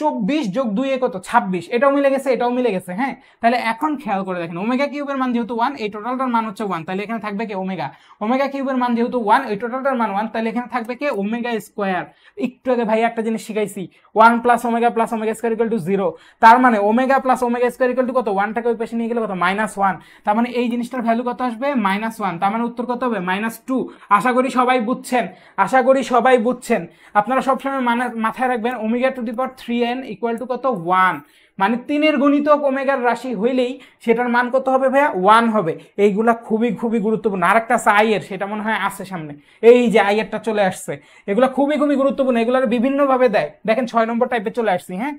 চব্বিশ যোগ দুই কত ছাব্বিশ এটাও মিলে গেছে এটাও মিলে গেছে হ্যাঁ তাহলে এখন খেয়াল করে দেখেন ওমেগা কিউবের মান যেহেতু ওয়ান এই টোটালটার মান হচ্ছে ওয়ান তাহলে এখানে থাকবে কে ওমেগা ওমেগা কিউবের মান যেহেতু ওয়ান এই টোটালটার মান ওয়ান তাহলে এখানে থাকবে কে ওমেগা স্কোয়ার একটু আগে ভাই একটা জিনিস শিখাইছি one plus omega plus omega square equal to zero তার মানে omega plus omega square equal to কত ওয়ানটাকে ওই পেশে নিয়ে গেলে কত মাইনাস ওয়ান তার মানে এই জিনিসটার ভ্যালু কত আসবে মাইনাস ওয়ান তার মানে উত্তর কত হবে মাইনাস টু আশা করি সবাই বুঝছেন আশা করি সবাই বুঝছেন আপনারা সবসময় মাথায় রাখবেন omega to the power three n equal to কত ওয়ান মানে তিনের গণিতক ওমেগার রাশি হইলেই সেটার মান কত হবে ভাইয়া ওয়ান হবে এইগুলা খুবই খুবই গুরুত্বপূর্ণ আর একটা আছে আইয়ের সেটা মনে হয় আসছে সামনে এই যে আইয়েরটা চলে আসছে এগুলা খুবই খুবই গুরুত্বপূর্ণ এগুলোর বিভিন্নভাবে দেয় দেখেন ছয় নম্বর টাইপের চলে আসছি হ্যাঁ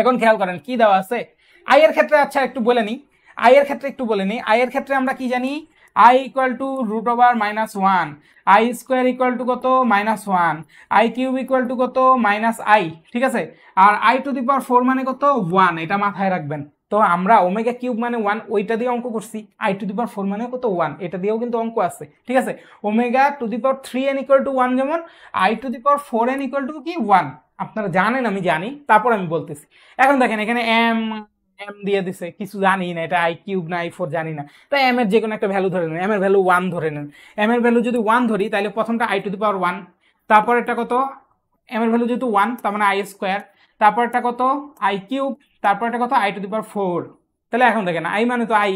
এখন খেয়াল করেন কি দেওয়া আছে আইয়ের ক্ষেত্রে আচ্ছা একটু বলে নিই আয়ের ক্ষেত্রে একটু বলে নিই আয়ের ক্ষেত্রে আমরা কি জানি i equal to root over minus one i square equal to কত minus one i cube equal to কত মাইনাস আই ঠিক আছে আর i to the power four মানে কত ওয়ান এটা মাথায় রাখবেন তো আমরা ওমেগা কিউব মানে ওয়ান ওইটা দিয়ে অঙ্ক করছি i to the power four মানে কত ওয়ান এটা দিয়েও কিন্তু অঙ্ক আছে ঠিক আছে omega to the power three n equal to one যেমন i to the power four n equal to কি ওয়ান আপনারা জানেন আমি জানি তারপর আমি বলতেছি এখন দেখেন এখানে এম এম দিয়ে দিছে কিছু জানি না এটা আই কিউব না আই ফোর জানি না তাই এম এর যে কোনো একটা ভ্যালু ধরে নেন এম এর ভ্যালু ওয়ান ধরে নেন এম এর ভ্যালু যদি ওয়ান ধরি তাহলে প্রথমটা i to the power one তারপর এটা কত এম এর ভ্যালু যেহেতু ওয়ান তার মানে আই স্কোয়ার তারপর এটা কত আই কিউব তারপর এটা কত i to the power four তাহলে এখন দেখেন আই মানে তো আই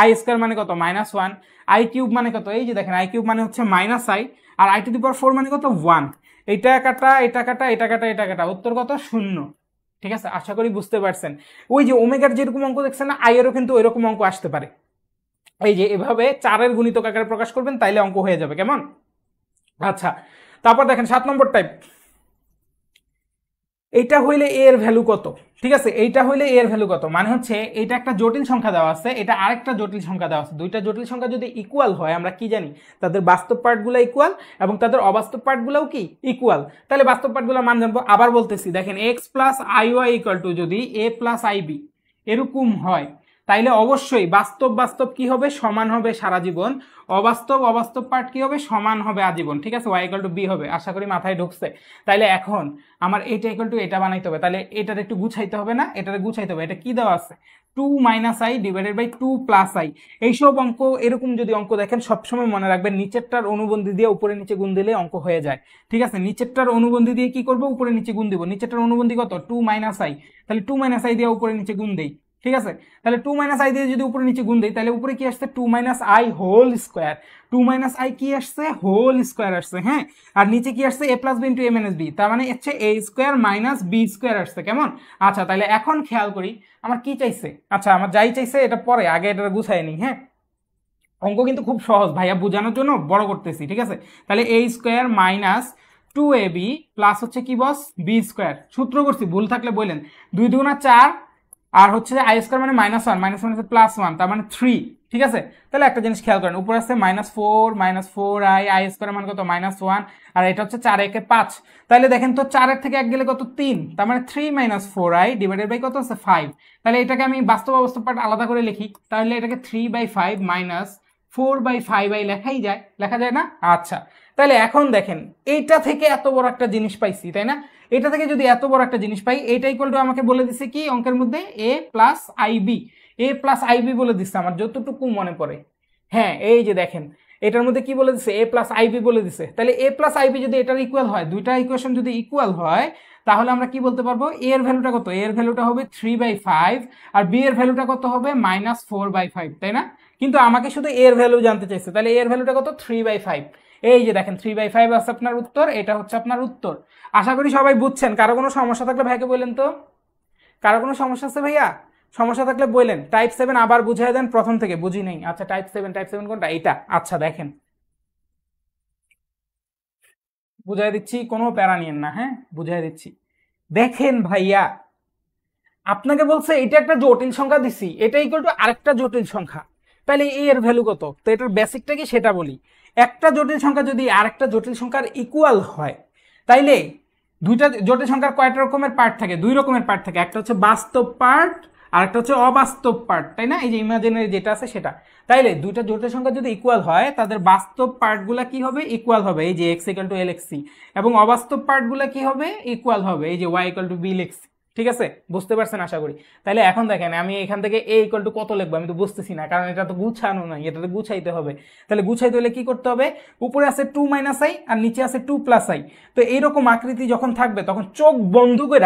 আই স্কোয়ার মানে কত মাইনাস ওয়ান আই কিউব মানে কত এই যে দেখেন আই কিউব মানে হচ্ছে মাইনাস আই আর i to the power four মানে কত ওয়ান এটা কাটা এটা কাটা এটা কাটা এটা কাটা উত্তর কত শূন্য ঠিক আছে আশা করি বুঝতে পারছেন ওই যে ওমেগার যেরকম অঙ্ক দেখছেন না এরও কিন্তু ওই রকম অঙ্ক আসতে পারে এই যে এভাবে চারের গুণিতক আকারে প্রকাশ করবেন তাইলে অঙ্ক হয়ে যাবে কেমন আচ্ছা তারপর দেখেন সাত নম্বর টাইপ এটা হইলে এর ভ্যালু কত ঠিক আছে এইটা হইলে এর ভ্যালু কত মানে হচ্ছে এটা একটা জটিল সংখ্যা দেওয়া আছে এটা আরেকটা জটিল সংখ্যা দেওয়া আছে দুইটা জটিল সংখ্যা যদি ইকুয়াল হয় আমরা কি জানি তাদের বাস্তব পার্টগুলো ইকুয়াল এবং তাদের অবাস্তব পার্টগুলোও কি ইকুয়াল তাহলে বাস্তব পার্টগুলোর মান জানবো আবার বলতেছি দেখেন x plus i y equal to যদি এ প্লাস আইবি এরকম হয় তাইলে অবশ্যই বাস্তব বাস্তব কি হবে সমান হবে সারা জীবন অবাস্তব অবাস্তব পার্ট কি হবে সমান হবে আজীবন ঠিক আছে ওয়াই ইকাল টু বি হবে আশা করি মাথায় ঢুকছে তাইলে এখন আমার এটা ইকাল টু এটা বানাইতে হবে তাহলে এটার একটু গুছাইতে হবে না এটার গুছাইতে হবে এটা কি দেওয়া আছে two minus i divided by two plus i এইসব অঙ্ক এরকম যদি অঙ্ক দেখেন সবসময় মনে রাখবেন নিচেরটার অনুবন্ধী দিয়ে উপরে নিচে গুণ দিলে অঙ্ক হয়ে যায় ঠিক আছে নিচেরটার অনুবন্ধী দিয়ে কি করবো উপরে নিচে গুণ দিব নিচেরটার অনুবন্ধী কত টু মাইনাস আই তাহলে টু মাইনাস আই দিয়ে উপরে নিচে গুণ দেই ঠিক আছে তাহলে টু মাইনাস আই দিয়ে যদি উপরে নিচে গুণ দিই তাহলে উপরে কি আসছে two minus i whole square two minus i কি আসছে হোল স্কোয়ার আসছে হ্যাঁ আর নিচে কি আসছে a plus b into a minus b তার মানে হচ্ছে a square minus b square আসছে কেমন আচ্ছা তাহলে এখন খেয়াল করি আমার কি চাইছে আচ্ছা আমার যাই চাইছে এটা পরে আগে এটা গুছাই নিই হ্যাঁ অঙ্ক কিন্তু খুব সহজ ভাইয়া বোঝানোর জন্য বড় করতেছি ঠিক আছে তাহলে এ square minus two A B plus হচ্ছে কি বস বি স্কোয়ার সূত্র করছি ভুল থাকলে বললেন দুই দুগুণা চার আর হচ্ছে যে আই স্কোয়ার মানে minus one minus one plus one তার মানে থ্রি ঠিক আছে তাহলে একটা জিনিস খেয়াল করেন উপরে আছে minus four minus four i i square মানে কত মাইনাস ওয়ান আর এটা হচ্ছে চার একে পাঁচ তাহলে দেখেন তো চারের থেকে এক গেলে কত তিন তার মানে three minus four i divided by কত আছে ফাইভ তাহলে এটাকে আমি বাস্তব অবস্থা পার্ট আলাদা করে লিখি তাহলে এটাকে three by five minus four by five i লেখাই যায় লেখা যায় না আচ্ছা তাহলে এখন দেখেন এইটা থেকে এত বড় একটা জিনিস পাইছি তাই না এটা থেকে যদি এত বড় একটা জিনিস পাই এটা ইকুয়াল টু আমাকে বলে দিছে কি অঙ্কের মধ্যে a plus i b a plus i b বলে দিচ্ছে আমার যতটুকু মনে পড়ে হ্যাঁ এই যে দেখেন এটার মধ্যে কি বলে দিছে এ প্লাস আইবি বলে দিছে তাহলে এ প্লাস আইবি যদি এটার ইকুয়াল হয় দুইটা ইকুয়েশন যদি ইকুয়াল হয় তাহলে আমরা কি বলতে পারবো এ এর ভ্যালুটা কত এর ভ্যালুটা হবে থ্রি বাই ফাইভ আর বি এর ভ্যালুটা কত হবে মাইনাস ফোর বাই ফাইভ তাই না কিন্তু আমাকে শুধু এর ভ্যালু জানতে চাইছে তাহলে এর ভ্যালুটা কত থ্রি বাই ফাইভ এই যে দেখেন থ্রি বাই ফাইভ আছে আপনার উত্তর এটা হচ্ছে আপনার উত্তর আশা করি সবাই বুঝছেন কারো কোনো সমস্যা থাকলে ভাইকে বললেন তো কারো কোনো সমস্যা আছে ভাইয়া সমস্যা থাকলে বললেন টাইপ সেভেন আবার বুঝিয়ে দেন প্রথম থেকে বুঝি নেই আচ্ছা টাইপ সেভেন টাইপ সেভেন কোনটা এটা আচ্ছা দেখেন বুঝাই দিচ্ছি কোনো প্যারা নিয়েন না হ্যাঁ বুঝাই দিচ্ছি দেখেন ভাইয়া আপনাকে বলছে এটা একটা জটিল সংখ্যা দিছি এটা ইকুয়াল টু আরেকটা জটিল সংখ্যা তাহলে এর ভ্যালু কত তো এটার বেসিকটা কি সেটা বলি একটা জটিল সংখ্যা যদি আরেকটা জটিল সংখ্যার ইকুয়াল হয় তাইলে দুইটা জটিল সংখ্যার কয়টা রকমের পার্ট থাকে দুই রকমের পার্ট থাকে একটা হচ্ছে বাস্তব পার্ট আর একটা হচ্ছে অবাস্তব পার্ট তাই না এই যে ইমাজিনারি যেটা আছে সেটা তাইলে দুইটা জটিল সংখ্যা যদি ইকুয়াল হয় তাদের বাস্তব পার্টগুলা কি হবে ইকুয়াল হবে এই যে x equal to l x c এবং অবাস্তব পার্টগুলা কি হবে ইকুয়াল হবে এই যে y equal to b x ঠিক আছে বুঝতে পারছেন আশা করি তাহলে এখন দেখেন আমি এখান থেকে এ ইকুয়াল টু কত লিখবো আমি তো বুঝতেছি না কারণ এটা তো গুছানো নয় এটা তো গুছাইতে হবে তাহলে গুছাইতে হলে কি করতে হবে উপরে আছে টু মাইনাস আই আর নিচে আছে টু প্লাস আই তো এইরকম আকৃতি যখন থাকবে তখন চোখ বন্ধু করে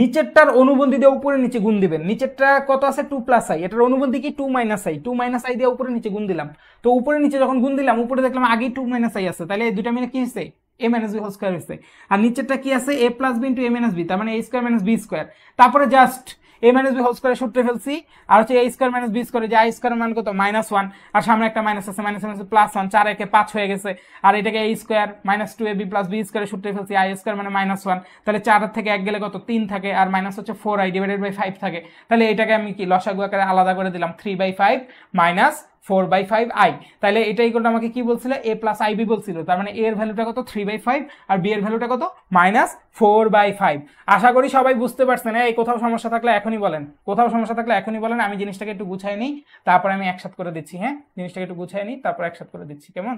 নিচেরটার অনুবন্ধী দিয়ে উপরে নিচে গুণ দিবেন নিচেরটা কত আছে টু প্লাস আই এটার অনুবন্ধী কি two minus i two minus i দিয়ে উপরে নিচে গুণ দিলাম তো উপরে নিচে যখন গুণ দিলাম উপরে দেখলাম আগেই টু মাইনাস আই আছে তাহলে দুটা মিলে কি হয়েছে a minus b whole square হয়েছে আর নিচেরটা কি আছে a plus b into a minus b তার মানে a square minus b square তারপরে just a minus b whole square সূত্রে ফেলছি আর হচ্ছে a square minus b square যে আই স্কোয়ার মান কত মাইনাস ওয়ান আর সামনে একটা মাইনাস আছে মাইনাস মাইনাস প্লাস ওয়ান চার একে পাঁচ হয়ে গেছে আর এটাকে a square minus two A B plus B square সূত্রে ফেলছি আই স্কোয়ার মানে মাইনাস ওয়ান তাহলে চার থেকে এক গেলে কত তিন থাকে আর মাইনাস হচ্ছে four i divided by five থাকে তাহলে এটাকে আমি কি লসাগু আকারে আলাদা করে দিলাম three by five minus four by five i তাহলে এটাই ইকুয়াল আমাকে কি বলছিল এ প্লাস আই বি বলছিল তার মানে এর ভ্যালুটা কত থ্রি বাই ফাইভ আর বি এর ভ্যালুটা কত মাইনাস ফোর বাই ফাইভ আশা করি সবাই বুঝতে পারছেন এই কোথাও সমস্যা থাকলে এখনই বলেন কোথাও সমস্যা থাকলে এখনই বলেন আমি জিনিসটাকে একটু গুছাই নিই তারপরে আমি একসাথ করে দিচ্ছি হ্যাঁ জিনিসটাকে একটু গুছাই নিই তারপর একসাথ করে দিচ্ছি কেমন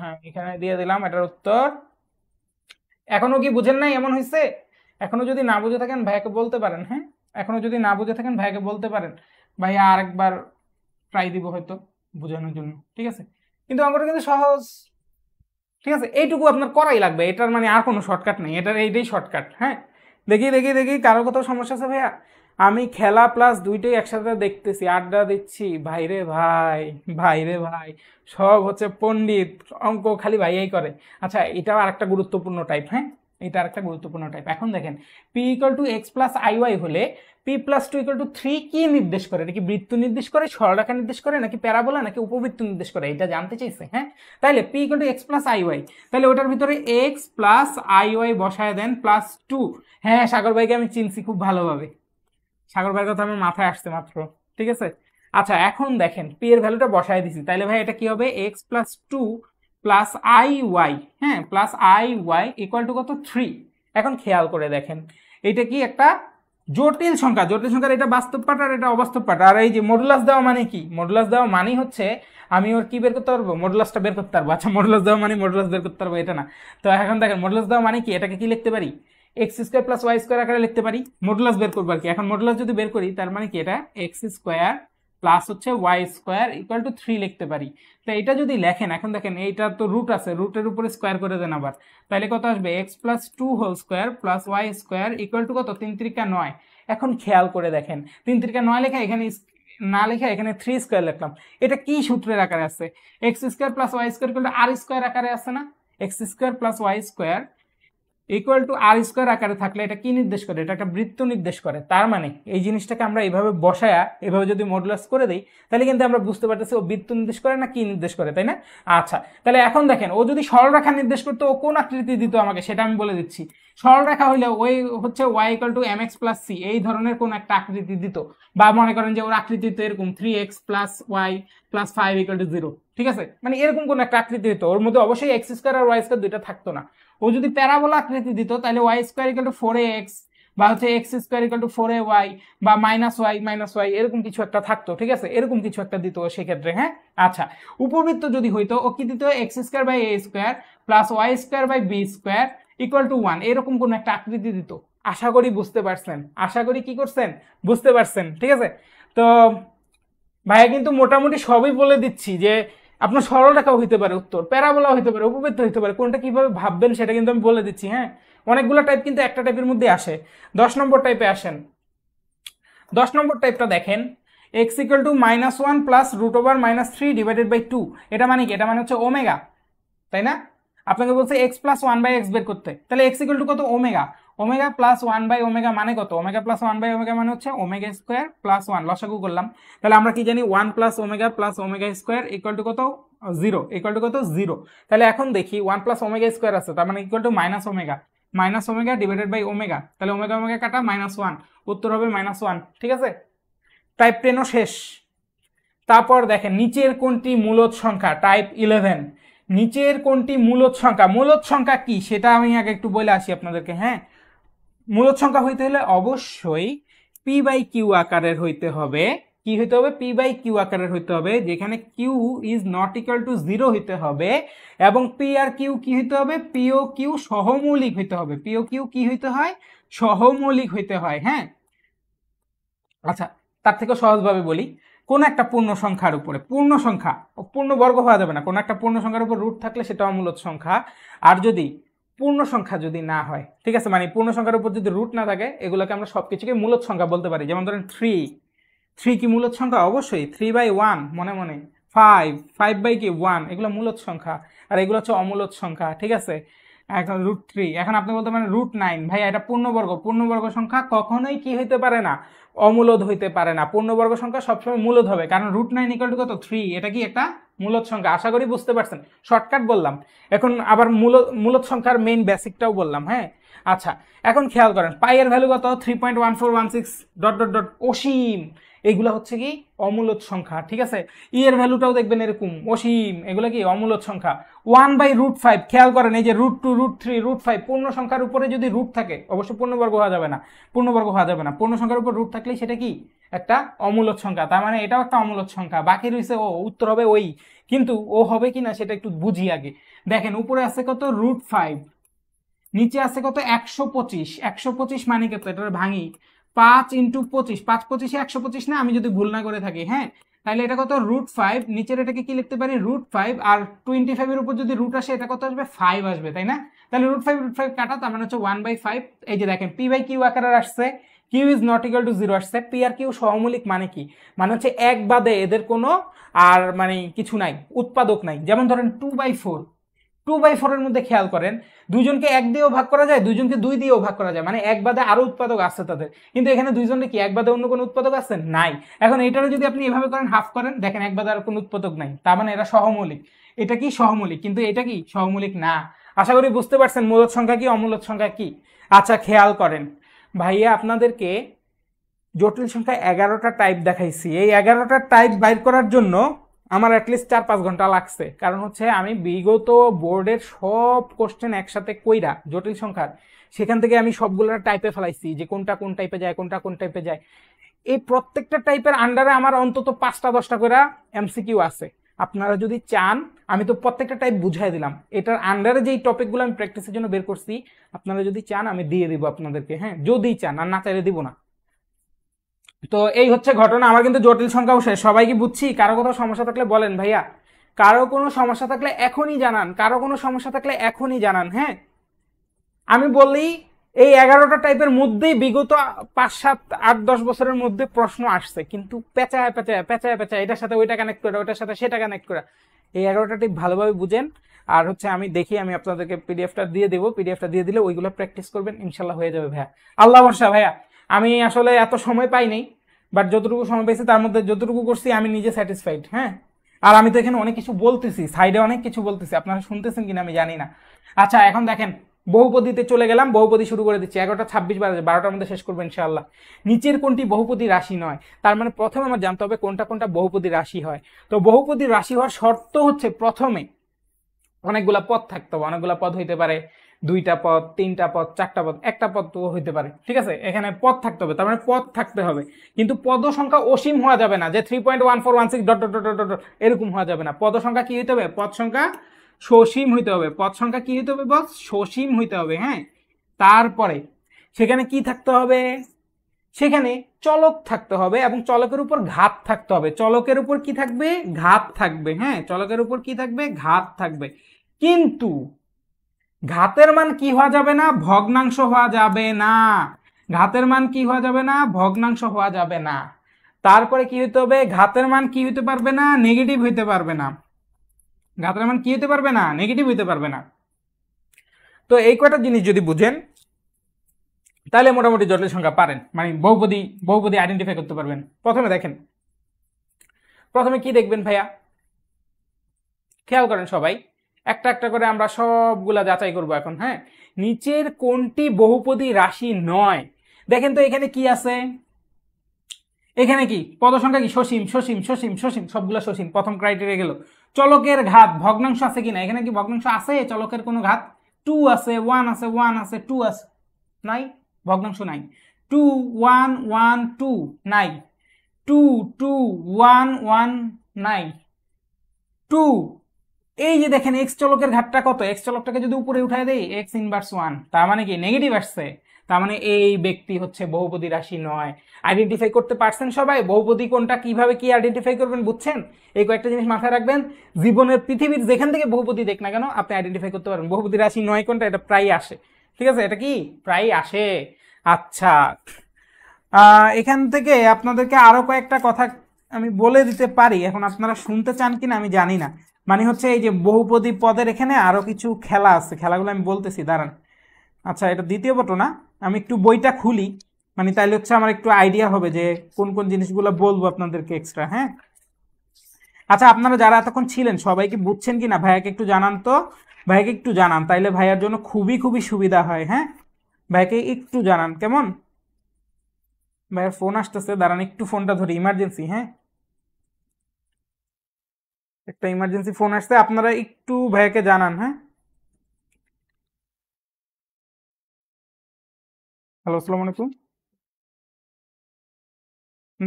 হ্যাঁ এখানে দিয়ে দিলাম এটার উত্তর এখনো কি বুঝেন নাই এমন হয়েছে এখনো যদি না বুঝে থাকেন ভাইয়াকে বলতে পারেন হ্যাঁ এখনো যদি না বুঝে থাকেন ভাইকে বলতে পারেন ভাইয়া আরেকবার ট্রাই দিব হয়তো বোঝানোর জন্য ঠিক আছে কিন্তু অঙ্কটা কিন্তু সহজ ঠিক আছে এইটুকু আপনার করাই লাগবে এটার মানে আর কোনো শর্টকাট নেই এটার এইটাই শর্টকাট হ্যাঁ দেখি দেখি দেখি কারোর কোথাও সমস্যা আছে ভাইয়া আমি খেলা প্লাস দুইটাই একসাথে দেখতেছি আড্ডা দিচ্ছি ভাইরে ভাই ভাইরে ভাই সব হচ্ছে পণ্ডিত অঙ্ক খালি ভাইয়াই করে আচ্ছা এটাও আরেকটা গুরুত্বপূর্ণ টাইপ হ্যাঁ এটা আর একটা গুরুত্বপূর্ণ টাইপ এখন দেখেন p equal to x plus i y হলে p plus two equal to three কী নির্দেশ করে এটা কি বৃত্ত নির্দেশ করে সরলরেখা নির্দেশ করে নাকি প্যারাবোলা নাকি উপবৃত্ত নির্দেশ করে এটা জানতে চাইছে হ্যাঁ তাহলে p equal to x plus i y তাহলে ওটার ভিতরে এক্স প্লাস আইওয়াই বসায় দেন প্লাস টু হ্যাঁ সাগর ভাইকে আমি চিনছি খুব ভালোভাবে সাগর ভাইয়ের কথা আমার মাথায় আসছে মাত্র ঠিক আছে আচ্ছা এখন দেখেন পি এর ভ্যালুটা বসায় দিছি তাহলে ভাই এটা কি হবে x plus two plus i y হ্যাঁ plus i y equal to কত থ্রি এখন খেয়াল করে দেখেন এটা কি একটা জটিল সংখ্যা জটিল সংখ্যার এটা বাস্তব পাঠ আর এটা অবাস্তব পাঠ আর এই যে মডুলাস দেওয়া মানে কি মডুলাস দেওয়া মানে হচ্ছে আমি ওর কি বের করতে পারবো মডুলাসটা বের করতে পারবো আচ্ছা মডুলাস দেওয়া মানে মডুলাস বের করতে পারবো এটা না তো এখন দেখেন মডুলাস দেওয়া মানে কি এটাকে কি লিখতে পারি x square plus y square আকারে লিখতে পারি মডুলাস বের করবো আর কি এখন মডুলাস যদি বের করি তার মানে কি এটা এক্স স্কোয়ার প্লাস হচ্ছে y square equal to three লিখতে পারি তো এটা যদি লেখেন এখন দেখেন এইটা তো রুট আছে রুটের উপরে স্কোয়ার করে দেন আবার তাহলে কত আসবে x plus two whole square plus y square equal to কত তিন ত্রিকা নয় এখন খেয়াল করে দেখেন তিন ত্রিকা নয় লেখা এখানে না লেখা এখানে থ্রি স্কোয়ার লিখলাম এটা কি সূত্রের আকারে আছে x square plus y square r square আকারে আছে না x square plus y square equal to r square আকারে থাকলে এটা কি নির্দেশ করে এটা একটা বৃত্ত নির্দেশ করে তার মানে এই জিনিসটাকে আমরা এভাবে বসায়া এভাবে যদি মডুলাস করে দিই তাহলে কিন্তু আমরা বুঝতে পারতেছি ও বৃত্ত নির্দেশ করে না কি নির্দেশ করে তাই না আচ্ছা তাহলে এখন দেখেন ও যদি সরলরেখা নির্দেশ করতো ও কোন আকৃতি দিত আমাকে সেটা আমি বলে দিচ্ছি সরলরেখা হইলে ওই হচ্ছে y equal to m x plus c এই ধরনের কোন একটা আকৃতি দিত বা মনে করেন যে ওর আকৃতি তো এরকম three x plus y plus five equal to zero ঠিক আছে মানে এরকম কোন একটা আকৃতি দিত ওর মধ্যে অবশ্যই এক্স স্কোয়ার আর ওয়াই স্কোয়ার দুইটা থাকতো না ও যদি প্যারাবোলা আকৃতি দিত তাহলে y square equal to four x বা হচ্ছে x square equal to four a y বা মাইনাস ওয়াই মাইনাস ওয়াই এরকম কিছু একটা থাকতো ঠিক আছে এরকম কিছু একটা দিত সেক্ষেত্রে হ্যাঁ আচ্ছা উপবৃত্ত যদি হইতো ও কি দিত x square by a square plus y square by b square equal to one এরকম কোনো একটা আকৃতি দিত আশা করি বুঝতে পারছেন আশা করি কি করছেন বুঝতে পারছেন ঠিক আছে তো ভাইয়া কিন্তু মোটামুটি সবই বলে দিচ্ছি যে আপনার সরলরেখাও হইতে পারে উত্তর প্যারাবোলাও হইতে পারে উপবৃত্ত হইতে পারে কোনটা কীভাবে ভাববেন সেটা কিন্তু আমি বলে দিচ্ছি হ্যাঁ অনেকগুলো টাইপ কিন্তু একটা টাইপের মধ্যে আসে দশ নম্বর টাইপে আসেন দশ নম্বর টাইপটা দেখেন x equal to minus one plus root over minus three divided by two এটা মানে কি এটা মানে হচ্ছে ওমেগা তাই না আপনাকে বলছে x plus one by x বের করতে তাহলে এক্স ইকুয়াল টু কত omega omega plus one by omega মানে কত omega plus one by omega মানে হচ্ছে ওমেগা স্কোয়ার প্লাস ওয়ান লসাগু করলাম তাহলে আমরা কি জানি one plus omega plus omega square equal to কত জিরো ইকুয়াল টু কত জিরো তাহলে এখন দেখি ওয়ান প্লাস ওমেগা স্কোয়ার আছে তার মানে equal to minus omega minus omega divided by omega তাহলে ওমেগা ওমেগা কাটা মাইনাস ওয়ান উত্তর হবে মাইনাস ওয়ান ঠিক আছে টাইপ টেনও শেষ তারপর দেখেন নিচের কোনটি মূলত সংখ্যা টাইপ ইলেভেন নিচের কোনটি মূলত সংখ্যা মূলত সংখ্যা কি সেটা আমি আগে একটু বলে আসি আপনাদেরকে হ্যাঁ মূলত সংখ্যা হইতে হলে অবশ্যই পি বাই কিউ আকারের হইতে হবে কি হইতে হবে পি বাই কিউ আকারের হইতে হবে যেখানে q is not equal to zero হইতে হবে এবং পি আর কিউ কি হইতে হবে পিও কিউ সহমৌলিক হইতে হবে পিও কিউ কি হইতে হয় সহমৌলিক হইতে হয় হ্যাঁ আচ্ছা তার থেকে সহজভাবে বলি কোন একটা পূর্ণ সংখ্যার উপরে পূর্ণ সংখ্যা পূর্ণ বর্গ হওয়া যাবে না কোন একটা পূর্ণ সংখ্যার উপর রুট থাকলে সেটাও মূলত সংখ্যা আর যদি পূর্ণ সংখ্যা যদি না হয় ঠিক আছে মানে পূর্ণ সংখ্যার উপর যদি রুট না থাকে এগুলোকে আমরা সব কিছুকে মূলত সংখ্যা বলতে পারি যেমন ধরেন থ্রি থ্রি কি মূলত সংখ্যা অবশ্যই থ্রি বাই ওয়ান মনে মনে ফাইভ ফাইভ বাই কি ওয়ান এগুলো মূলত সংখ্যা আর এগুলো হচ্ছে অমূলত সংখ্যা ঠিক আছে এখন রুট থ্রি এখন আপনি বলতে পারেন রুট নাইন ভাই এটা পূর্ণবর্গ পূর্ণবর্গ সংখ্যা কখনোই কি হইতে পারে না অমূলত হইতে পারে না পূর্ণবর্গ সংখ্যা সবসময় মূলত হবে কারণ রুট নাইন ইকাল টু কত থ্রি এটা কি একটা মূলত সংখ্যা আশা করি বুঝতে পারছেন শর্টকাট বললাম এখন আবার মূল মূলত সংখ্যার মেইন বেসিকটাও বললাম হ্যাঁ আচ্ছা এখন খেয়াল করেন পাইয়ের ভ্যালু কত three point one four one six dot dot dot অসীম এগুলো হচ্ছে কি অমূলত সংখ্যা ঠিক আছে ই e এর ভ্যালুটাও দেখবেন এরকম অসীম এগুলো কি অমূলত সংখ্যা ওয়ান বাই রুট ফাইভ খেয়াল করেন এই যে root two root three root five পূর্ণ সংখ্যার উপরে যদি রুট থাকে অবশ্যই পূর্ণবর্গ হওয়া যাবে না পূর্ণবর্গ হওয়া যাবে না পূর্ণ সংখ্যার উপর রুট থাকলেই সেটা কি একটা অমূলক সংখ্যা তার মানে এটাও একটা অমূলক সংখ্যা বাকি রয়েছে ও উত্তর হবে ওই কিন্তু ও হবে কি না সেটা একটু বুঝি আগে দেখেন উপরে আছে কত রুট ফাইভ নিচে আছে কত একশো পঁচিশ একশো পঁচিশ মানে কত এটা ভাঙি পাঁচ ইন্টু পঁচিশ পাঁচ পঁচিশে একশো পঁচিশ না আমি যদি ভুল না করে থাকি হ্যাঁ তাহলে এটা কত রুট ফাইভ নিচের এটাকে কি লিখতে পারি রুট ফাইভ আর টোয়েন্টি ফাইভের উপর যদি রুট আসে এটা কত আসবে ফাইভ আসবে তাই না তাহলে রুট ফাইভ রুট ফাইভ কাটা তার মানে হচ্ছে ওয়ান বাই ফাইভ এই যে দেখেন পি বাই কিউ আকারের আসছে q is not equal to zero আসছে পি আর কিউ সহমূলিক মানে কি মানে হচ্ছে এক বাদে এদের কোনো আর মানে কিছু নাই উৎপাদক নাই যেমন ধরেন two by four two by ফোরের মধ্যে খেয়াল করেন দুজনকে এক দিয়েও ভাগ করা যায় দুজনকে দুই দিয়েও ভাগ করা যায় মানে এক বাদে আরও উৎপাদক আছে তাদের কিন্তু এখানে দুইজনে কি এক বাদে অন্য কোনো উৎপাদক আছে নাই এখন এটারও যদি আপনি এভাবে করেন হাফ করেন দেখেন এক বাদে আর কোনো উৎপাদক নাই তার মানে এরা সহমৌলিক এটা কি সহমৌলিক কিন্তু এটা কি সহমৌলিক না আশা করি বুঝতে পারছেন মূলত সংখ্যা কি অমূলত সংখ্যা কি আচ্ছা খেয়াল করেন ভাইয়া আপনাদেরকে জটিল সংখ্যা এগারোটা টাইপ দেখাইছি এই এগারোটা টাইপ বাইর করার জন্য আমার অ্যাটলিস্ট চার পাঁচ ঘন্টা লাগছে কারণ হচ্ছে আমি বিগত বোর্ডের সব কোশ্চেন একসাথে কইরা জটিল সংখ্যার সেখান থেকে আমি সবগুলো টাইপে ফেলাইছি যে কোনটা কোন টাইপে যায় কোনটা কোন টাইপে যায় এই প্রত্যেকটা টাইপের আন্ডারে আমার অন্তত পাঁচটা দশটা করে এমসিকিউ আছে আপনারা যদি চান আমি তো প্রত্যেকটা টাইপ বুঝাই দিলাম এটার আন্ডারে যেই টপিকগুলো আমি প্র্যাকটিসের জন্য বের করছি আপনারা যদি চান আমি দিয়ে দিব আপনাদেরকে হ্যাঁ যদি চান আর না চাইলে দিব না তো এই হচ্ছে ঘটনা আমার কিন্তু জটিল সংখ্যাও শেষ সবাই কি বুঝছি কারো কোথাও সমস্যা থাকলে বলেন ভাইয়া কারো কোনো সমস্যা থাকলে এখনই জানান কারো কোনো সমস্যা থাকলে এখনই জানান হ্যাঁ আমি বলি এই এগারোটা টাইপের মধ্যেই বিগত পাঁচ সাত আট দশ বছরের মধ্যে প্রশ্ন আসছে কিন্তু পেঁচায় পেঁচায় পেঁচায় পেঁচায় এটার সাথে ওইটা কানেক্ট করা ওইটার সাথে সেটা কানেক্ট করা এই এগারোটা টিপ ভালোভাবে বুঝেন আর হচ্ছে আমি দেখি আমি আপনাদেরকে পিডিএফটা দিয়ে দেবো পিডিএফটা দিয়ে দিলে ওইগুলো প্র্যাকটিস করবেন ইনশাল্লাহ হয়ে যাবে ভাইয়া আল্লাহ বর্ষা ভাইয়া আমি আসলে এত সময় পাই নাই বাট যতটুকু সময় পেয়েছি তার মধ্যে যতটুকু করছি আমি নিজে স্যাটিসফাইড হ্যাঁ আর আমি তো এখানে অনেক কিছু বলতেছি সাইডে অনেক কিছু বলতেছি আপনারা শুনতেছেন কিনা আমি জানি না আচ্ছা এখন দেখেন বহুপদীতে চলে গেলাম বহুপদী শুরু করে দিচ্ছি এগারোটা ছাব্বিশ বাজে বারোটার মধ্যে শেষ করবো ইনশাল্লাহ নিচের কোনটি বহুপদী রাশি নয় তার মানে প্রথমে আমার জানতে হবে কোনটা কোনটা বহুপদী রাশি হয় তো বহুপদী রাশি হওয়ার শর্ত হচ্ছে প্রথমে অনেকগুলা পদ থাকতে হবে অনেকগুলা পদ হইতে পারে দুইটা পদ তিনটা পদ চারটা পদ একটা পদ তো হইতে পারে ঠিক আছে এখানে পদ থাকতে হবে তার মানে পদ থাকতে হবে কিন্তু পদ সংখ্যা অসীম হওয়া যাবে না যে three point one four one six dot dot dot dot এরকম হওয়া যাবে না পদ সংখ্যা কি হইতে হবে পদ সংখ্যা সসীম হইতে হবে পদ সংখ্যা কি হইতে হবে বস সসীম হইতে হবে হ্যাঁ তারপরে সেখানে কি থাকতে হবে সেখানে চলক থাকতে হবে এবং চলকের উপর ঘাত থাকতে হবে চলকের উপর কি থাকবে ঘাত থাকবে হ্যাঁ চলকের উপর কি থাকবে ঘাত থাকবে কিন্তু ঘাতের মান কি হওয়া যাবে না ভগ্নাংশ হওয়া যাবে না ঘাতের মান কি হওয়া যাবে না ভগ্নাংশ হওয়া যাবে না তারপরে কি হইতে হবে ঘাতের মান কি হইতে পারবে না নেগেটিভ হইতে পারবে না ঘাতের মান কি হতে পারবে না নেগেটিভ হতে পারবে না তো এই কয়টা জিনিস যদি বুঝেন তাহলে মোটামুটি জটিল সংখ্যা পারেন মানে বহুপদী বহুপদী আইডেন্টিফাই করতে পারবেন প্রথমে দেখেন প্রথমে কি দেখবেন ভাইয়া খেয়াল করেন সবাই একটা একটা করে আমরা সবগুলা যাচাই করব এখন হ্যাঁ নিচের কোনটি বহুপদী রাশি নয় দেখেন তো এখানে কি আছে এখানে কি পদ সংখ্যা কি সসীম সসীম সসীম সসীম সবগুলো সসীম প্রথম ক্রাইটেরিয়া গেল চলকের ঘাত ভগ্নাংশ আছে কিনা এখানে কি ভগ্নাংশ আছে চলকের কোনো ঘাত টু আছে ওয়ান আছে ওয়ান আছে টু আছে নাই ভগ্নাংশ নাই টু ওয়ান ওয়ান টু নাই টু টু ওয়ান ওয়ান নাই টু এই যে দেখেন এক্স চলকের ঘাটটা কত এক্স চলকটাকে যদি উপরে উঠায় দেই এক্স ইনভার্স ওয়ান তার মানে কি নেগেটিভ আসছে তার মানে এই ব্যক্তি হচ্ছে বহুপদী রাশি নয় আইডেন্টিফাই করতে পারছেন সবাই বহুপদী কোনটা কিভাবে কি আইডেন্টিফাই করবেন বুঝছেন এই কয়েকটা জিনিস মাথায় রাখবেন জীবনের পৃথিবীর যেখান থেকে বহুপদী দেখ না কেন আপনি আইডেন্টিফাই করতে পারবেন বহুপদী রাশি নয় কোনটা এটা প্রায় আসে ঠিক আছে এটা কি প্রায় আসে আচ্ছা এখান থেকে আপনাদেরকে আরও কয়েকটা কথা আমি বলে দিতে পারি এখন আপনারা শুনতে চান কি না আমি জানি না মানে হচ্ছে এই যে বহুপদী পদের এখানে আরও কিছু খেলা আছে খেলাগুলো আমি বলতেছি দাঁড়ান আচ্ছা এটা দ্বিতীয় ঘটনা না আমি একটু বইটা খুলি মানে তাহলে হচ্ছে আমার একটু আইডিয়া হবে যে কোন কোন জিনিসগুলো বলবো আপনাদেরকে এক্সট্রা হ্যাঁ আচ্ছা আপনারা যারা এতক্ষণ ছিলেন সবাইকে বুঝছেন কি না ভাইয়াকে একটু জানান তো ভাইয়াকে একটু জানান তাইলে ভাইয়ার জন্য খুবই খুবই সুবিধা হয় হ্যাঁ ভাইয়াকে একটু জানান কেমন ভাইয়ার ফোন আসতেছে দাঁড়ান একটু ফোনটা ধরি ইমার্জেন্সি হ্যাঁ একটা ইমার্জেন্সি ফোন আসতে আপনারা একটু ভাইয়াকে জানান হ্যাঁ হ্যালো আসসালাম আলাইকুম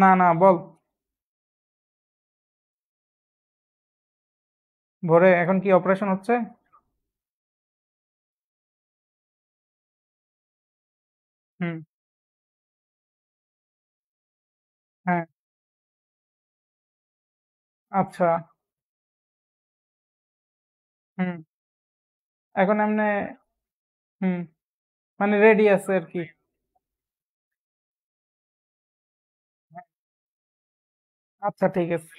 না না বল ভোরে এখন কি অপারেশন হচ্ছে হুম হ্যাঁ আচ্ছা হুম এখন এমনি হুম মানে রেডি আছে আর কি আচ্ছা ঠিক আছে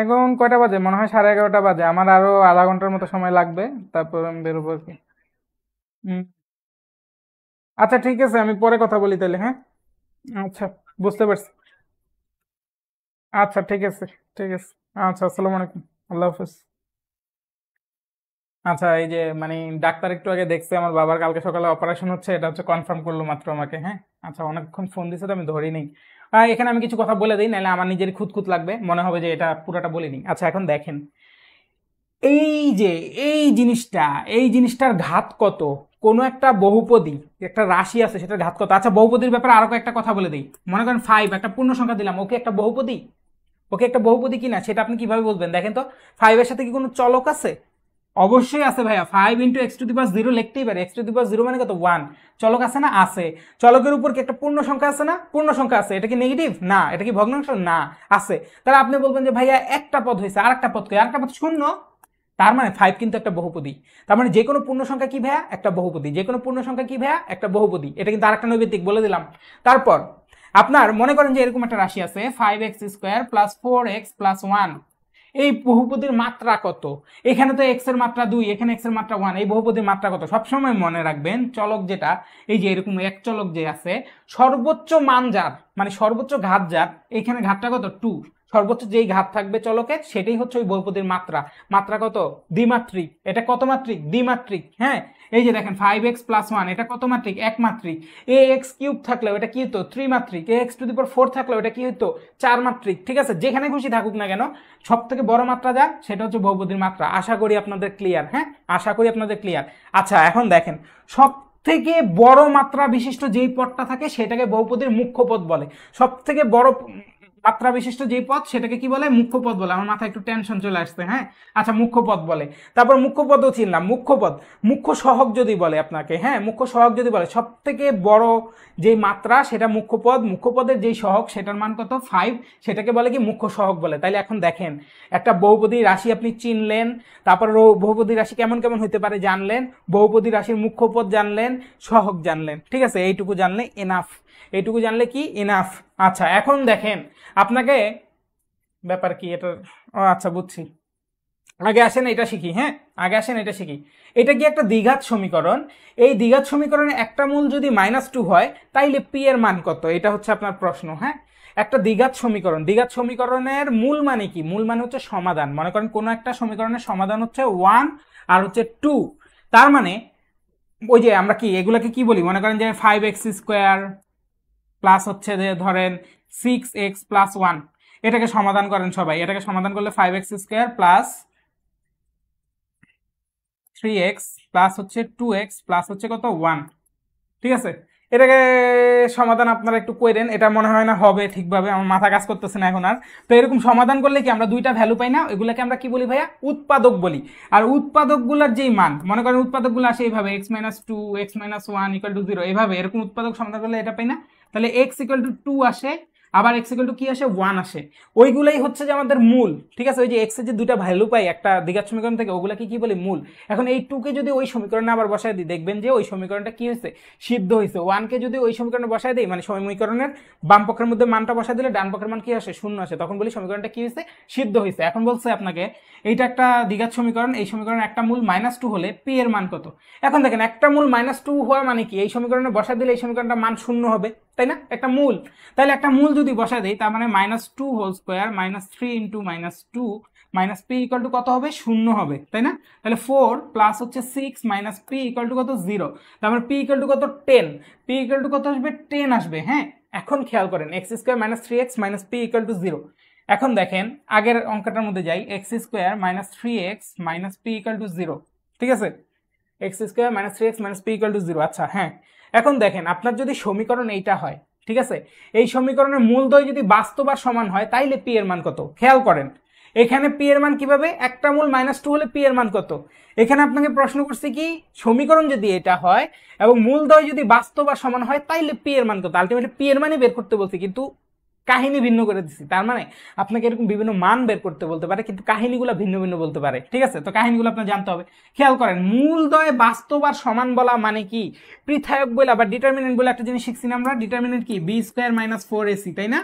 এখন কয়টা বাজে মনে হয় সাড়ে এগারোটা বাজে আমার আরো আধা ঘন্টার মতো সময় লাগবে তারপর আমি বেরোবো আর কি আচ্ছা ঠিক আছে আমি পরে কথা বলি তাহলে হ্যাঁ আচ্ছা বুঝতে পারছি আচ্ছা ঠিক আছে ঠিক আছে আচ্ছা আসসালামু আলাইকুম আল্লাহ হাফিজ আচ্ছা এই যে মানে ডাক্তার একটু আগে দেখছে আমার বাবার কালকে সকালে অপারেশন হচ্ছে এটা হচ্ছে কনফার্ম করলো মাত্র আমাকে হ্যাঁ আচ্ছা অনেকক্ষণ ফোন দিছে তো আমি ধরি নেই এখানে আমি কিছু কথা বলে দিই নাহলে আমার নিজের খুঁতখুত লাগবে মনে হবে যে এটা পুরোটা বলে নিই আচ্ছা এখন দেখেন এই যে এই জিনিসটা এই জিনিসটার ঘাত কত কোনো একটা বহুপদী একটা রাশি আছে সেটার ঘাত কত আচ্ছা বহুপদীর ব্যাপারে আরও একটা কথা বলে দিই মনে করেন ফাইভ একটা পূর্ণ সংখ্যা দিলাম ওকে একটা বহুপদী ওকে একটা বহুপদী কিনা সেটা আপনি কিভাবে বলবেন দেখেন তো ফাইভের সাথে কি কোনো চলক আছে অবশ্যই আছে ভাইয়া five into x to the zero লিখতেই পারে এক্স টু দি জিরো মানে কত ওয়ান চলক আছে না আছে চলকের উপর কি একটা পূর্ণ সংখ্যা আছে না পূর্ণ সংখ্যা আছে এটা কি নেগেটিভ না এটা কি ভগ্নাংশ না আছে তাহলে আপনি বলবেন যে ভাইয়া একটা পদ হয়েছে আর একটা পদ আর একটা পদ শূন্য তার মানে ফাইভ কিন্তু একটা বহুপদী তার মানে যে কোনো পূর্ণ সংখ্যা কি ভাইয়া একটা বহুপদী যে কোনো পূর্ণ সংখ্যা কি ভাইয়া একটা বহুপদী এটা কিন্তু একটা নৈবেদিক বলে দিলাম তারপর আপনার মনে করেন যে এরকম একটা রাশি আছে five x square plus four x plus one এই বহুপদীর মাত্রা কত এখানে তো এক্স এর মাত্রা দুই এখানে এক্স এর মাত্রা ওয়ান এই বহুপদীর মাত্রা কত সবসময় মনে রাখবেন চলক যেটা এই যে এরকম এক চলক যে আছে সর্বোচ্চ মান যার মানে সর্বোচ্চ ঘাত যার এখানে ঘাতটা কত টু সর্বোচ্চ যেই ঘাত থাকবে চলকের সেটাই হচ্ছে ওই বহুপদীর মাত্রা মাত্রা কত দ্বিমাত্রিক এটা কত মাত্রিক দ্বিমাত্রিক হ্যাঁ এই যে দেখেন ফাইভ এক্স প্লাস ওয়ান এটা কত মাত্রিক একমাত্রিক এ এক্স কিউব থাকলেও এটা কি হতো মাত্রিক এ এক্স টু দি পর ফোর থাকলেও এটা কি হতো চার মাত্রিক ঠিক আছে যেখানে খুশি থাকুক না কেন সব থেকে বড় মাত্রা যা সেটা হচ্ছে বহুপদীর মাত্রা আশা করি আপনাদের ক্লিয়ার হ্যাঁ আশা করি আপনাদের ক্লিয়ার আচ্ছা এখন দেখেন সব থেকে বড় মাত্রা বিশিষ্ট যেই পদটা থাকে সেটাকে বহুপদীর মুখ্য পদ বলে সব থেকে বড় মাত্রা বিশিষ্ট যেই পদ সেটাকে কি বলে মুখ্য পদ বলে আমার মাথায় একটু টেনশন চলে আসছে হ্যাঁ আচ্ছা মুখ্য পদ বলে তারপর মুখ্য পদও চিনলাম মুখ্য পদ মুখ্য সহক যদি বলে আপনাকে হ্যাঁ মুখ্য সহক যদি বলে সব থেকে বড় যেই মাত্রা সেটা মুখ্য পদ মুখ্য পদের যেই সহক সেটার মান কত ফাইভ সেটাকে বলে কি মুখ্য সহক বলে তাইলে এখন দেখেন একটা বহুপদী রাশি আপনি চিনলেন তারপর বহুপদী রাশি কেমন কেমন হতে পারে জানলেন বহুপদী রাশির মুখ্য পদ জানলেন সহক জানলেন ঠিক আছে এইটুকু জানলে এনাফ এইটুকু জানলে কি এনাফ আচ্ছা এখন দেখেন আপনাকে ব্যাপার কি ও আচ্ছা বুঝছি আগে আসেন এটা শিখি হ্যাঁ আগে আসেন এটা শিখি এটা কি একটা দ্বিঘাত সমীকরণ এই দ্বিঘাত সমীকরণে একটা মূল যদি মাইনাস টু হয় তাইলে পি এর মান কত এটা হচ্ছে আপনার প্রশ্ন হ্যাঁ একটা দ্বিঘাত সমীকরণ দ্বিঘাত সমীকরণের মূল মানে কি মূল মানে হচ্ছে সমাধান মনে করেন কোনো একটা সমীকরণের সমাধান হচ্ছে ওয়ান আর হচ্ছে টু তার মানে ওই যে আমরা কি এগুলোকে কি বলি মনে করেন যে ফাইভ এক্স স্কোয়ার প্লাস হচ্ছে যে ধরেন সিক্স এক্স প্লাস ওয়ান এটাকে সমাধান করেন সবাই এটাকে সমাধান করলে five x square plus three x plus হচ্ছে টু এক্স প্লাস হচ্ছে কত ওয়ান ঠিক আছে এটাকে সমাধান আপনারা একটু করেন এটা মনে হয় না হবে ঠিকভাবে আমার মাথা কাজ করতেছে না এখন আর তো এরকম সমাধান করলে কি আমরা দুইটা ভ্যালু পাই না এগুলোকে আমরা কি বলি ভাইয়া উৎপাদক বলি আর উৎপাদকগুলোর যেই মান মনে করেন উৎপাদকগুলো আসে এইভাবে x minus two x minus one equal to zero এইভাবে এরকম উৎপাদক সমাধান করলে এটা পাই না তাহলে এক্স ইকুয়াল টু টু আসে আবার এক্স ইকুয়াল টু কী আসে ওয়ান আসে ওইগুলোই হচ্ছে যে আমাদের মূল ঠিক আছে ওই যে এক্সের যে দুটা ভ্যালু পাই একটা দীঘার সমীকরণ থেকে ওগুলাকে কী বলি মূল এখন এই টুকে যদি ওই সমীকরণে আবার বসায় দিই দেখবেন যে ওই সমীকরণটা কী হয়েছে সিদ্ধ হয়েছে ওয়ানকে যদি ওই সমীকরণে বসায় দিই মানে সমীকরণের বাম পক্ষের মধ্যে মানটা বসায় দিলে ডান পক্ষের মান কী আসে শূন্য আসে তখন বলি সমীকরণটা কী হয়েছে সিদ্ধ হয়েছে এখন বলছে আপনাকে এইটা একটা দীঘার সমীকরণ এই সমীকরণ একটা মূল মাইনাস টু হলে পি এর মান কত এখন দেখেন একটা মূল মাইনাস টু হওয়া মানে কি এই সমীকরণে বসাই দিলে এই সমীকরণটা মান শূন্য হবে তাই না একটা মূল তাহলে একটা মূল যদি বসা দেই তার মানে minus two whole square minus three into minus two minus p equal to কত হবে শূন্য হবে তাই না তাহলে ফোর প্লাস হচ্ছে six minus p equal to কত জিরো মানে পি ইকাল টু কত টেন পি ইকাল টু কত আসবে টেন আসবে হ্যাঁ এখন খেয়াল করেন x square minus three x minus p equal to zero এখন দেখেন আগের অঙ্কটার মধ্যে যাই x square minus three x minus p equal to zero ঠিক আছে x square minus three x minus p equal to zero আচ্ছা হ্যাঁ এখন দেখেন আপনার যদি সমীকরণ এইটা হয় ঠিক আছে এই সমীকরণের মূলদ্বয় যদি বাস্তব আর সমান হয় তাইলে পি এর মান কত খেয়াল করেন এখানে পি এর মান কিভাবে একটা মূল মাইনাস টু হলে পি এর মান কত এখানে আপনাকে প্রশ্ন করছি কি সমীকরণ যদি এটা হয় এবং মূলদ্বয় যদি বাস্তব আর সমান হয় তাইলে পি এর মান কত আলটিমেটলি পি এর মানই বের করতে বলছি কিন্তু কাহিনী ভিন্ন করে দিছি তার মানে আপনাকে এরকম বিভিন্ন মান বের করতে বলতে পারে কিন্তু কাহিনীগুলো ভিন্ন ভিন্ন বলতে পারে ঠিক আছে তো কাহিনীগুলো আপনার জানতে হবে খেয়াল করেন মূলদয় বাস্তব আর সমান বলা মানে কি পৃথায়ক বলা বা ডিটারমিনেন্ট বলে একটা জিনিস শিখছি না আমরা ডিটারমিনেন্ট কি b square minus four ac তাই না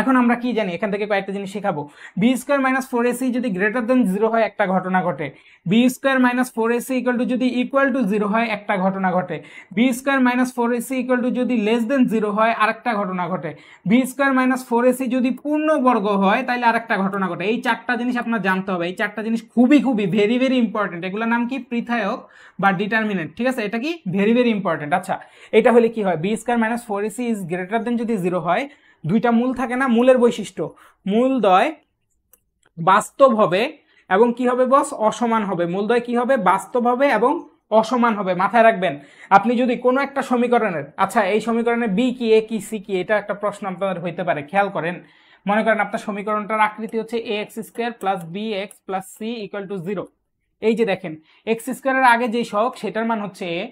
এখন আমরা কি জানি এখান থেকে কয়েকটা জিনিস শেখাবো b square minus four ac যদি গ্রেটার দেন জিরো হয় একটা ঘটনা ঘটে b square minus four ac equal to যদি ইকুয়াল টু জিরো হয় একটা ঘটনা ঘটে b square minus four ac equal to যদি লেস দেন জিরো হয় আরেকটা ঘটনা ঘটে b square minus four ac যদি পূর্ণবর্গ হয় তাহলে আর একটা ঘটনা ঘটে এই চারটা জিনিস আপনার জানতে হবে এই চারটা জিনিস খুবই খুবই ভেরি ভেরি ইম্পর্টেন্ট এগুলোর নাম কি পৃথায়ক বা ডিটারমিনেন্ট ঠিক আছে এটা কি ভেরি ভেরি ইম্পর্টেন্ট আচ্ছা এটা হলে কি হয় b square minus four ac is greater than যদি জিরো হয় দুইটা মূল থাকে না মূলের বৈশিষ্ট্য মূল মূলদয় বাস্তব হবে এবং কি হবে বস অসমান হবে মূলদয় কি হবে বাস্তব হবে এবং অসমান হবে মাথায় রাখবেন আপনি যদি কোনো একটা সমীকরণের আচ্ছা এই সমীকরণে বি কি এ কি সি কি এটা একটা প্রশ্ন আপনাদের হইতে পারে খেয়াল করেন মনে করেন আপনার সমীকরণটার আকৃতি হচ্ছে a x square plus B x plus c equal to zero এই যে দেখেন এক্স স্কোয়ারের আগে যেই শখ সেটার মান হচ্ছে এ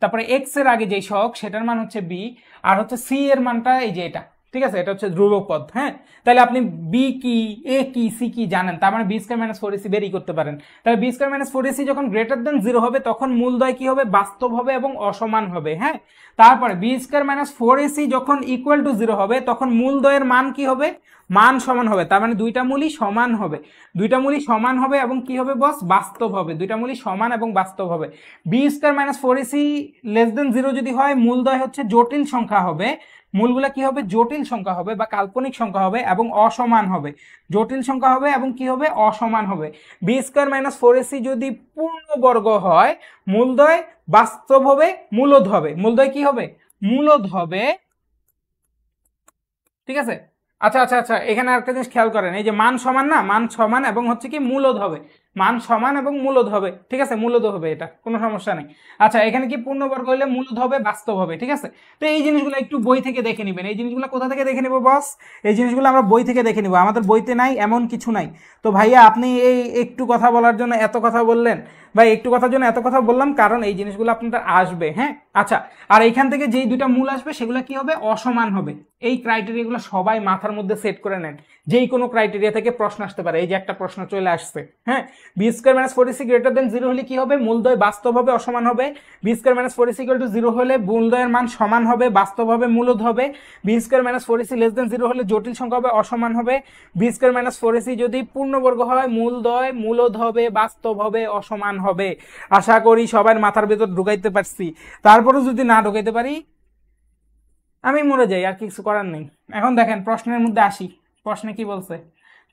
তারপরে এক্স এর আগে যেই শখ সেটার মান হচ্ছে বি আর হচ্ছে সি এর মানটা এই যে এটা ঠিক আছে এটা হচ্ছে ধ্রুবক পদ হ্যাঁ তাহলে আপনি বি কি এ কি সি কি জানেন তার মানে b square minus four ac বেরই করতে পারেন তাহলে b square minus four ac যখন গ্রেটার দেন জিরো হবে তখন মূলদয় কি হবে বাস্তব হবে এবং অসমান হবে হ্যাঁ তারপরে b square minus four ac যখন ইকুয়াল টু জিরো হবে তখন মূলদয়ের মান কি হবে মান সমান হবে তার মানে দুইটা মূলই সমান হবে দুইটা মূলই সমান হবে এবং কি হবে বস বাস্তব হবে দুইটা মূলই সমান এবং বাস্তব হবে b square minus four ac less than zero যদি হয় মূলদয় হচ্ছে জটিল সংখ্যা হবে মূলগুলা কি হবে জটিল সংখ্যা হবে বা কাল্পনিক সংখ্যা হবে এবং অসমান হবে জটিল সংখ্যা হবে এবং কি হবে অসমান হবে b square minus four ac যদি পূর্ণবর্গ হয় মূলদয় বাস্তব হবে মূলদ হবে মূলদয় কি হবে মূলদ হবে ঠিক আছে আচ্ছা আচ্ছা আচ্ছা এখানে আরেকটা জিনিস খেয়াল করেন এই যে মান সমান না মান সমান এবং হচ্ছে কি মূলদ হবে মান সমান এবং মূলদ হবে ঠিক আছে মূলদ হবে এটা কোনো সমস্যা নেই আচ্ছা এখানে কি পূর্ণবর্গ হলে মূলদ হবে বাস্তব হবে ঠিক আছে তো এই জিনিসগুলো একটু বই থেকে দেখে নেবেন এই জিনিসগুলো কোথা থেকে দেখে নেবো বস এই জিনিসগুলো আমরা বই থেকে দেখে নেবো আমাদের বইতে নাই এমন কিছু নাই তো ভাইয়া আপনি এই একটু কথা বলার জন্য এত কথা বললেন ভাই একটু কথার জন্য এত কথা বললাম কারণ এই জিনিসগুলো আপনাদের আসবে হ্যাঁ আচ্ছা আর এইখান থেকে যেই দুটা মূল আসবে সেগুলো কি হবে অসমান হবে এই ক্রাইটেরিয়াগুলো সবাই মাথার মধ্যে সেট করে নেন যেই কোনো ক্রাইটেরিয়া থেকে প্রশ্ন আসতে পারে এই যে একটা প্রশ্ন চলে আসছে হ্যাঁ b square minus four c greater than zero হলে কি হবে মূলদয় বাস্তব হবে অসমান হবে b square minus four equal to zero হলে মূলদয়ের মান সমান হবে বাস্তব হবে হবে b square minus four c less than zero হলে জটিল সংখ্যা হবে অসমান হবে b square minus four c যদি পূর্ণবর্গ হয় মূলদয় মূলদ হবে বাস্তব হবে অসমান হবে আশা করি সবার মাথার ভেতর ঢুকাইতে পারছি তারপরেও যদি না ঢুকাইতে পারি আমি মরে যাই আর কিছু করার নেই এখন দেখেন প্রশ্নের মধ্যে আসি প্রশ্নে কি বলছে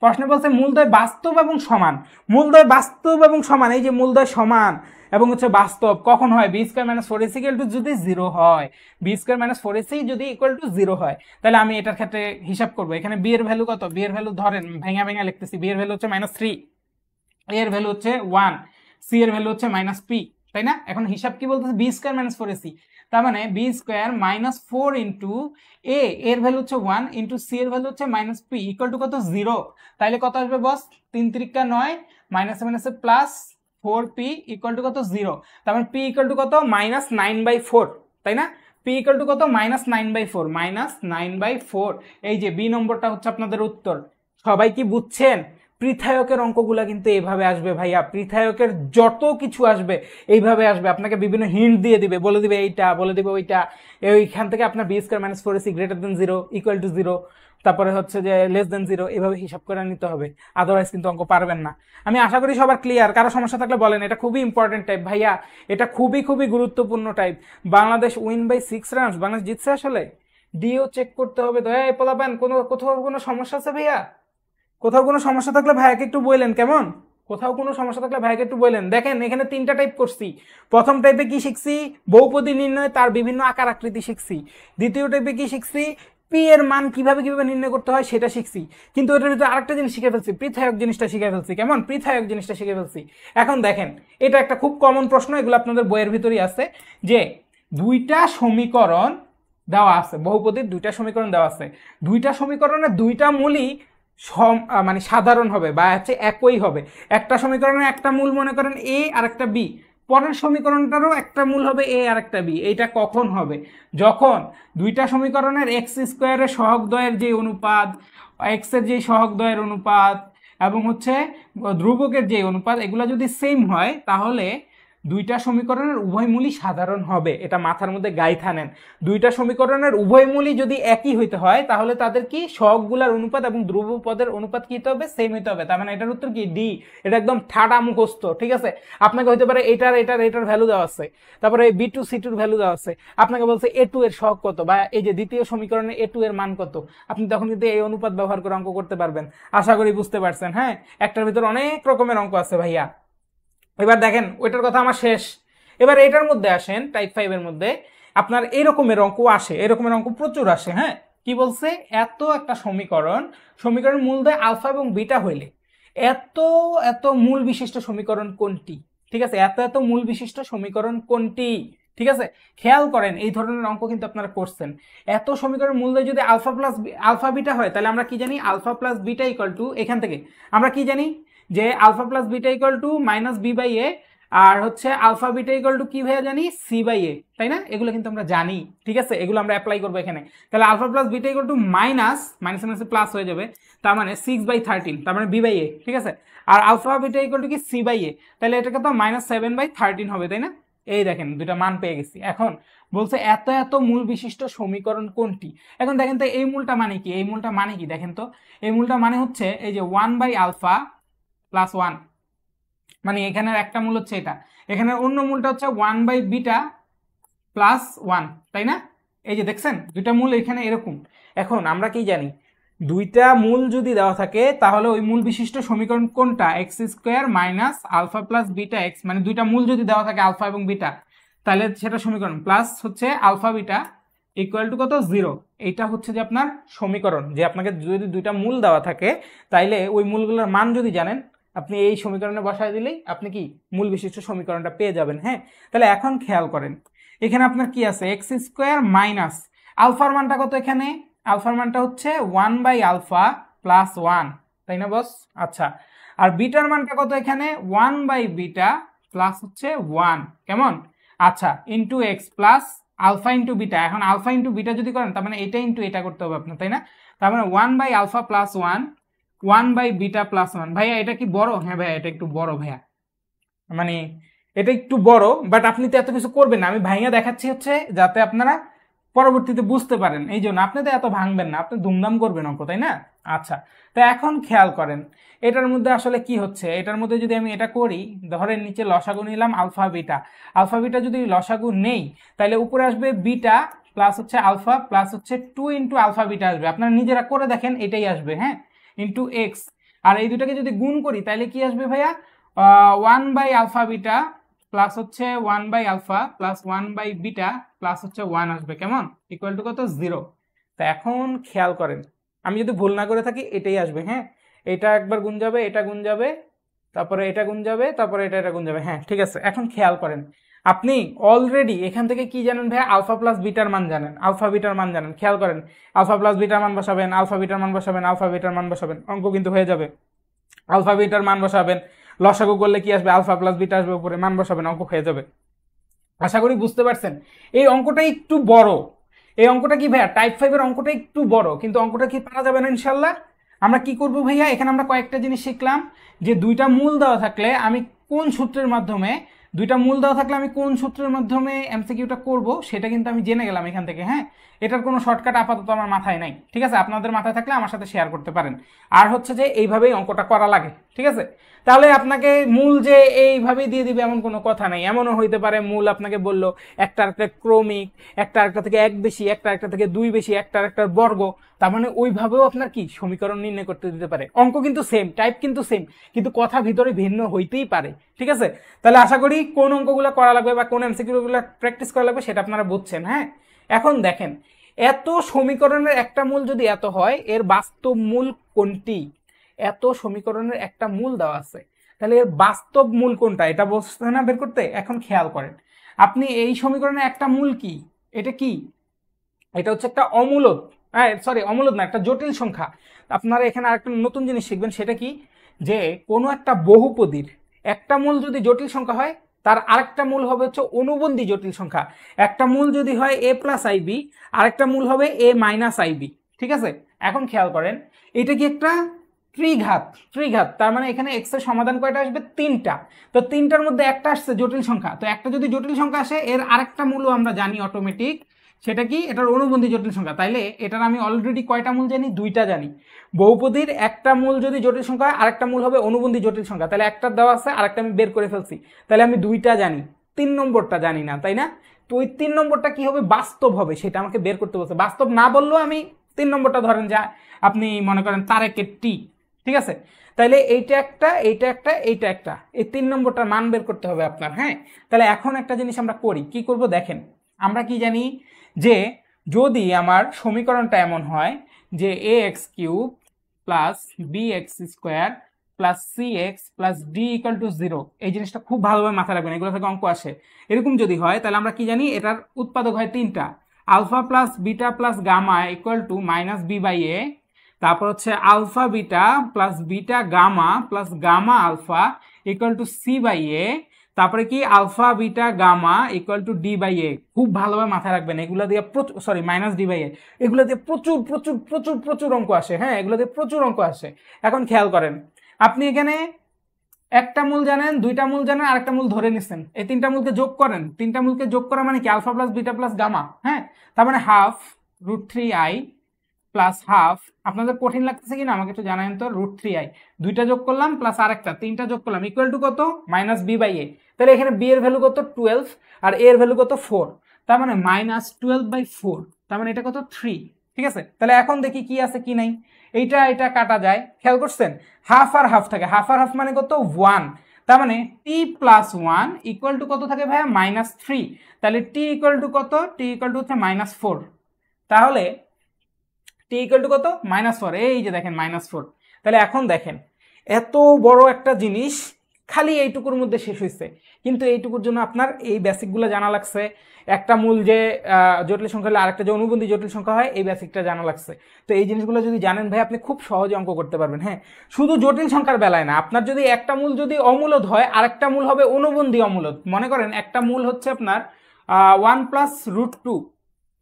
প্রশ্নে বলছে মূলদয় বাস্তব এবং সমান মূলদয় বাস্তব এবং সমান এই যে মূলদয় সমান এবং হচ্ছে বাস্তব কখন হয় b square minus four ac to যদি জিরো হয় b square minus four ac যদি ইকুয়াল টু জিরো হয় তাহলে আমি এটার ক্ষেত্রে হিসাব করবো এখানে বি এর ভ্যালু কত বি এর ভ্যালু ধরেন ভেঙা ভেঙা লিখতেছি বি এর ভ্যালু হচ্ছে মাইনাস থ্রি এ এর ভ্যালু হচ্ছে ওয়ান সি এর ভ্যালু হচ্ছে মাইনাস পি তাই না এখন হিসাব কি বলতেছে b square minus four ac তার মানে b square minus four into a এর ভ্যালু হচ্ছে ওয়ান ইন্টু সি এর ভ্যালু হচ্ছে মাইনাস পি ইকুয়াল টু কত জিরো তাহলে কত আসবে বস তিন তিরিকা নয় মাইনাসে minus plus four p equal to কত জিরো তার মানে পি ইকুয়াল টু কত মাইনাস নাইন বাই ফোর তাই না পি ইকুয়াল টু কত minus nine by four minus nine by four এই যে বি নম্বরটা হচ্ছে আপনাদের উত্তর সবাই কি বুঝছেন পৃথায়কের অঙ্কগুলা কিন্তু এইভাবে আসবে ভাইয়া পৃথায়কের যত কিছু আসবে এইভাবে আসবে আপনাকে বিভিন্ন হিন্ট দিয়ে দিবে বলে দিবে এইটা বলে দিবে ওইটা ওইখান থেকে আপনার b square minus four ac greater than zero equal to zero তারপরে হচ্ছে যে লেস দেন জিরো এভাবে হিসাব করে নিতে হবে আদারওয়াইজ কিন্তু অঙ্ক পারবেন না আমি আশা করি সবার ক্লিয়ার কারো সমস্যা থাকলে বলেন এটা খুবই ইম্পর্টেন্ট টাইপ ভাইয়া এটা খুবই খুবই গুরুত্বপূর্ণ type Bangladesh win by six runs Bangladesh জিতছে আসলে ডিও চেক করতে হবে দয়া পলাবেন কোনো কোথাও কোনো সমস্যা আছে ভাইয়া কোথাও কোনো সমস্যা থাকলে ভাইয়াকে একটু বললেন কেমন কোথাও কোনো সমস্যা থাকলে ভাইকে একটু বললেন দেখেন এখানে তিনটা টাইপ করছি প্রথম টাইপে কি শিখছি বহুপদী নির্ণয় তার বিভিন্ন আকার আকৃতি শিখছি দ্বিতীয় টাইপে কি শিখছি পি এর মান কিভাবে কিভাবে নির্ণয় করতে হয় সেটা শিখছি কিন্তু ওটার ভিতরে আরেকটা জিনিস শিখে ফেলছি পৃথায়ক জিনিসটা শিখে ফেলছি কেমন পৃথায়ক জিনিসটা শিখে ফেলছি এখন দেখেন এটা একটা খুব কমন প্রশ্ন এগুলো আপনাদের বইয়ের ভিতরেই আছে যে দুইটা সমীকরণ দেওয়া আছে বহুপদীর দুইটা সমীকরণ দেওয়া আছে দুইটা সমীকরণের দুইটা মূলই সম মানে সাধারণ হবে বা হচ্ছে একই হবে একটা সমীকরণে একটা মূল মনে করেন এ আর একটা বি পরের সমীকরণটারও একটা মূল হবে এ আর একটা বি এইটা কখন হবে যখন দুইটা সমীকরণের এক্স স্কোয়ারের সহগদ্বয়ের যে অনুপাত এক্সের যে সহগদ্বয়ের অনুপাত এবং হচ্ছে ধ্রুবকের যে অনুপাত এগুলো যদি সেম হয় তাহলে দুইটা সমীকরণের উভয় মূলই সাধারণ হবে এটা মাথার মধ্যে গাইথা নেন দুইটা সমীকরণের উভয় মূলই যদি একই হইতে হয় তাহলে তাদের কি সহগুলার অনুপাত এবং ধ্রুব পদের অনুপাত কি হতে হবে সেম হতে হবে তার মানে এটার উত্তর কি ডি এটা একদম ঠাটা মুখস্থ ঠিক আছে আপনাকে হইতে পারে এটার এটার এটার ভ্যালু দেওয়া আছে তারপরে বি টু সি টুর ভ্যালু দেওয়া আছে আপনাকে বলছে এ টু এর শখ কত বা এই যে দ্বিতীয় সমীকরণে এ টু এর মান কত আপনি তখন কিন্তু এই অনুপাত ব্যবহার করে অঙ্ক করতে পারবেন আশা করি বুঝতে পারছেন হ্যাঁ একটার ভিতর অনেক রকমের অঙ্ক আছে ভাইয়া এবার দেখেন ওইটার কথা আমার শেষ এবার এটার মধ্যে আসেন টাইপ ফাইভের মধ্যে আপনার এরকমের অঙ্ক আসে এরকমের অঙ্ক প্রচুর আসে হ্যাঁ কি বলছে এত একটা সমীকরণ সমীকরণ মূল দেয় আলফা এবং বিটা হইলে এত এত মূল বিশিষ্ট সমীকরণ কোনটি ঠিক আছে এত এত মূল বিশিষ্ট সমীকরণ কোনটি ঠিক আছে খেয়াল করেন এই ধরনের অঙ্ক কিন্তু আপনারা করছেন এত সমীকরণ দেয় যদি আলফা প্লাস আলফা বিটা হয় তাহলে আমরা কি জানি alpha plus beta equal to এখান থেকে আমরা কি জানি যে alpha plus beta equal to minus B by a আর হচ্ছে আলফা বিটা ইকাল টু কি ভাইয়া জানি সি বাই এ তাই না এগুলো কিন্তু আমরা জানি ঠিক আছে এগুলো আমরা অ্যাপ্লাই করবো এখানে তাহলে alpha plus beta equal to minus minus minus plus হয়ে যাবে তার মানে সিক্স বাই থার্টিন তার মানে বি বাই এ ঠিক আছে আর আলফা বিটা ইকাল টু কি সি বাই এ তাহলে এটাকে তো মাইনাস সেভেন বাই থার্টিন হবে তাই না এই দেখেন দুটা মান পেয়ে গেছি এখন বলছে এত এত মূল বিশিষ্ট সমীকরণ কোনটি এখন দেখেন তো এই মূলটা মানে কি এই মূলটা মানে কি দেখেন তো এই মূলটা মানে হচ্ছে এই যে one by alpha plus one মানে এখানের একটা মূল হচ্ছে এটা এখানের অন্য মূলটা হচ্ছে one by beta plus one তাই না এই যে দেখছেন দুইটা মূল এখানে এরকম এখন আমরা কি জানি দুইটা মূল যদি দেওয়া থাকে তাহলে ওই মূল বিশিষ্ট সমীকরণ কোনটা x square minus alpha plus beta x মানে দুইটা মূল যদি দেওয়া থাকে আলফা এবং বিটা তাহলে সেটা সমীকরণ প্লাস হচ্ছে আলফা বিটা ইকুয়াল টু কত জিরো এইটা হচ্ছে যে আপনার সমীকরণ যে আপনাকে যদি দুইটা মূল দেওয়া থাকে তাইলে ওই মূলগুলোর মান যদি জানেন আপনি এই সমীকরণে বসায় দিলেই আপনি কি মূল বিশিষ্ট সমীকরণটা পেয়ে যাবেন হ্যাঁ তাহলে এখন খেয়াল করেন এখানে আপনার কি আছে এক্স স্কোয়ার মাইনাস আলফার মানটা কত এখানে আলফার মানটা হচ্ছে one by alpha plus one তাই না বস আচ্ছা আর বিটার মানটা কত এখানে ওয়ান বাই বিটা প্লাস হচ্ছে ওয়ান কেমন আচ্ছা into x plus alpha into beta এখন আলফা ইন্টু বিটা যদি করেন তার মানে এটা ইন্টু এটা করতে হবে আপনার তাই না তার মানে one by alpha plus one one by beta plus one ভাইয়া এটা কি বড় হ্যাঁ ভাইয়া এটা একটু বড় ভাইয়া মানে এটা একটু বড় বাট আপনি তো এত কিছু করবেন না আমি ভাইয়া দেখাচ্ছি হচ্ছে যাতে আপনারা পরবর্তীতে বুঝতে পারেন এই জন্য আপনি তো এত ভাঙবেন না আপনি দুমদাম করবেন অঙ্ক তাই না আচ্ছা তা এখন খেয়াল করেন এটার মধ্যে আসলে কি হচ্ছে এটার মধ্যে যদি আমি এটা করি ধরেন নিচে লসাগু নিলাম আলফা বিটা আলফা বিটা যদি লসাগু নেই তাহলে উপরে আসবে বিটা প্লাস হচ্ছে আলফা প্লাস হচ্ছে টু ইন্টু আলফা বিটা আসবে আপনারা নিজেরা করে দেখেন এটাই আসবে হ্যাঁ ইন্টু এক্স আর এই দুটাকে যদি গুণ করি তাহলে কি আসবে ভাইয়া one by alpha beta plus হচ্ছে one by alpha plus one by beta plus হচ্ছে ওয়ান আসবে কেমন ইকুয়াল টু কত জিরো তা এখন খেয়াল করেন আমি যদি ভুল না করে থাকি এটাই আসবে হ্যাঁ এটা একবার গুণ যাবে এটা গুণ যাবে তারপরে এটা গুণ যাবে তারপরে এটা এটা গুণ যাবে হ্যাঁ ঠিক আছে এখন খেয়াল করেন আপনি অলরেডি এখান থেকে কি জানেন ভাই আলফা প্লাস বিটার মান জানেন আলফা বিটার মান জানেন খেয়াল করেন আলফা প্লাস বিটার মান বসাবেন আলফা বিটার মান বসাবেন আলফা বিটার মান বসাবেন অঙ্ক কিন্তু হয়ে যাবে আলফা বিটার মান বসাবেন লসাগু করলে কি আসবে আলফা প্লাস বিটা আসবে উপরে মান বসাবেন অঙ্ক হয়ে যাবে আশা করি বুঝতে পারছেন এই অঙ্কটা একটু বড় এই অঙ্কটা কি ভাইয়া টাইপ ফাইভের অঙ্কটা একটু বড় কিন্তু অঙ্কটা কি পারা যাবে না ইনশাল্লাহ আমরা কি করব ভাইয়া এখানে আমরা কয়েকটা জিনিস শিখলাম যে দুইটা মূল দেওয়া থাকলে আমি কোন সূত্রের মাধ্যমে দুইটা মূল দেওয়া থাকলে আমি কোন সূত্রের মাধ্যমে এমসিকিউটা করব সেটা কিন্তু আমি জেনে গেলাম এখান থেকে হ্যাঁ এটার কোনো শর্টকাট আপাতত আমার মাথায় নাই ঠিক আছে আপনাদের মাথায় থাকলে আমার সাথে শেয়ার করতে পারেন আর হচ্ছে যে এইভাবেই অঙ্কটা করা লাগে ঠিক আছে তাহলে আপনাকে মূল যে এইভাবেই দিয়ে দিবে এমন কোনো কথা নাই এমনও হইতে পারে মূল আপনাকে বলল একটা একটা ক্রমিক একটা একটা থেকে এক বেশি একটা একটা থেকে দুই বেশি একটা একটার বর্গ তার মানে ওইভাবেও আপনার কি সমীকরণ নির্ণয় করতে দিতে পারে অঙ্ক কিন্তু সেম টাইপ কিন্তু সেম কিন্তু কথা ভিতরে ভিন্ন হইতেই পারে ঠিক আছে তাহলে আশা করি কোন অঙ্কগুলো করা লাগবে বা কোন এমসিকিউগুলো প্র্যাকটিস করা লাগবে সেটা আপনারা বুঝছেন হ্যাঁ এখন দেখেন এত সমীকরণের একটা মূল যদি এত হয় এর বাস্তব মূল কোনটি এত সমীকরণের একটা মূল দেওয়া আছে তাহলে এর বাস্তব মূল কোনটা এটা বসতে না বের করতে এখন খেয়াল করেন আপনি এই সমীকরণের একটা মূল কি এটা কি এটা হচ্ছে একটা অমূলত হ্যাঁ সরি অমূলত না একটা জটিল সংখ্যা আপনারা এখানে আরেকটা নতুন জিনিস শিখবেন সেটা কি যে কোনো একটা বহুপদীর একটা মূল যদি জটিল সংখ্যা হয় তার আরেকটা মূল হবে হচ্ছে অনুবন্ধী জটিল সংখ্যা একটা মূল যদি হয় এ প্লাস আইবি আরেকটা মূল হবে এ মাইনাস আইবি ঠিক আছে এখন খেয়াল করেন এটা কি একটা ত্রিঘাত ত্রিঘাত তার মানে এখানে এক্স এর সমাধান কয়টা আসবে তিনটা তো তিনটার মধ্যে একটা আসছে জটিল সংখ্যা তো একটা যদি জটিল সংখ্যা আসে এর আরেকটা মূল আমরা জানি অটোমেটিক সেটা কি এটার অনুবন্ধী জটিল সংখ্যা তাইলে এটার আমি অলরেডি কয়টা মূল জানি দুইটা জানি বহুপদীর একটা মূল যদি জটিল সংখ্যা হয় আরেকটা মূল হবে অনুবন্ধী জটিল সংখ্যা তাহলে একটা দেওয়া আছে আরেকটা আমি বের করে ফেলছি তাহলে আমি দুইটা জানি তিন নম্বরটা জানি না তাই না তো ওই তিন নম্বরটা কি হবে বাস্তব হবে সেটা আমাকে বের করতে বলছে বাস্তব না বললেও আমি তিন নম্বরটা ধরেন যা আপনি মনে করেন তারেকের টি ঠিক আছে তাহলে এইটা একটা এইটা একটা এইটা একটা এই তিন নম্বরটার মান বের করতে হবে আপনার হ্যাঁ তাহলে এখন একটা জিনিস আমরা করি কি করব দেখেন আমরা কি জানি যে যদি আমার সমীকরণটা এমন হয় যে a x cube plus B x square plus c x plus d equal to zero এই জিনিসটা খুব ভালোভাবে মাথায় রাখবেন এগুলো থেকে অঙ্ক আসে এরকম যদি হয় তাহলে আমরা কি জানি এটার উৎপাদক হয় তিনটা alpha plus beta plus gamma equal to minus B by a তারপর হচ্ছে alpha beta plus beta gamma plus gamma alpha equal to c by a তারপরে কি alpha beta gamma equal to d by a খুব ভালোভাবে মাথায় রাখবেন এগুলো দিয়ে প্রচুর sorry minus d by a এগুলো দিয়ে প্রচুর প্রচুর প্রচুর প্রচুর অঙ্ক আসে হ্যাঁ এগুলো দিয়ে প্রচুর অঙ্ক আসে এখন খেয়াল করেন আপনি এখানে একটা মূল জানেন দুইটা মূল জানেন আর একটা মূল ধরে নিচ্ছেন এই তিনটা মূলকে যোগ করেন তিনটা মূলকে যোগ করা মানে কি alpha plus beta plus gamma হ্যাঁ তার মানে half root three I plus half আপনাদের কঠিন লাগতেছে কিনা আমাকে একটু জানান তো রুট থ্রি আই দুইটা যোগ করলাম প্লাস আরেকটা তিনটা যোগ করলাম ইকুয়াল টু কত মাইনাস বি বাই এ তাহলে এখানে বি এর ভ্যালু কত টুয়েলভ আর এর ভ্যালু কত ফোর তার মানে মাইনাস টুয়েলভ বাই ফোর তার মানে এটা কত থ্রি ঠিক আছে তাহলে এখন দেখি কি আছে কি নাই এইটা এটা কাটা যায় খেয়াল করছেন হাফ আর হাফ থাকে হাফ আর হাফ মানে কত ওয়ান তার মানে T plus one equal to কত থাকে ভাইয়া মাইনাস থ্রি তাহলে টি ইকুয়াল টু কত টি ইকুয়াল টু হচ্ছে মাইনাস ফোর তাহলে টি ইকুয়াল টু কত মাইনাস ফোর এই যে দেখেন মাইনাস ফোর তাহলে এখন দেখেন এত বড় একটা জিনিস খালি এইটুকুর মধ্যে শেষ হয়েছে কিন্তু এইটুকুর জন্য আপনার এই বেসিকগুলো জানা লাগছে একটা মূল যে জটিল সংখ্যা হলে আরেকটা যে অনুবন্ধী জটিল সংখ্যা হয় এই বেসিকটা জানা লাগছে তো এই জিনিসগুলো যদি জানেন ভাই আপনি খুব সহজে অঙ্ক করতে পারবেন হ্যাঁ শুধু জটিল সংখ্যার বেলায় না আপনার যদি একটা মূল যদি অমূলত হয় আরেকটা মূল হবে অনুবন্ধী অমূলদ মনে করেন একটা মূল হচ্ছে আপনার ওয়ান প্লাস রুট টু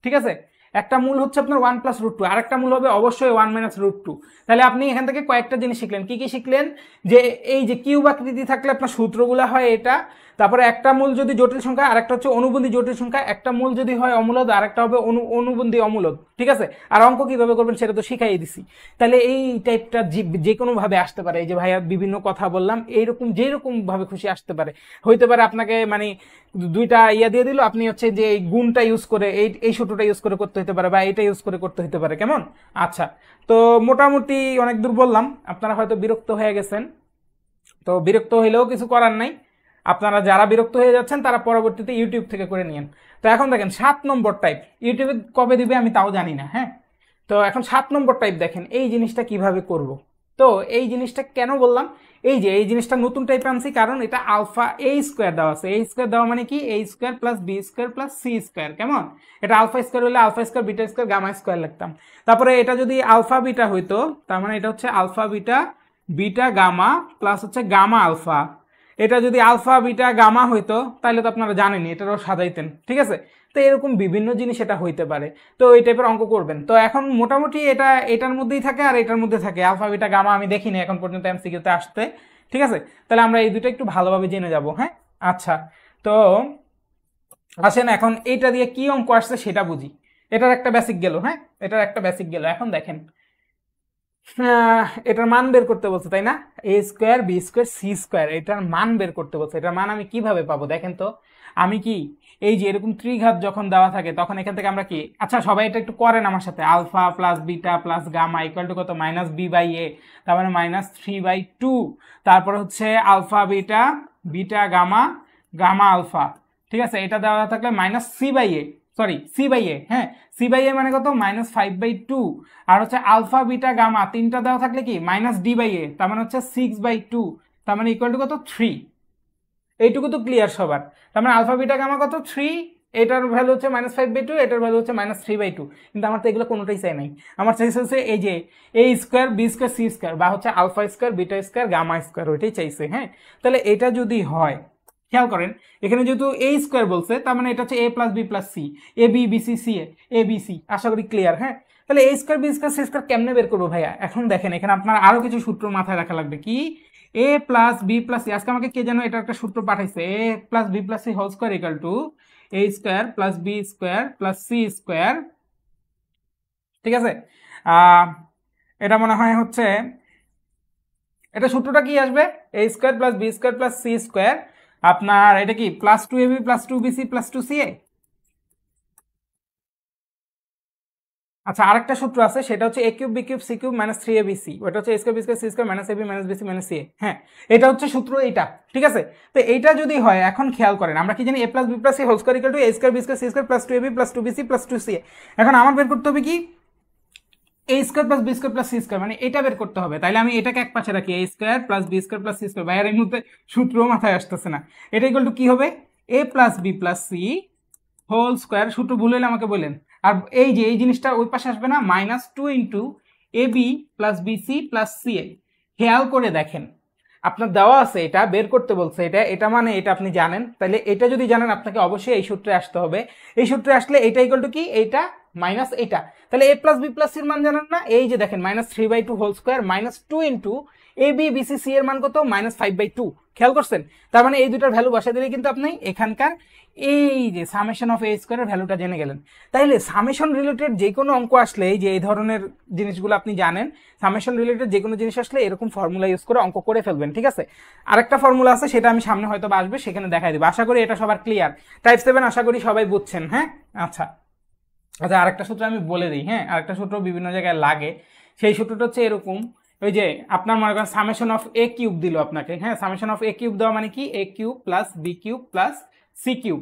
ঠিক আছে একটা মূল হচ্ছে আপনার ওয়ান প্লাস রুট টু আর একটা মূল হবে অবশ্যই ওয়ান মাইনাস রুট টু তাহলে আপনি এখান থেকে কয়েকটা জিনিস শিখলেন কী কী শিখলেন যে এই যে কিউব আকৃতি থাকলে আপনার সূত্রগুলো হয় এটা তারপরে একটা মূল যদি জটিল সংখ্যা আর একটা হচ্ছে অনুবন্ধী জটিল সংখ্যা একটা মূল যদি হয় অমূলদ আর একটা হবে অনু অনুবন্ধী অমূলদ ঠিক আছে আর অঙ্ক কীভাবে করবেন সেটা তো শিখাই দিছি তাহলে এই টাইপটা যে কোনোভাবে আসতে পারে এই যে ভাইয়া বিভিন্ন কথা বললাম এইরকম যেরকমভাবে খুশি আসতে পারে হইতে পারে আপনাকে মানে দুইটা ইয়া দিয়ে দিল আপনি হচ্ছে যে এই গুণটা ইউজ করে এই এই সূত্রটা ইউজ করে করতে হতে পারে বা এটা ইউজ করে করতে হতে পারে কেমন আচ্ছা তো মোটামুটি অনেক দূর বললাম আপনারা হয়তো বিরক্ত হয়ে গেছেন তো বিরক্ত হইলেও কিছু করার নাই আপনারা যারা বিরক্ত হয়ে যাচ্ছেন তারা পরবর্তীতে ইউটিউব থেকে করে নিন তো এখন দেখেন সাত নম্বর টাইপ ইউটিউবে কবে দিবে আমি তাও জানি না হ্যাঁ তো এখন সাত নম্বর টাইপ দেখেন এই জিনিসটা কিভাবে করব। তো এই জিনিসটা কেন বললাম এই যে এই জিনিসটা নতুন টাইপ আনছি কারণ এটা আলফা এ স্কোয়ার দেওয়া আছে এই স্কোয়ার দেওয়া মানে কি এই square plus B square plus C square কেমন এটা আলফা স্কোয়ার হলে alpha square beta square gamma square লিখতাম তারপরে এটা যদি আলফা বিটা হইতো তার মানে এটা হচ্ছে alpha beta beta gamma plus হচ্ছে গামা আলফা এটা যদি আলফা বিটা গামা হইতো তাহলে তো আপনারা জানেনি এটারও সাজাইতেন ঠিক আছে তো এরকম বিভিন্ন জিনিস এটা হইতে পারে তো এই টাইপের অঙ্ক করবেন তো এখন মোটামুটি এটা এটার মধ্যেই থাকে আর এটার মধ্যে থাকে আলফা বিটা গামা আমি দেখিনি এখন পর্যন্ত এমসিকিউতে আসতে ঠিক আছে তাহলে আমরা এই দুটো একটু ভালোভাবে জেনে যাব হ্যাঁ আচ্ছা তো আসেন এখন এইটা দিয়ে কি অঙ্ক আসছে সেটা বুঝি এটার একটা বেসিক গেল হ্যাঁ এটার একটা বেসিক গেল এখন দেখেন হ্যাঁ, এটার মান বের করতে বলছে তাই না A square B square C square এটার মান বের করতে বলছে এটার মান আমি কিভাবে পাবো দেখেন তো আমি কি এই যে এরকম ত্রিঘাত যখন দেওয়া থাকে তখন এখান থেকে আমরা কি আচ্ছা সবাই এটা একটু করেন আমার সাথে alpha plus beta plus gamma equal to কত মাইনাস বি বাই এ তার মানে মাইনাস থ্রি বাই টু তারপর হচ্ছে alpha beta beta gamma gamma alpha ঠিক আছে এটা দেওয়া থাকলে minus C by A sorry C by A হ্যাঁ সি বাই এ মানে কত মাইনাস ফাইভ বাই টু আর হচ্ছে আলফা বিটা গামা তিনটা দেওয়া থাকলে কি মাইনাস ডি বাই এ তার মানে হচ্ছে সিক্স বাই টু তার মানে ইকুয়াল টু কত থ্রি এইটুকু তো ক্লিয়ার সবার তার মানে আলফা বিটা গামা কত থ্রি এটার ভ্যালু হচ্ছে মাইনাস ফাইভ বাই টু এটার ভ্যালু হচ্ছে মাইনাস থ্রি বাই টু কিন্তু আমার তো এগুলো কোনোটাই চাই নাই আমার চাইছে হচ্ছে এই যে A square B square C square বা হচ্ছে alpha square beta square gamma square ওইটাই চাইছে হ্যাঁ তাহলে এটা যদি হয় খেয়াল করেন এখানে যেহেতু এ স্কোয়ার বলছে তার মানে এটা হচ্ছে A plus B plus C A B B C C A B C আশা করি ক্লিয়ার হ্যাঁ তাহলে এ square B square C square কেমনে বের করবো ভাইয়া এখন দেখেন এখানে আপনার আরও কিছু সূত্র মাথায় রাখা লাগবে কি A plus B plus C আজকে আমাকে কে যেন এটা একটা সূত্র পাঠাইছে A plus B plus C whole square equal to A square plus B square plus C square ঠিক আছে এটা মনে হয় হচ্ছে এটা সূত্রটা কি আসবে A square plus B square plus C square আপনার এটা কি plus two A B plus two B C plus two A আচ্ছা আরেকটা সূত্র আছে সেটা হচ্ছে A cube B cube C cube minus three A B C ওটা হচ্ছে square B square C square minus A B minus B C minus C হ্যাঁ এটা হচ্ছে সূত্র এইটা ঠিক আছে তো এইটা যদি হয় এখন খেয়াল করেন আমরা কি জানি A plus B plus C whole square equal to A square B square C square plus two A B plus two B C plus two C এখন আমার বের করতে হবে কি A square plus B square plus C square মানে এটা বের করতে হবে তাহলে আমি এটাকে এক পাশে রাখি A square plus B square plus C square বাইরের এই মুহূর্তে সূত্র মাথায় আসতেছে না এটা ইকুয়াল টু কী হবে A plus B plus C whole square সূত্র ভুল হলে আমাকে বলেন আর এই যে এই জিনিসটা ওই পাশে আসবে না minus two into A B plus B C plus C A হেয়াল করে দেখেন আপনার দেওয়া আছে এটা বের করতে বলছে এটা এটা মানে এটা আপনি জানেন তাহলে এটা যদি জানেন আপনাকে অবশ্যই এই সূত্রে আসতে হবে এই সূত্রে আসলে এটা ইকুয়াল টু কি এইটা মাইনাস এটা তাহলে এ প্লাস বি প্লাস সির মান জানেন না এই যে দেখেন minus three by two whole square minus two into A B B C C এর মান কত মাইনাস ফাইভ বাই টু খেয়াল করছেন তার মানে এই দুটার ভ্যালু বসাই দিলে কিন্তু আপনি এখানকার এই যে সামেশন অফ এ স্কোয়ারের ভ্যালুটা জেনে গেলেন তাইলে সামেশন রিলেটেড যে কোনো অঙ্ক আসলে এই যে এই ধরনের জিনিসগুলো আপনি জানেন সামেশন রিলেটেড যে কোনো জিনিস আসলে এরকম ফর্মুলা ইউজ করে অঙ্ক করে ফেলবেন ঠিক আছে আরেকটা ফর্মুলা আছে সেটা আমি সামনে হয়তো আসবে সেখানে দেখাই দেবো আশা করি এটা সবার ক্লিয়ার টাইপ সেভেন আশা করি সবাই বুঝছেন হ্যাঁ আচ্ছা আচ্ছা আরেকটা সূত্র আমি বলে দিই হ্যাঁ আরেকটা সূত্র বিভিন্ন জায়গায় লাগে সেই সূত্রটা হচ্ছে এরকম ওই যে আপনার মনে করেন সামেশন অফ এ কিউব দিল আপনাকে হ্যাঁ সামেশন অফ এ কিউব দেওয়া মানে কি A cube plus B cube plus C cube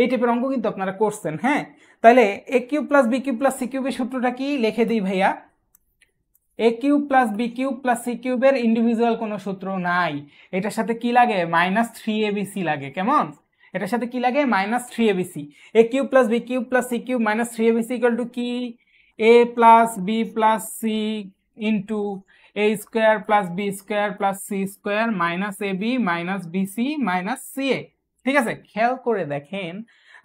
এই টাইপের অঙ্ক কিন্তু আপনারা করছেন হ্যাঁ তাহলে A cube plus B cube plus C কিউবের সূত্রটা কি লিখে দিই ভাইয়া A cube plus B cube plus C কিউবের ইন্ডিভিজুয়াল কোনো সূত্র নাই এটার সাথে কি লাগে minus three A B C লাগে কেমন এটার সাথে কি লাগে minus three A B C A cube plus B cube plus C cube minus three A B C equal to কি A plus B plus C into A square plus B square plus C square minus A B minus B C minus C A ঠিক আছে খেয়াল করে দেখেন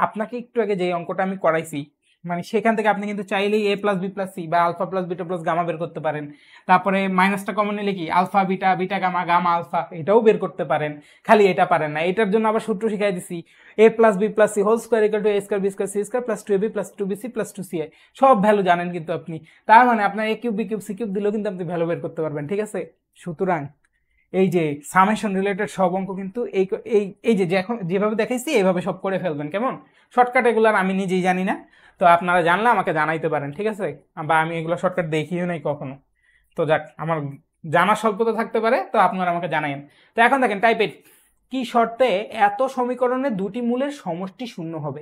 আপনাকে একটু আগে যে অঙ্কটা আমি করাইছি মানে সেখান থেকে আপনি কিন্তু চাইলেই A plus B plus C বা alpha plus beta plus gamma বের করতে পারেন তারপরে মাইনাসটা কমন নিলে কি alpha beta beta gamma gamma alpha এটাও বের করতে পারেন খালি এটা পারেন না এটার জন্য আবার সূত্র শিখাই দিছি A plus B plus C whole square equal to A square B square C square plus two A B plus two B C plus two C I সব ভ্যালু জানেন কিন্তু আপনি তার মানে আপনার A cube B cube C cube দিলেও কিন্তু আপনি ভ্যালু বের করতে পারবেন ঠিক আছে সুতরাং এই যে সামেশন রিলেটেড সব অঙ্ক কিন্তু এই এই এই যে এখন যেভাবে দেখাইছি এইভাবে সব করে ফেলবেন কেমন শর্টকাট এগুলো আমি নিজেই জানি না তো আপনারা জানলে আমাকে জানাইতে পারেন ঠিক আছে বা আমি এগুলো শর্টকাট দেখিও নাই কখনো তো যাক আমার জানা স্বল্পতা থাকতে পারে তো আপনারা আমাকে জানাইন তো এখন দেখেন টাইপ এইট কী শর্তে এত সমীকরণে দুটি মূলের সমষ্টি শূন্য হবে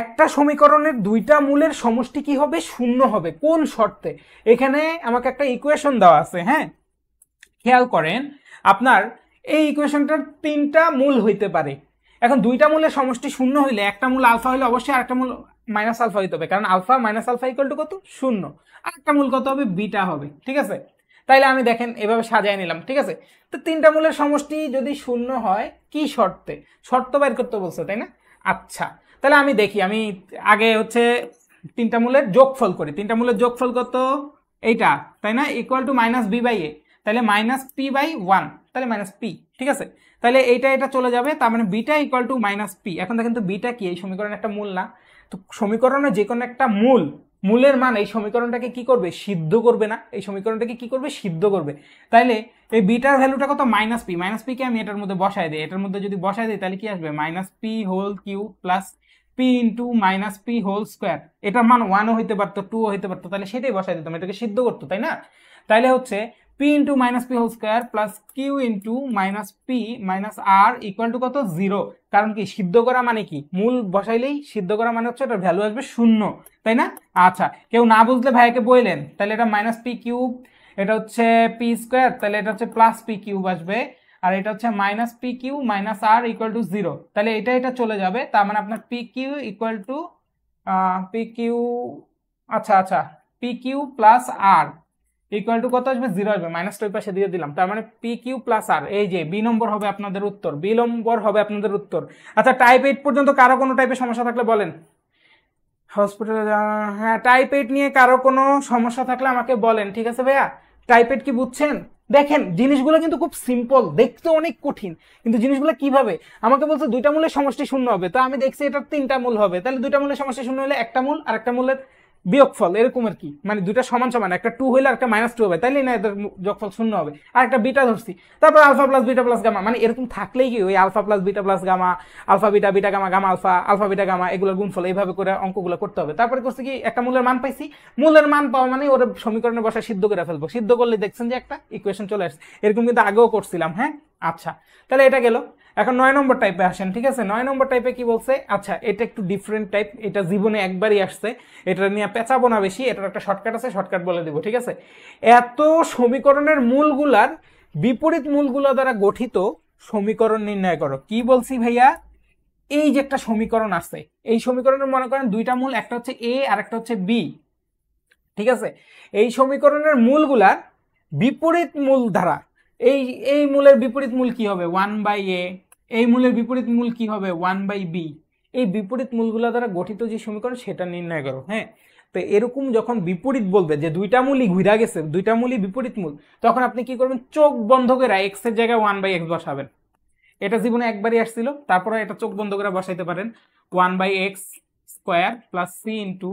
একটা সমীকরণের দুইটা মূলের সমষ্টি কি হবে শূন্য হবে কোন শর্তে এখানে আমাকে একটা ইকুয়েশন দেওয়া আছে হ্যাঁ খেয়াল করেন আপনার এই ইকুয়েশনটার তিনটা মূল হইতে পারে এখন দুইটা মূলের সমষ্টি শূন্য হইলে একটা মূল আলফা হলে অবশ্যই আরেকটা মূল মাইনাস আলফা হইতে হবে কারণ alpha minus alpha equal to কত শূন্য আর একটা মূল কত হবে বিটা হবে ঠিক আছে তাইলে আমি দেখেন এভাবে সাজায় নিলাম ঠিক আছে তো তিনটা মূলের সমষ্টি যদি শূন্য হয় কি শর্তে শর্ত বের করতে বলছে তাই না আচ্ছা তাহলে আমি দেখি আমি আগে হচ্ছে তিনটা মূলের যোগফল করি তিনটা মূলের যোগফল কত এইটা তাই না equal to minus B by এ তাহলে মাইনাস পি বাই ওয়ান তাহলে মাইনাস পি ঠিক আছে তাহলে এইটা এটা চলে যাবে তার মানে beta equal to minus P এখন দেখেন তো বিটা কি এই সমীকরণ একটা মূল না তো সমীকরণের যে কোনো একটা মূল মূলের মান এই সমীকরণটাকে কি করবে সিদ্ধ করবে না এই সমীকরণটাকে কি করবে সিদ্ধ করবে তাহলে এই বিটার ভ্যালুটা কত মাইনাস পি মাইনাস পিকে আমি এটার মধ্যে বসাই দিই এটার মধ্যে যদি বসাই দিই তাহলে কি আসবে minus P whole cube plus P into minus P whole square এটার মান ওয়ানও হইতে পারতো টুও হইতে পারতো তাহলে সেটাই বসাই দিতাম এটাকে সিদ্ধ করতো তাই না তাইলে হচ্ছে P into minus P whole square plus Q into minus P minus R equal to কত জিরো কারণ কি সিদ্ধ করা মানে কি মূল বসাইলেই সিদ্ধ করা মানে হচ্ছে এটার ভ্যালু আসবে শূন্য তাই না আচ্ছা কেউ না বুঝলে ভাইয়াকে বললেন তাহলে এটা মাইনাস পি কিউব এটা হচ্ছে পি স্কোয়ার তাহলে এটা হচ্ছে প্লাস পি কিউব আসবে আর এটা হচ্ছে minus P Q minus R equal to zero তাহলে এটা এটা চলে যাবে তার মানে আপনার P Q equal to P Q আচ্ছা আচ্ছা P Q plus R equal to কত আসবে জিরো আসবে মাইনাস ওই পাশে দিয়ে দিলাম তার মানে পি কিউ প্লাস আর এই যে বি নম্বর হবে আপনাদের উত্তর বি নম্বর হবে আপনাদের উত্তর আচ্ছা টাইপ এইট পর্যন্ত কারো কোনো টাইপের সমস্যা থাকলে বলেন হসপিটালে হ্যাঁ টাইপ এইট নিয়ে কারো কোনো সমস্যা থাকলে আমাকে বলেন ঠিক আছে ভাইয়া টাইপ এইট কি বুঝছেন দেখেন জিনিসগুলো কিন্তু খুব সিম্পল দেখতে অনেক কঠিন কিন্তু জিনিসগুলো কিভাবে আমাকে বলছে দুইটা মূলের সমষ্টি শূন্য হবে তো আমি দেখছি এটার তিনটা মূল হবে তাহলে দুইটা মূলের সমষ্টি শূন্য হলে একটা মূল আর একটা মূলের বিয়োগফল এরকম আর কি মানে দুইটা সমান সমান একটা টু হইলে একটা মাইনাস টু হবে তাইলে না এদের যোগফল শূন্য হবে আর একটা বিটা ধরছি তারপর alpha plus beta plus gamma মানে এরকম থাকলেই কি ওই alpha plus beta plus gamma alpha beta beta gamma gamma alpha alpha beta gamma এগুলোর গুণফল এইভাবে করে অঙ্কগুলো করতে হবে তারপরে করছে কি একটা মূলের মান পাইছি মূলের মান পাওয়া মানে ওরা সমীকরণে বসায় সিদ্ধ করে ফেলবো সিদ্ধ করলে দেখছেন যে একটা ইকুয়েশন চলে আসছে এরকম কিন্তু আগেও করছিলাম হ্যাঁ আচ্ছা তাহলে এটা গেল এখন নয় নম্বর টাইপে আসেন ঠিক আছে নয় নম্বর টাইপে কি বলছে আচ্ছা এটা একটু ডিফারেন্ট টাইপ এটা জীবনে একবারই আসছে এটা নিয়ে পেঁচাবো না বেশি এটার একটা শর্টকাট আছে শর্টকাট বলে দেবো ঠিক আছে এত সমীকরণের মূলগুলার বিপরীত মূলগুলো দ্বারা গঠিত সমীকরণ নির্ণয় করো কি বলছি ভাইয়া এই যে একটা সমীকরণ আছে এই সমীকরণের মনে করেন দুইটা মূল একটা হচ্ছে এ আর একটা হচ্ছে বি ঠিক আছে এই সমীকরণের মূলগুলার বিপরীত মূল ধারা এই এই মূলের বিপরীত মূল কি হবে ওয়ান বাই এ এই মূলের বিপরীত মূল কি হবে ওয়ান বাই বি এই বিপরীত মূলগুলো দ্বারা গঠিত যে সমীকরণ সেটা নির্ণয় করো হ্যাঁ তো এরকম যখন বিপরীত বলবে যে দুইটা মূলই ঘুরা গেছে দুইটা মূলই বিপরীত মূল তখন আপনি কি করবেন চোখ বন্ধ করে এক্সের জায়গায় ওয়ান বাই এক্স বসাবেন এটা জীবনে একবারই আসছিল তারপরে এটা চোখ বন্ধ করে বসাইতে পারেন one by X square plus C into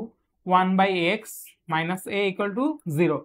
one by X minus A equal to zero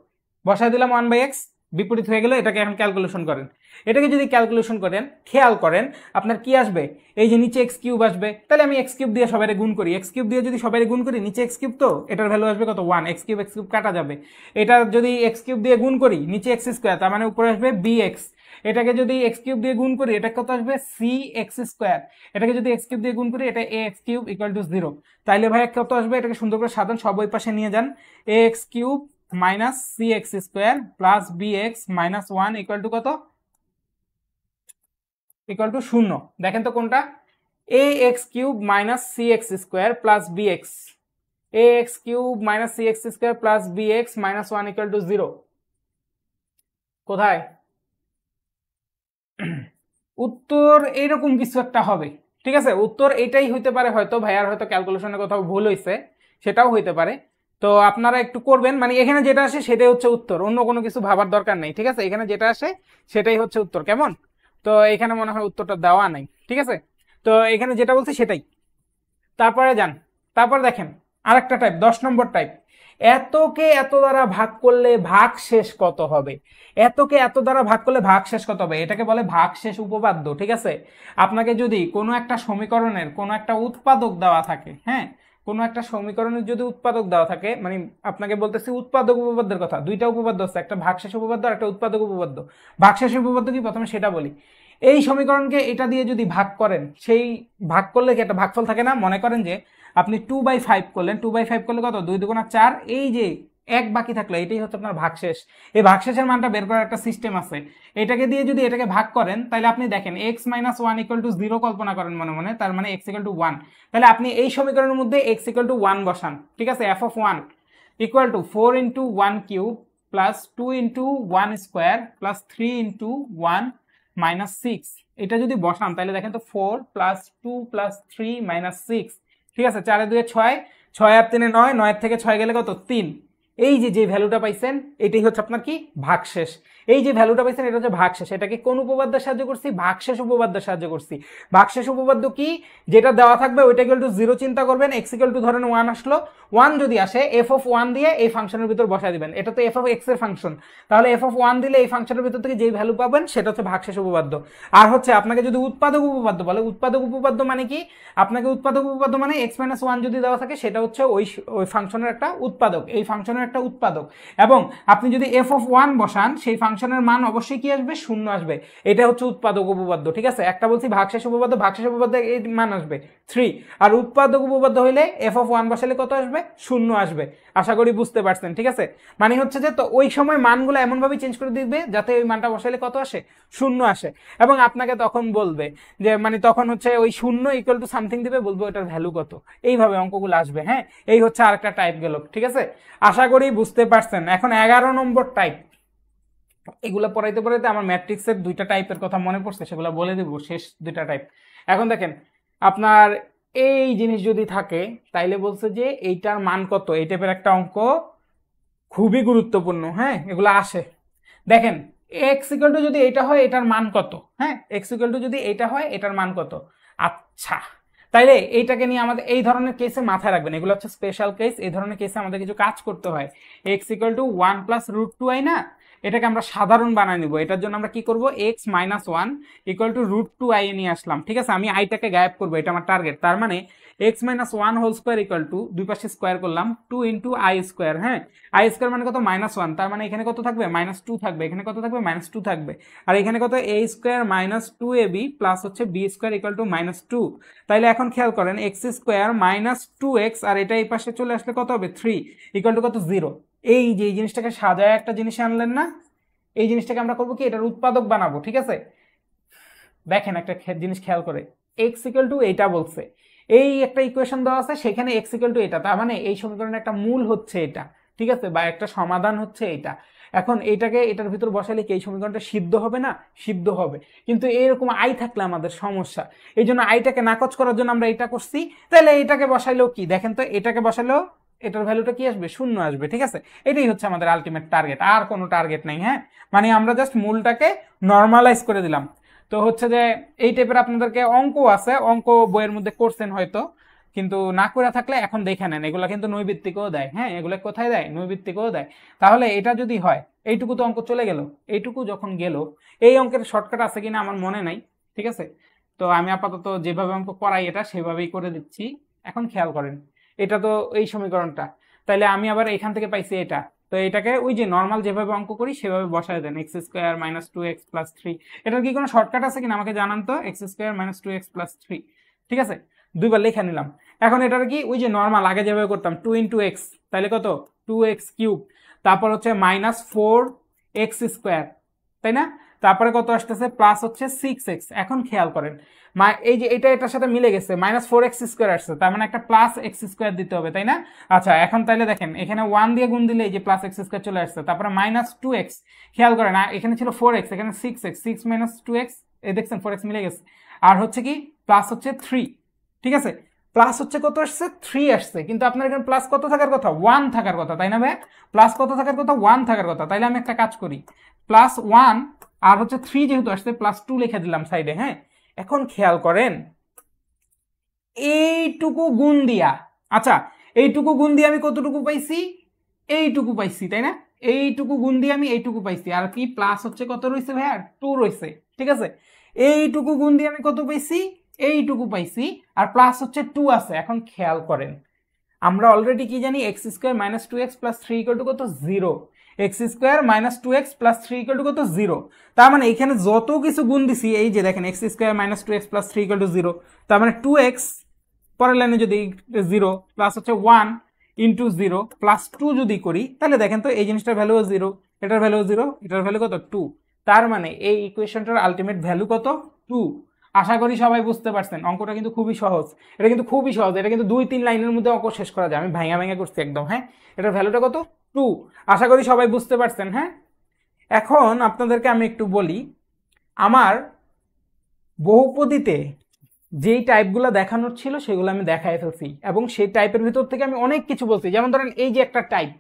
বসাই দিলাম ওয়ান বাই এক্স বিপরীত হয়ে গেলে এটাকে এখন ক্যালকুলেশন করেন এটাকে যদি ক্যালকুলেশন করেন খেয়াল করেন আপনার কি আসবে এই যে নিচে এক্স কিউব আসবে তাহলে আমি এক্স কিউব দিয়ে সবাই গুণ করি এক্স কিউব দিয়ে যদি সবাই গুণ করি নিচে এক্স কিউব তো এটার ভ্যালু আসবে কত one X cube X cube কাটা যাবে এটা যদি এক্স কিউব দিয়ে গুণ করি নিচে এক্স স্কোয়ার তার মানে উপরে আসবে বি এক্স এটাকে যদি এক্স কিউব দিয়ে গুণ করি এটা কত আসবে সি এক্স স্কোয়ার এটাকে যদি এক্স কিউব দিয়ে গুণ করি এটা A x cube equal to zero তাইলে ভাই কত আসবে এটাকে সুন্দর করে সাধারণ সব ওই পাশে নিয়ে যান A x cube minus C X square plus B X minus one equal to কত ইকুয়াল টু শূন্য দেখেন তো কোনটা A x cube minus C X square plus B X A x cube minus C X square plus B X minus one equal to zero কোথায় উত্তর এইরকম কিছু একটা হবে ঠিক আছে উত্তর এটাই হইতে পারে হয়তো ভাইয়ার হয়তো ক্যালকুলেশনের কোথাও ভুল হয়েছে সেটাও হইতে পারে তো আপনারা একটু করবেন মানে এখানে যেটা আসে সেটাই হচ্ছে উত্তর অন্য কোনো কিছু ভাবার দরকার নেই ঠিক আছে এখানে যেটা আসে সেটাই হচ্ছে উত্তর কেমন তো এখানে মনে হয় উত্তরটা দেওয়া নাই ঠিক আছে তো এখানে যেটা বলছে সেটাই তারপরে যান তারপর দেখেন আরেকটা টাইপ দশ নম্বর টাইপ এতকে এত দ্বারা ভাগ করলে ভাগ শেষ কত হবে এতকে এত দ্বারা ভাগ করলে ভাগ শেষ কত হবে এটাকে বলে ভাগ শেষ উপপাদ্য ঠিক আছে আপনাকে যদি কোনো একটা সমীকরণের কোনো একটা উৎপাদক দেওয়া থাকে হ্যাঁ কোনো একটা সমীকরণের যদি উৎপাদক দেওয়া থাকে মানে আপনাকে বলতেছি উৎপাদক উপপাদ্যের কথা দুইটা উপপাদ্য আছে একটা ভাগশেষ উপপাদ্য আর একটা উৎপাদক উপপাদ্য ভাগশেষ উপপাদ্য কি প্রথমে সেটা বলি এই সমীকরণকে এটা দিয়ে যদি ভাগ করেন সেই ভাগ করলে কি একটা ভাগফল থাকে না মনে করেন যে আপনি টু বাই ফাইভ করলেন টু বাই ফাইভ করলে কত দুই দুগুণা চার এই যে এক বাকি থাকলো এটাই হচ্ছে আপনার ভাগশেষ এই ভাগশেষের মানটা বের করার একটা সিস্টেম আছে এটাকে দিয়ে যদি এটাকে ভাগ করেন তাহলে আপনি দেখেন X minus one equal to zero কল্পনা করেন মনে মনে তার মানে এক্স ইকুয়াল টু ওয়ান তাহলে আপনি এই সমীকরণের মধ্যে এক্স ইকুয়াল টু ওয়ান বসান ঠিক আছে F of one equal to four into one cube plus two into one square plus three into one minus six এটা যদি বসান তাহলে দেখেন তো four plus two plus three minus six ঠিক আছে চারে দুয়ে ছয় ছয় আর তিনে নয় নয়ের থেকে ছয় গেলে কত তিন এই যে যে ভ্যালুটা পাইছেন এটাই হচ্ছে আপনার কি ভাগশেষ এই যে ভ্যালুটা পাইছেন এটা হচ্ছে ভাগশেষ এটাকে কোন উপপাদ্যের সাহায্য করছি ভাগশেষ উপপাদ্যের সাহায্য করছি ভাগশেষ উপপাদ্য কি যেটা দেওয়া থাকবে ওইটা টু জিরো চিন্তা করবেন ইকুয়াল টু ধরেন ওয়ান আসলো ওয়ান যদি আসে এফ অফ ওয়ান দিয়ে এই ফাংশনের ভিতর বসায় দিবেন এটা তো এফ অফ এক্স এর ফাংশন তাহলে এফ অফ ওয়ান দিলে এই ফাংশনের ভিতর থেকে যেই ভ্যালু পাবেন সেটা হচ্ছে ভাগশেষ উপপাদ্য আর হচ্ছে আপনাকে যদি উৎপাদক উপপাদ্য বলে উৎপাদক উপপাদ্য মানে কি আপনাকে উৎপাদক উপপাদ্য মানে এক্স মাইনাস ওয়ান যদি দেওয়া থাকে সেটা হচ্ছে ওই ওই ফাংশনের একটা উৎপাদক এই ফাংশনের একটা উৎপাদক এবং আপনি যদি এফ অফ ওয়ান বসান সেই ফাংশন ফাংশনের মান অবশ্যই কি আসবে শূন্য আসবে এটা হচ্ছে উৎপাদক উপপাদ্য ঠিক আছে একটা বলছি ভাগশেষ উপপাদ্য ভাগশেষ উপপাদ্য এই মান আসবে থ্রি আর উৎপাদক উপপাদ্য হইলে এফ অফ ওয়ান বসালে কত আসবে শূন্য আসবে আশা করি বুঝতে পারছেন ঠিক আছে মানে হচ্ছে যে তো ওই সময় মানগুলো এমনভাবে চেঞ্জ করে দিবে যাতে ওই মানটা বসালে কত আসে শূন্য আসে এবং আপনাকে তখন বলবে যে মানে তখন হচ্ছে ওই শূন্য ইকুয়াল টু সামথিং দিবে বলবো এটার ভ্যালু কত এইভাবে অঙ্কগুলো আসবে হ্যাঁ এই হচ্ছে আরেকটা টাইপ গেল ঠিক আছে আশা করি বুঝতে পারছেন এখন এগারো নম্বর টাইপ এগুলো পড়াইতে পড়াইতে আমার ম্যাট্রিক্সের দুইটা টাইপের কথা মনে পড়ছে সেগুলো বলে দেবো শেষ দুইটা টাইপ এখন দেখেন আপনার এই জিনিস যদি থাকে তাইলে বলছে যে এইটার মান কত এই টাইপের একটা অঙ্ক খুবই গুরুত্বপূর্ণ হ্যাঁ এগুলো আসে দেখেন এক্স টু যদি এটা হয় এটার মান কত হ্যাঁ এক্স টু যদি এটা হয় এটার মান কত আচ্ছা তাইলে এইটাকে নিয়ে আমাদের এই ধরনের কেসে মাথায় রাখবেন এগুলো হচ্ছে স্পেশাল কেস এই ধরনের কেসে আমাদের কিছু কাজ করতে হয় X equal to one plus root two I না এটাকে আমরা সাধারণ বানায় নেব এটার জন্য আমরা কি করব X minus one equal to root two I নিয়ে আসলাম ঠিক আছে আমি আইটাকে গায়েব করবো এটা আমার টার্গেট তার মানে X minus one whole square equal to দুই পাশে স্কোয়ার করলাম টু ইন্টু আই স্কোয়ার হ্যাঁ আই স্কোয়ার মানে কত মাইনাস ওয়ান তার মানে এখানে কত থাকবে মাইনাস টু থাকবে এখানে কত থাকবে মাইনাস টু থাকবে আর এখানে কত A square minus two A B plus হচ্ছে B square equal to minus two তাইলে এখন খেয়াল করেন x square minus two X আর এটা এই পাশে চলে আসলে কত হবে থ্রি ইকুয়াল টু কত জিরো এই যে এই জিনিসটাকে সাজায় একটা জিনিস আনলেন না এই জিনিসটাকে আমরা করবো কি এটার উৎপাদক বানাবো ঠিক আছে দেখেন একটা জিনিস খেয়াল করে এক্স ইকুয়াল টু এটা বলছে এই একটা ইকুয়েশন দেওয়া আছে সেখানে এক্স ইকুয়াল টু এটা তার মানে এই সমীকরণের একটা মূল হচ্ছে এটা ঠিক আছে বা একটা সমাধান হচ্ছে এটা এখন এটাকে এটার ভিতর বসালে কি এই সমীকরণটা সিদ্ধ হবে না সিদ্ধ হবে কিন্তু এরকম আই থাকলে আমাদের সমস্যা এই জন্য আইটাকে নাকচ করার জন্য আমরা এটা করছি তাহলে এটাকে বসাইলেও কি দেখেন তো এটাকে বসালেও এটার ভ্যালুটা কি আসবে শূন্য আসবে ঠিক আছে এটাই হচ্ছে আমাদের আলটিমেট টার্গেট আর কোনো টার্গেট নেই হ্যাঁ মানে আমরা জাস্ট মূলটাকে নর্মালাইজ করে দিলাম তো হচ্ছে যে এই টাইপের আপনাদেরকে অঙ্ক আছে অঙ্ক বইয়ের মধ্যে করছেন হয়তো কিন্তু না করে থাকলে এখন দেখে নেন এগুলো কিন্তু নৈবিত্তিকও দেয় হ্যাঁ এগুলো কোথায় দেয় নৈবিত্তিকও দেয় তাহলে এটা যদি হয় এইটুকু তো অঙ্ক চলে গেল এইটুকু যখন গেল এই অঙ্কের শর্টকাট আছে কিনা আমার মনে নাই ঠিক আছে তো আমি আপাতত যেভাবে অঙ্ক করাই এটা সেভাবেই করে দিচ্ছি এখন খেয়াল করেন এটা তো এই সমীকরণটা তাহলে আমি আবার এখান থেকে পাইছি এটা তো এটাকে ওই যে নর্মাল যেভাবে অঙ্ক করি সেভাবে বসায় দেন X square minus two x plus three এটার কি কোনো শর্টকাট আছে কিনা আমাকে জানান তো X square minus two x plus three ঠিক আছে দুইবার লেখা নিলাম এখন এটার কি ওই যে নর্মাল আগে যেভাবে করতাম টু ইন্টু এক্স তাহলে কত টু এক্স কিউব তারপর হচ্ছে মাইনাস ফোর এক্স স্কোয়ার তাই না তারপরে কত আসতেছে প্লাস হচ্ছে সিক্স এক্স এখন খেয়াল করেন এই যে এটা এটার সাথে মিলে গেছে মাইনাস ফোর এক্স স্কোয়ার আসছে তার মানে একটা প্লাস এক্স স্কোয়ার দিতে হবে তাই না আচ্ছা এখন তাহলে দেখেন এখানে ওয়ান দিয়ে গুণ দিলে এই যে প্লাস এক্স স্কোয়ার চলে আসছে তারপরে মাইনাস টু এক্স খেয়াল করেন এখানে ছিল ফোর এক্স এখানে six X six minus two X এই দেখছেন ফোর এক্স মিলে গেছে আর হচ্ছে কি প্লাস হচ্ছে থ্রি ঠিক আছে প্লাস হচ্ছে কত আসছে থ্রি আসছে কিন্তু আপনার এখানে প্লাস কত থাকার কথা ওয়ান থাকার কথা তাই না ভাই প্লাস কত থাকার কথা ওয়ান থাকার কথা তাইলে আমি একটা কাজ করি প্লাস ওয়ান আর হচ্ছে থ্রি যেহেতু আসছে প্লাস টু লিখে দিলাম সাইডে হ্যাঁ এখন খেয়াল করেন এইটুকু গুণ দিয়া আচ্ছা এইটুকু গুণ দিয়ে আমি কতটুকু পাইছি এইটুকু পাইছি তাই না এইটুকু গুণ দিয়ে আমি এইটুকু পাইছি আর কি প্লাস হচ্ছে কত রয়েছে ভাইয়া টু রয়েছে ঠিক আছে এইটুকু গুণ দিয়ে আমি কত পাইছি এইটুকু পাইছি আর প্লাস হচ্ছে টু আছে এখন খেয়াল করেন আমরা অলরেডি কি জানি x square minus two x plus three equal to কত zero x square minus two x plus three equal to কত জিরো তার মানে এখানে যত কিছু গুণ দিছি এই যে দেখেন x square minus two x plus three equal to zero তার মানে টু এক্স পরের লাইনে যদি জিরো প্লাস হচ্ছে one into zero plus two যদি করি তাহলে দেখেন তো এই জিনিসটার ভ্যালু জিরো এটার ভ্যালু জিরো এটার ভ্যালু কত টু তার মানে এই ইকুয়েশনটার আলটিমেট ভ্যালু কত টু আশা করি সবাই বুঝতে পারছেন অঙ্কটা কিন্তু খুবই সহজ এটা কিন্তু খুবই সহজ এটা কিন্তু দুই তিন লাইনের মধ্যে অঙ্ক শেষ করা যায় আমি ভাঙা ভাঙা করছি একদম হ্যাঁ এটার ভ্যালুটা কত টু আশা করি সবাই বুঝতে পারছেন হ্যাঁ এখন আপনাদেরকে আমি একটু বলি আমার বহুপদীতে যেই টাইপগুলো দেখানোর ছিল সেগুলো আমি দেখায় ফেলছি এবং সেই টাইপের ভিতর থেকে আমি অনেক কিছু বলছি যেমন ধরেন এই যে একটা টাইপ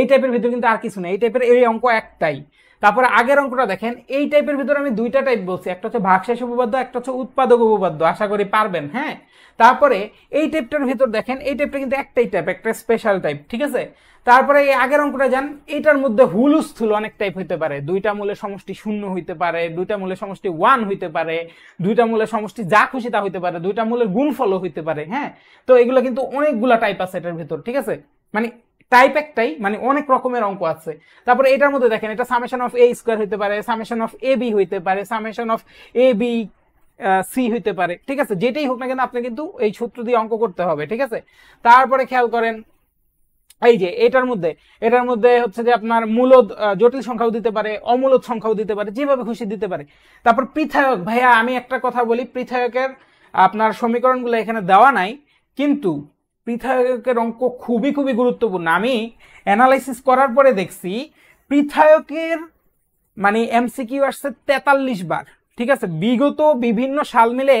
এই টাইপের ভিতরে কিন্তু আর কিছু নেই এই টাইপের এই অঙ্ক একটাই তারপরে আগের অঙ্কটা দেখেন এই টাইপের ভিতরে আমি দুইটা টাইপ বলছি একটা হচ্ছে ভাগশেষ উপপাদ্য একটা হচ্ছে উৎপাদক উপপাদ্য আশা করি পারবেন হ্যাঁ তারপরে এই টাইপটার ভিতর দেখেন এই টাইপটা কিন্তু একটাই টাইপ একটা স্পেশাল টাইপ ঠিক আছে তারপরে এই আগের অঙ্কটা যান এইটার মধ্যে স্থুল অনেক টাইপ হইতে পারে দুইটা মূলের সমষ্টি শূন্য হইতে পারে দুইটা মূলের সমষ্টি ওয়ান হইতে পারে দুইটা মূলের সমষ্টি যা খুশি তা হইতে পারে দুইটা মূলের গুণফলও হইতে পারে হ্যাঁ তো এগুলো কিন্তু অনেকগুলা টাইপ আছে এটার ভিতর ঠিক আছে মানে টাইপ একটাই মানে অনেক রকমের অঙ্ক আছে তারপরে এটার মধ্যে দেখেন এটা সামেশন অফ এ স্কোয়ার হইতে পারে সামেশন অফ এ বি হইতে পারে summation of A B C হইতে পারে ঠিক আছে যেটাই হোক না কেন আপনি কিন্তু এই সূত্র দিয়ে অঙ্ক করতে হবে ঠিক আছে তারপরে খেয়াল করেন এই যে এটার মধ্যে এটার মধ্যে হচ্ছে যে আপনার মূলদ জটিল সংখ্যাও দিতে পারে অমূলদ সংখ্যাও দিতে পারে যেভাবে খুশি দিতে পারে তারপর পৃথায়ক ভাইয়া আমি একটা কথা বলি পৃথায়কের আপনার সমীকরণগুলো এখানে দেওয়া নাই কিন্তু পৃথায়কের অঙ্ক খুবই খুবই গুরুত্বপূর্ণ আমি অ্যানালাইসিস করার পরে দেখছি পৃথায়কের মানে এমসিকিউ আসছে তেতাল্লিশ বার ঠিক আছে বিগত বিভিন্ন সাল মিলে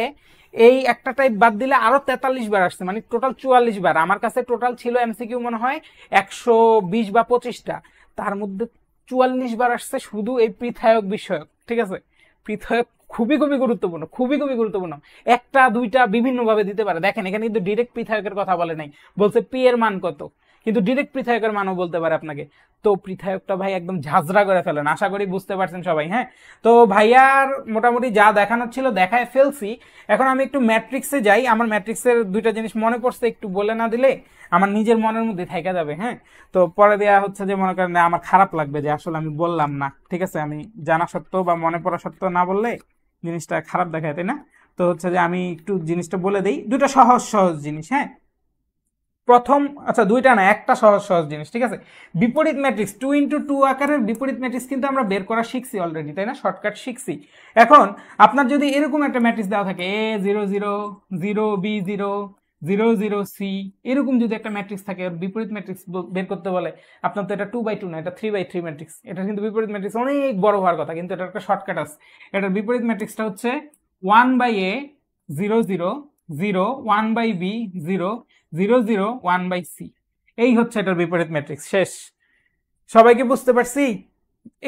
এই একটা টাইপ বাদ দিলে আরও তেতাল্লিশ বার আসছে মানে টোটাল চুয়াল্লিশ বার আমার কাছে টোটাল ছিল এমসিকিউ মনে হয় একশো বিশ বা পঁচিশটা তার মধ্যে চুয়াল্লিশ বার আসছে শুধু এই পৃথায়ক বিষয়ক ঠিক আছে পৃথায়ক খুবই খুবই গুরুত্বপূর্ণ খুবই খুবই গুরুত্বপূর্ণ একটা দুইটা বিভিন্নভাবে দিতে পারে দেখেন এখানে কিন্তু ডিরেক্ট পৃথায়কের কথা বলে নাই বলছে পি এর মান কত কিন্তু ডিরেক্ট পৃথায়কের মানও বলতে পারে আপনাকে তো পৃথায়কটা ভাই একদম ঝাঁঝরা করে ফেলেন আশা করি বুঝতে পারছেন সবাই হ্যাঁ তো ভাইয়ার মোটামুটি যা দেখানোর ছিল দেখায় ফেলছি এখন আমি একটু ম্যাট্রিক্সে যাই আমার ম্যাট্রিক্সের দুইটা জিনিস মনে পড়ছে একটু বলে না দিলে আমার নিজের মনের মধ্যে থেকে যাবে হ্যাঁ তো পরে দেওয়া হচ্ছে যে মনে করেন আমার খারাপ লাগবে যে আসলে আমি বললাম না ঠিক আছে আমি জানা সত্ত্বেও বা মনে পড়া সত্ত্বেও না বললে জিনিসটা খারাপ দেখায় তাই না তো হচ্ছে যে আমি একটু জিনিসটা বলে দিই দুইটা সহজ সহজ জিনিস হ্যাঁ প্রথম আচ্ছা দুইটা না একটা সহজ সহজ জিনিস ঠিক আছে বিপরীত ম্যাট্রিক্স টু ইন্টু টু আকারের বিপরীত ম্যাট্রিক্স কিন্তু আমরা বের করা শিখছি অলরেডি তাই না শর্টকাট শিখছি এখন আপনার যদি এরকম একটা ম্যাট্রিক্স দেওয়া থাকে A zero zero zero B zero zero zero C এরকম যদি একটা ম্যাট্রিক্স থাকে বিপরীত ম্যাট্রিক্স বের করতে বলে আপনার তো এটা টু বাই টু না এটা থ্রি বাই থ্রি ম্যাট্রিক্স এটা কিন্তু বিপরীত ম্যাট্রিক্স অনেক বড় হওয়ার কথা কিন্তু এটা একটা শর্টকাট আছে এটার বিপরীত ম্যাট্রিক্সটা হচ্ছে one by A zero zero zero one by B zero zero zero one by C এই হচ্ছে এটার বিপরীত ম্যাট্রিক্স শেষ সবাইকে বুঝতে পারছি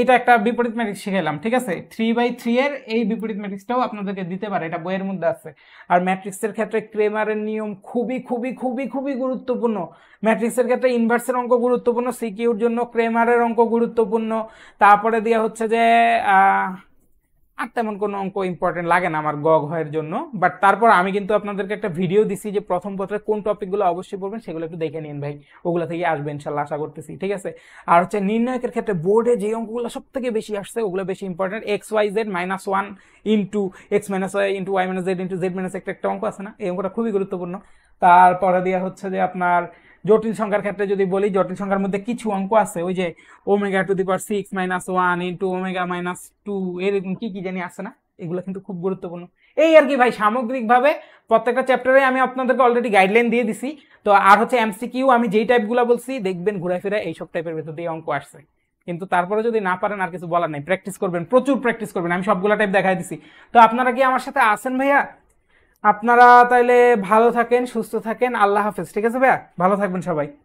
এটা একটা বিপরীত ম্যাট্রিক্স শিখেলাম ঠিক আছে থ্রি বাই থ্রি এর এই বিপরীত ম্যাট্রিক্সটাও আপনাদেরকে দিতে পারে এটা বইয়ের মধ্যে আছে আর ম্যাট্রিক্সের ক্ষেত্রে ক্রেমারের নিয়ম খুবই খুবই খুবই খুবই গুরুত্বপূর্ণ ম্যাট্রিক্সের ক্ষেত্রে ইনভার্সের অঙ্ক গুরুত্বপূর্ণ সিকিউর জন্য ক্রেমারের অঙ্ক গুরুত্বপূর্ণ তারপরে দেওয়া হচ্ছে যে আর তেমন কোনো অঙ্ক ইম্পর্টেন্ট লাগে না আমার গ ঘয়ের জন্য বাট তারপর আমি কিন্তু আপনাদেরকে একটা ভিডিও দিছি যে প্রথম পত্রে কোন টপিকগুলো অবশ্যই পড়বেন সেগুলো একটু দেখে নিন ভাই ওগুলো থেকে আসবে ইনশাল্লাহ আশা করতেছি ঠিক আছে আর হচ্ছে নির্ণায়কের ক্ষেত্রে বোর্ডে যে অঙ্কগুলো সব থেকে বেশি আসছে ওগুলো বেশি important x y z minus one into x minus y into y minus z into z minus একটা একটা অঙ্ক আছে না এই অঙ্কটা খুবই গুরুত্বপূর্ণ তারপরে দেওয়া হচ্ছে যে আপনার জটিল সংখ্যার ক্ষেত্রে যদি বলি জটিল সংখ্যার মধ্যে কিছু অঙ্ক আছে ওই যে omega to the power six minus one into omega minus two এরকম কী কী জানি আছে না এগুলো কিন্তু খুব গুরুত্বপূর্ণ এই আর কি ভাই সামগ্রিকভাবে প্রত্যেকটা চ্যাপ্টারে আমি আপনাদেরকে অলরেডি গাইডলাইন দিয়ে দিছি তো আর হচ্ছে এমসিকিউ আমি যেই টাইপগুলো বলছি দেখবেন ঘুরে ফিরে এইসব টাইপের ভেতর দিয়ে অঙ্ক আসছে কিন্তু তারপরে যদি না পারেন আর কিছু বলার নাই প্র্যাকটিস করবেন প্রচুর প্র্যাকটিস করবেন আমি সবগুলো টাইপ দেখাই দিছি তো আপনারা কি আমার সাথে আসেন ভাইয়া আপনারা তাহলে ভালো থাকেন সুস্থ থাকেন আল্লাহ হাফেজ ঠিক আছে ভাইয়া ভালো থাকবেন সবাই